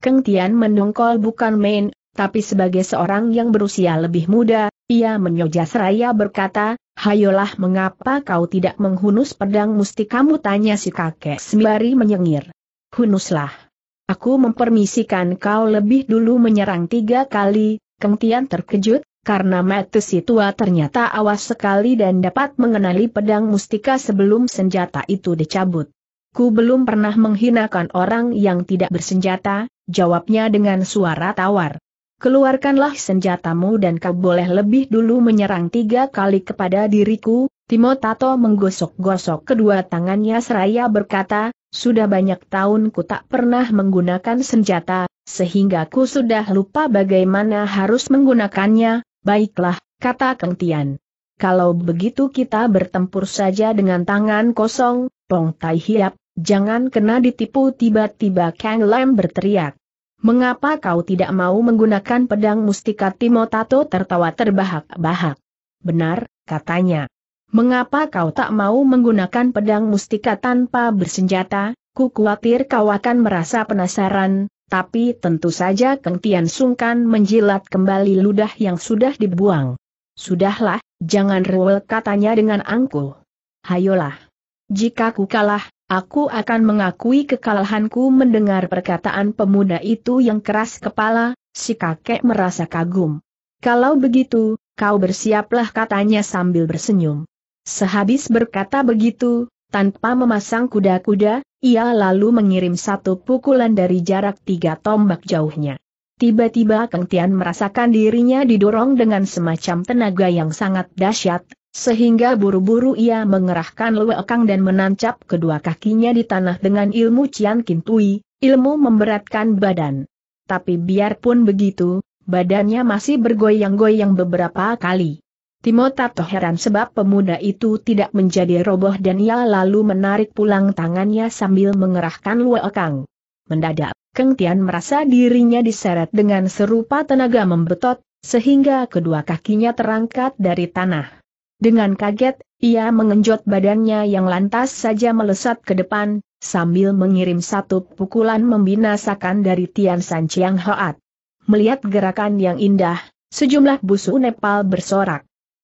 Keng Tian mendongkol bukan main, tapi sebagai seorang yang berusia lebih muda, ia menyoja seraya berkata, Hayolah mengapa kau tidak menghunus pedang mustikamu kamu tanya si kakek sembari menyengir. Hunuslah. Aku mempermisikan kau lebih dulu menyerang tiga kali, Kengtian terkejut, karena si tua ternyata awas sekali dan dapat mengenali pedang mustika sebelum senjata itu dicabut. Ku belum pernah menghinakan orang yang tidak bersenjata, jawabnya dengan suara tawar. Keluarkanlah senjatamu dan kau boleh lebih dulu menyerang tiga kali kepada diriku, Timotato menggosok-gosok kedua tangannya seraya berkata, sudah banyak tahun ku tak pernah menggunakan senjata, sehingga ku sudah lupa bagaimana harus menggunakannya, baiklah, kata Kang Tian. Kalau begitu kita bertempur saja dengan tangan kosong, Pong Tai Hiap, jangan kena ditipu tiba-tiba Kang Lam berteriak. Mengapa kau tidak mau menggunakan pedang mustika Timotato tertawa terbahak-bahak? Benar, katanya. Mengapa kau tak mau menggunakan pedang mustika tanpa bersenjata? Ku khawatir kau akan merasa penasaran, tapi tentu saja Keng Tian sungkan menjilat kembali ludah yang sudah dibuang. Sudahlah, jangan rewel katanya dengan angkuh. Hayolah. Jika ku kalah, aku akan mengakui kekalahanku mendengar perkataan pemuda itu yang keras kepala, si kakek merasa kagum. Kalau begitu, kau bersiaplah katanya sambil bersenyum. Sehabis berkata begitu, tanpa memasang kuda-kuda, ia lalu mengirim satu pukulan dari jarak tiga tombak jauhnya. Tiba-tiba Kang Tian merasakan dirinya didorong dengan semacam tenaga yang sangat dahsyat, sehingga buru-buru ia mengerahkan luekang dan menancap kedua kakinya di tanah dengan ilmu Cian Kintui, ilmu memberatkan badan. Tapi biarpun begitu, badannya masih bergoyang-goyang beberapa kali. Timo tak heran sebab pemuda itu tidak menjadi roboh dan ia lalu menarik pulang tangannya sambil mengerahkan kang. Mendadak, Keng Tian merasa dirinya diseret dengan serupa tenaga membetot, sehingga kedua kakinya terangkat dari tanah. Dengan kaget, ia mengenjot badannya yang lantas saja melesat ke depan, sambil mengirim satu pukulan membinasakan dari Tian San Chiang Hoat. Melihat gerakan yang indah, sejumlah busu Nepal bersorak.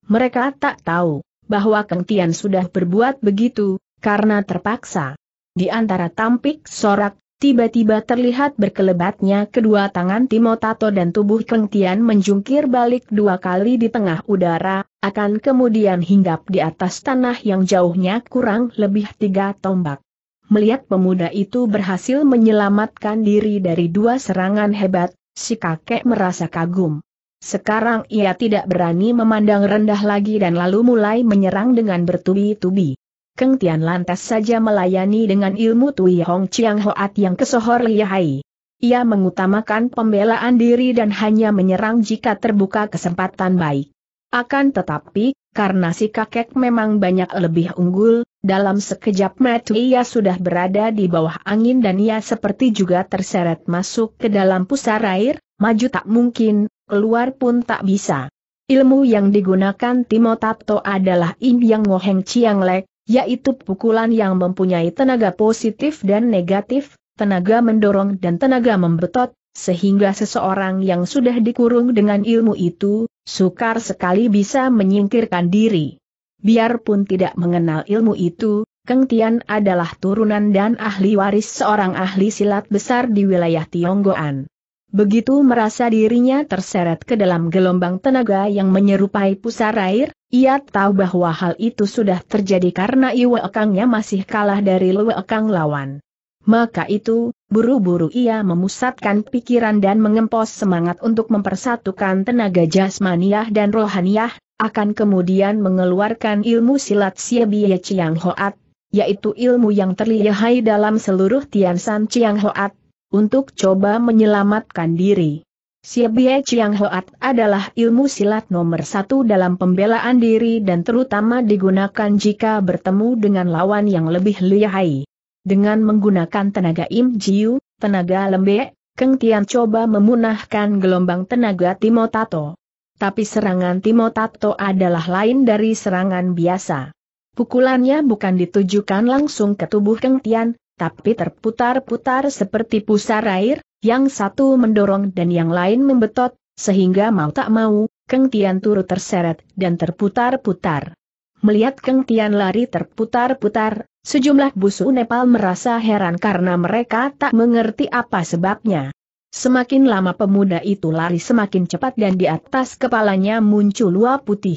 Mereka tak tahu bahwa Kang Tian sudah berbuat begitu, karena terpaksa. Di antara tampik sorak, tiba-tiba terlihat berkelebatnya kedua tangan Timotato dan tubuh Kang Tian menjungkir balik dua kali di tengah udara, akan kemudian hinggap di atas tanah yang jauhnya kurang lebih tiga tombak. Melihat pemuda itu berhasil menyelamatkan diri dari dua serangan hebat, si kakek merasa kagum. Sekarang ia tidak berani memandang rendah lagi dan lalu mulai menyerang dengan bertubi-tubi. Keng Tian lantas saja melayani dengan ilmu Tui Hong Chiang Hoat yang kesohor lihai. Ia mengutamakan pembelaan diri dan hanya menyerang jika terbuka kesempatan baik. Akan tetapi, karena si kakek memang banyak lebih unggul, dalam sekejap mata ia sudah berada di bawah angin dan ia seperti juga terseret masuk ke dalam pusar air, maju tak mungkin, keluar pun tak bisa. Ilmu yang digunakan Timotato adalah In Yang Ngoheng Chiang Lek, yaitu pukulan yang mempunyai tenaga positif dan negatif, tenaga mendorong dan tenaga membetot, sehingga seseorang yang sudah dikurung dengan ilmu itu, sukar sekali bisa menyingkirkan diri. Biarpun tidak mengenal ilmu itu, Keng Tian adalah turunan dan ahli waris seorang ahli silat besar di wilayah Tionggoan. Begitu merasa dirinya terseret ke dalam gelombang tenaga yang menyerupai pusar air, ia tahu bahwa hal itu sudah terjadi karena Iwekangnya masih kalah dari Lewekang lawan. Maka itu, buru-buru ia memusatkan pikiran dan mengempos semangat untuk mempersatukan tenaga jasmaniah dan rohaniah, akan kemudian mengeluarkan ilmu silat Siebie Chiang Hoat, yaitu ilmu yang terlihai dalam seluruh tiansan San Chiang Hoat, untuk coba menyelamatkan diri. Siabie Chiang Hoat adalah ilmu silat nomor satu dalam pembelaan diri dan terutama digunakan jika bertemu dengan lawan yang lebih lihai. Dengan menggunakan tenaga Im Jiu, tenaga lembek, Keng Tian coba memunahkan gelombang tenaga Timotato. Tapi serangan Timotato adalah lain dari serangan biasa. Pukulannya bukan ditujukan langsung ke tubuh Keng Tian, tapi terputar-putar seperti pusar air, yang satu mendorong dan yang lain membetot, sehingga mau tak mau, Keng Tian turut terseret dan terputar-putar. Melihat Keng Tian lari terputar-putar, sejumlah busu Nepal merasa heran karena mereka tak mengerti apa sebabnya. Semakin lama pemuda itu lari semakin cepat dan di atas kepalanya muncul luar putih.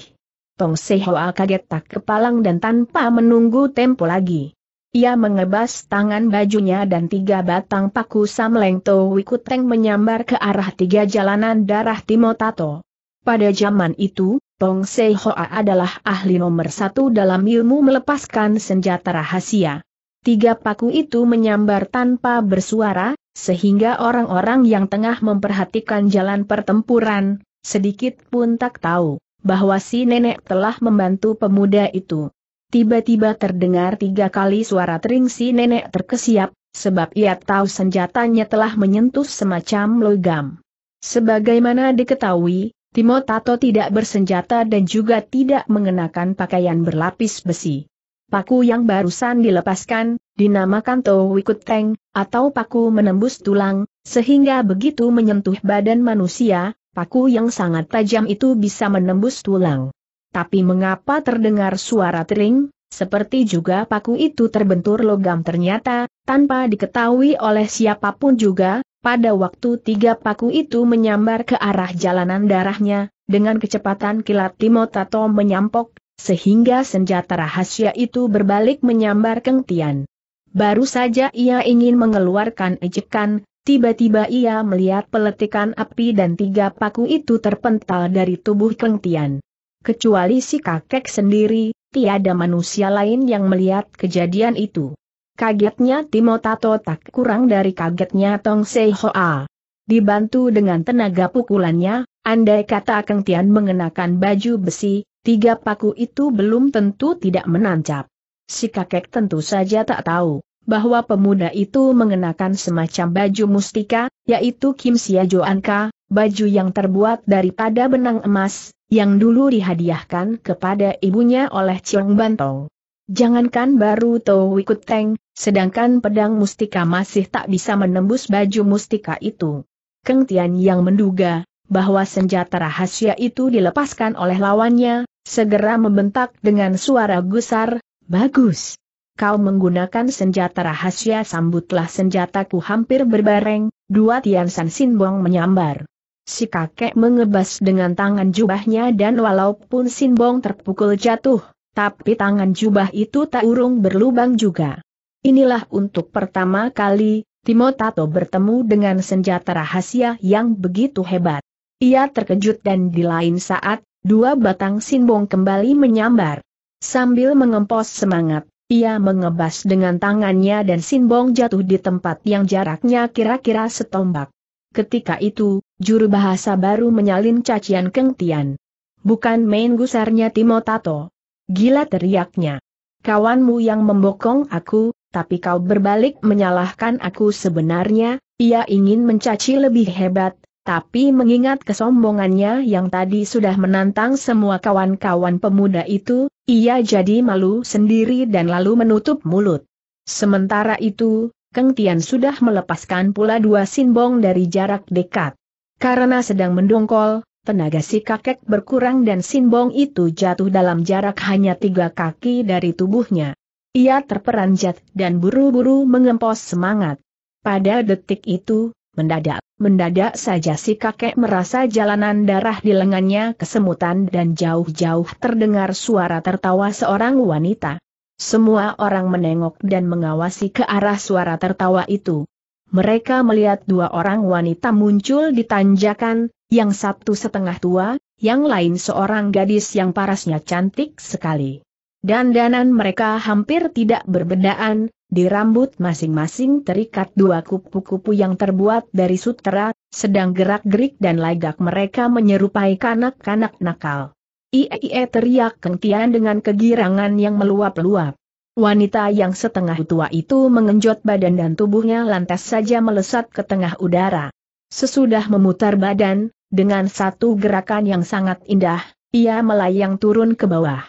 Tong Sehoa kaget tak kepalang dan tanpa menunggu tempo lagi. Ia mengebas tangan bajunya dan tiga batang paku Samleng Towi Kuteng menyambar ke arah tiga jalanan darah Timotato. Pada zaman itu, Tong Se adalah ahli nomor satu dalam ilmu melepaskan senjata rahasia. Tiga paku itu menyambar tanpa bersuara, sehingga orang-orang yang tengah memperhatikan jalan pertempuran, sedikit pun tak tahu bahwa si nenek telah membantu pemuda itu. Tiba-tiba terdengar tiga kali suara tering si nenek terkesiap, sebab ia tahu senjatanya telah menyentuh semacam logam. Sebagaimana diketahui, Timo Tato tidak bersenjata dan juga tidak mengenakan pakaian berlapis besi. Paku yang barusan dilepaskan, dinamakan Towikut Teng, atau paku menembus tulang, sehingga begitu menyentuh badan manusia, paku yang sangat tajam itu bisa menembus tulang tapi mengapa terdengar suara tering, seperti juga paku itu terbentur logam ternyata, tanpa diketahui oleh siapapun juga, pada waktu tiga paku itu menyambar ke arah jalanan darahnya, dengan kecepatan kilat Timotato menyampok, sehingga senjata rahasia itu berbalik menyambar Kengtian. Baru saja ia ingin mengeluarkan ejekan, Tiba-tiba ia melihat peletikan api dan tiga paku itu terpental dari tubuh Kengtian kecuali si kakek sendiri, tiada manusia lain yang melihat kejadian itu. Kagetnya Timo Tato tak kurang dari kagetnya Tong Sei Hoa. Dibantu dengan tenaga pukulannya, andai kata Kang Tian mengenakan baju besi, tiga paku itu belum tentu tidak menancap. Si kakek tentu saja tak tahu bahwa pemuda itu mengenakan semacam baju mustika, yaitu Kim Sia Joanka, baju yang terbuat daripada benang emas, yang dulu dihadiahkan kepada ibunya oleh Ciong Bantong. Jangankan baru tahu ikut Teng, sedangkan pedang mustika masih tak bisa menembus baju mustika itu. Keng Tian yang menduga, bahwa senjata rahasia itu dilepaskan oleh lawannya, segera membentak dengan suara gusar, Bagus! Kau menggunakan senjata rahasia sambutlah senjataku hampir berbareng, dua Tian San Sin Sinbong menyambar. Si kakek mengebas dengan tangan jubahnya dan walaupun Sinbong terpukul jatuh, tapi tangan jubah itu tak urung berlubang juga. Inilah untuk pertama kali, Timotato bertemu dengan senjata rahasia yang begitu hebat. Ia terkejut dan di lain saat, dua batang Sinbong kembali menyambar. Sambil mengempos semangat, ia mengebas dengan tangannya dan Sinbong jatuh di tempat yang jaraknya kira-kira setombak. Ketika itu, juru bahasa baru menyalin cacian Keng Bukan main gusarnya Timo Tato. Gila teriaknya. Kawanmu yang membokong aku, tapi kau berbalik menyalahkan aku sebenarnya, ia ingin mencaci lebih hebat, tapi mengingat kesombongannya yang tadi sudah menantang semua kawan-kawan pemuda itu, ia jadi malu sendiri dan lalu menutup mulut. Sementara itu, Keng Tian sudah melepaskan pula dua sinbong dari jarak dekat. Karena sedang mendongkol, tenaga si kakek berkurang dan sinbong itu jatuh dalam jarak hanya tiga kaki dari tubuhnya. Ia terperanjat dan buru-buru mengempos semangat. Pada detik itu, mendadak, mendadak saja si kakek merasa jalanan darah di lengannya kesemutan dan jauh-jauh terdengar suara tertawa seorang wanita. Semua orang menengok dan mengawasi ke arah suara tertawa itu. Mereka melihat dua orang wanita muncul di tanjakan, yang satu setengah tua, yang lain seorang gadis yang parasnya cantik sekali. Dandanan mereka hampir tidak berbedaan, di rambut masing-masing terikat dua kupu-kupu yang terbuat dari sutera, sedang gerak-gerik dan lagak mereka menyerupai kanak-kanak nakal. Ie teriak Keng dengan kegirangan yang meluap-luap. Wanita yang setengah tua itu mengenjot badan dan tubuhnya lantas saja melesat ke tengah udara. Sesudah memutar badan, dengan satu gerakan yang sangat indah, ia melayang turun ke bawah.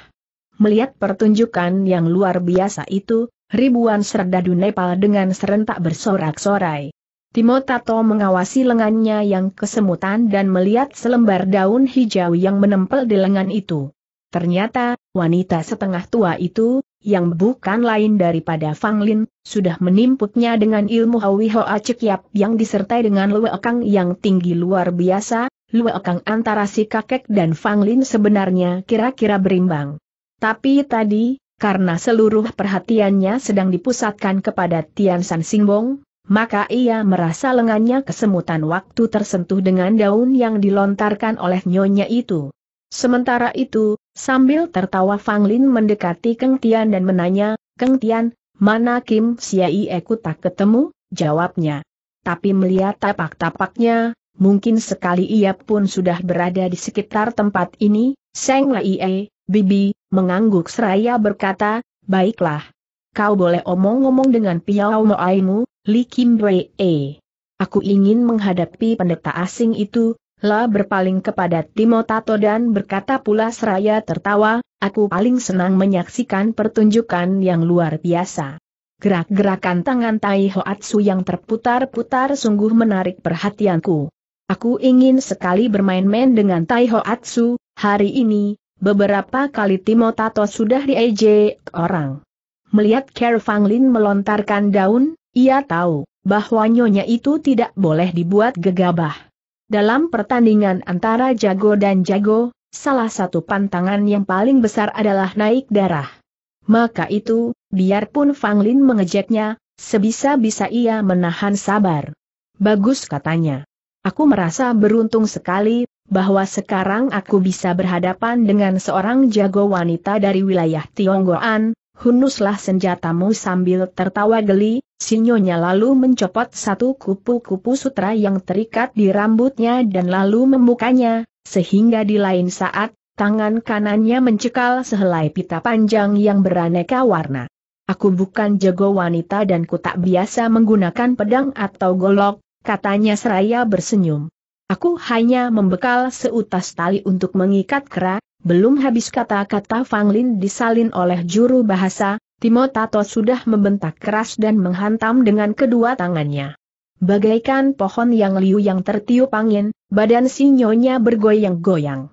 Melihat pertunjukan yang luar biasa itu, ribuan serdadu Nepal dengan serentak bersorak-sorai. Timo Tato mengawasi lengannya yang kesemutan dan melihat selembar daun hijau yang menempel di lengan itu. Ternyata, wanita setengah tua itu, yang bukan lain daripada Fang Lin, sudah menimputnya dengan ilmu Hawi Hoa Cekyap yang disertai dengan luekang yang tinggi luar biasa, luekang antara si kakek dan Fang Lin sebenarnya kira-kira berimbang. Tapi tadi, karena seluruh perhatiannya sedang dipusatkan kepada Tian San Singbong, maka ia merasa lengannya kesemutan waktu tersentuh dengan daun yang dilontarkan oleh nyonya itu. Sementara itu, sambil tertawa Fang Lin mendekati Keng Tian dan menanya, Keng Tian, mana Kim Siai Eku tak ketemu? Jawabnya. Tapi melihat tapak-tapaknya, mungkin sekali ia pun sudah berada di sekitar tempat ini, Seng Lai e, Bibi, mengangguk seraya berkata, baiklah. Kau boleh omong-omong dengan Piao Moaimu, Li Kim E. Aku ingin menghadapi pendeta asing itu, La berpaling kepada Timo Tato dan berkata pula seraya tertawa, aku paling senang menyaksikan pertunjukan yang luar biasa. Gerak-gerakan tangan Tai Hoatsu yang terputar-putar sungguh menarik perhatianku. Aku ingin sekali bermain-main dengan Tai Hoatsu, hari ini, beberapa kali Timo Tato sudah diejek orang. Melihat Kerfanglin melontarkan daun, ia tahu bahwa nyonya itu tidak boleh dibuat gegabah. Dalam pertandingan antara jago dan jago, salah satu pantangan yang paling besar adalah naik darah. Maka itu, biarpun Fang Lin mengejeknya, sebisa-bisa ia menahan sabar. Bagus katanya. Aku merasa beruntung sekali, bahwa sekarang aku bisa berhadapan dengan seorang jago wanita dari wilayah Tionggoan, hunuslah senjatamu sambil tertawa geli, sinyonya lalu mencopot satu kupu-kupu sutra yang terikat di rambutnya dan lalu membukanya, sehingga di lain saat, tangan kanannya mencekal sehelai pita panjang yang beraneka warna. Aku bukan jago wanita dan ku tak biasa menggunakan pedang atau golok, katanya seraya bersenyum. Aku hanya membekal seutas tali untuk mengikat kera, belum habis kata-kata Fang Lin disalin oleh juru bahasa, Timotato sudah membentak keras dan menghantam dengan kedua tangannya. Bagaikan pohon yang liu yang tertiup angin, badan sinyonya bergoyang-goyang.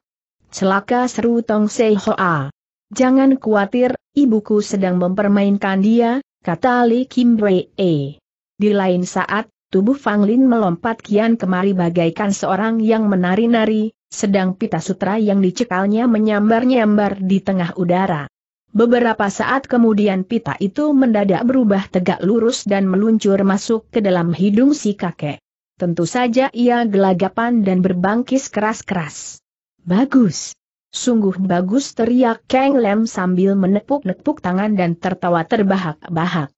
Celaka seru Tong Sei Hoa. Jangan khawatir, ibuku sedang mempermainkan dia, kata Li Kim Eh. Di lain saat, Tubuh Fang Lin melompat kian kemari bagaikan seorang yang menari-nari, sedang pita sutra yang dicekalnya menyambar-nyambar di tengah udara. Beberapa saat kemudian pita itu mendadak berubah tegak lurus dan meluncur masuk ke dalam hidung si kakek. Tentu saja ia gelagapan dan berbangkis keras-keras. Bagus. Sungguh bagus teriak Kang Lem sambil menepuk-nepuk tangan dan tertawa terbahak-bahak.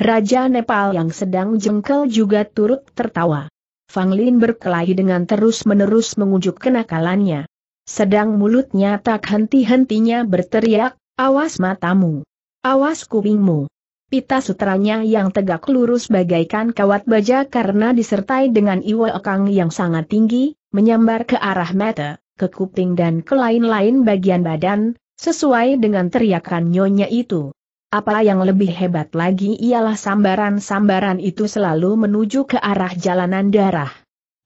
Raja Nepal yang sedang jengkel juga turut tertawa. Fang Lin berkelahi dengan terus-menerus mengunjuk kenakalannya. Sedang mulutnya tak henti-hentinya berteriak, awas matamu, awas kupingmu. Pita sutranya yang tegak lurus bagaikan kawat baja karena disertai dengan iwa ekang yang sangat tinggi, menyambar ke arah mata, ke kuping dan ke lain-lain bagian badan, sesuai dengan teriakan nyonya itu. Apa yang lebih hebat lagi ialah sambaran-sambaran itu selalu menuju ke arah jalanan darah.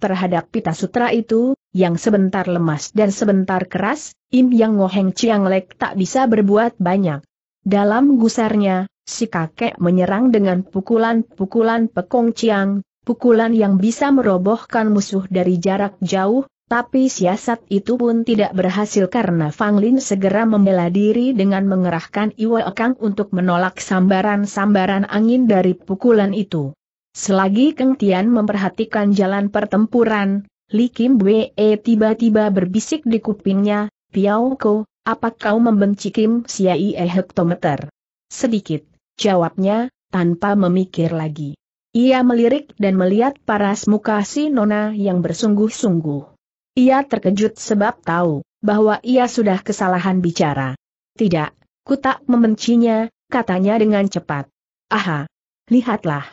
Terhadap pita sutra itu, yang sebentar lemas dan sebentar keras, Im Yang Ngoheng Chiang Lek tak bisa berbuat banyak. Dalam gusarnya, si kakek menyerang dengan pukulan-pukulan pekong ciang, pukulan yang bisa merobohkan musuh dari jarak jauh, tapi siasat itu pun tidak berhasil karena Fang Lin segera membela diri dengan mengerahkan Iwa Kang untuk menolak sambaran-sambaran angin dari pukulan itu. Selagi Keng Tian memperhatikan jalan pertempuran, Li Kim Wee tiba-tiba berbisik di kupingnya, Piao Ko, apa kau membenci Kim Siai hektometer? Sedikit, jawabnya, tanpa memikir lagi. Ia melirik dan melihat paras muka si Nona yang bersungguh-sungguh. Ia terkejut sebab tahu bahwa ia sudah kesalahan bicara. Tidak, ku tak membencinya, katanya dengan cepat. Aha, lihatlah.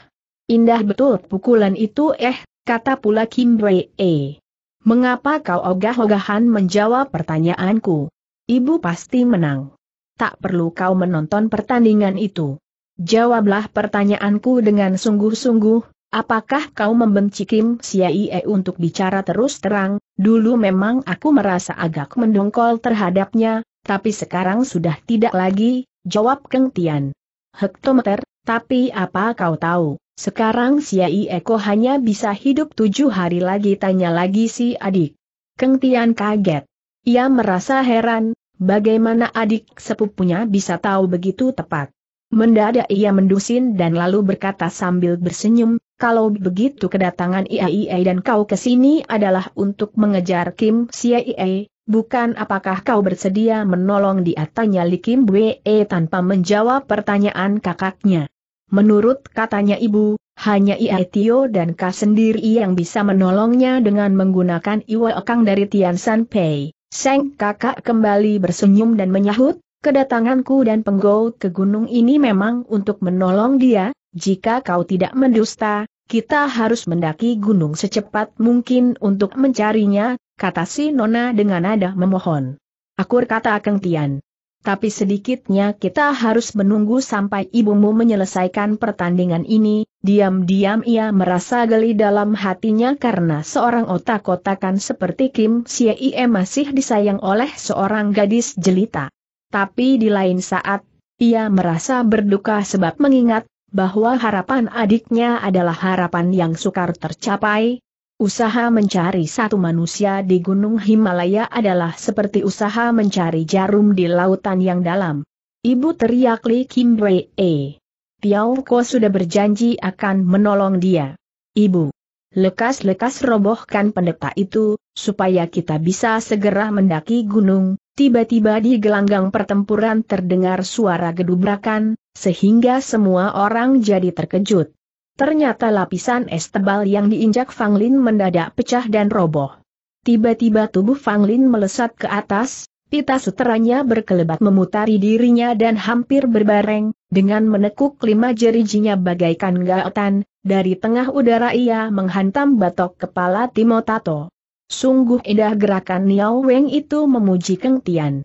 Indah betul pukulan itu eh, kata pula Kim Bre -e. Mengapa kau ogah-ogahan menjawab pertanyaanku? Ibu pasti menang. Tak perlu kau menonton pertandingan itu. Jawablah pertanyaanku dengan sungguh-sungguh, Apakah kau membenci Kim Siaie untuk bicara terus terang, dulu memang aku merasa agak mendongkol terhadapnya, tapi sekarang sudah tidak lagi, jawab Keng Tian. Hektometer, tapi apa kau tahu, sekarang Siaie Eko hanya bisa hidup tujuh hari lagi tanya lagi si adik. Keng Tian kaget. Ia merasa heran, bagaimana adik sepupunya bisa tahu begitu tepat. Mendadak ia mendusin dan lalu berkata sambil bersenyum, kalau begitu kedatangan IAIA dan kau ke sini adalah untuk mengejar Kim Siaie, bukan apakah kau bersedia menolong di atasnya, Li Kim Wee tanpa menjawab pertanyaan kakaknya. Menurut katanya ibu, hanya Tio dan Ka sendiri yang bisa menolongnya dengan menggunakan Iwa Ekang dari Tian San Pei. Seng kakak kembali bersenyum dan menyahut, Kedatanganku dan penggol ke gunung ini memang untuk menolong dia, jika kau tidak mendusta, kita harus mendaki gunung secepat mungkin untuk mencarinya, kata si Nona dengan nada memohon. Akur kata Kang Tian. Tapi sedikitnya kita harus menunggu sampai ibumu menyelesaikan pertandingan ini, diam-diam ia merasa geli dalam hatinya karena seorang otak-otakan seperti Kim Siei masih disayang oleh seorang gadis jelita tapi di lain saat, ia merasa berduka sebab mengingat bahwa harapan adiknya adalah harapan yang sukar tercapai. Usaha mencari satu manusia di Gunung Himalaya adalah seperti usaha mencari jarum di lautan yang dalam. Ibu teriak Li Kim Wei E. Tiao Ko sudah berjanji akan menolong dia. Ibu, lekas-lekas robohkan pendeta itu, supaya kita bisa segera mendaki gunung, Tiba-tiba di gelanggang pertempuran terdengar suara gedubrakan, sehingga semua orang jadi terkejut. Ternyata lapisan es tebal yang diinjak Fang Lin mendadak pecah dan roboh. Tiba-tiba tubuh Fang Lin melesat ke atas, pita suteranya berkelebat memutari dirinya dan hampir berbareng, dengan menekuk lima jerijinya bagaikan gaotan, dari tengah udara ia menghantam batok kepala Timotato. Sungguh indah gerakan Niao Weng itu memuji Keng Tian.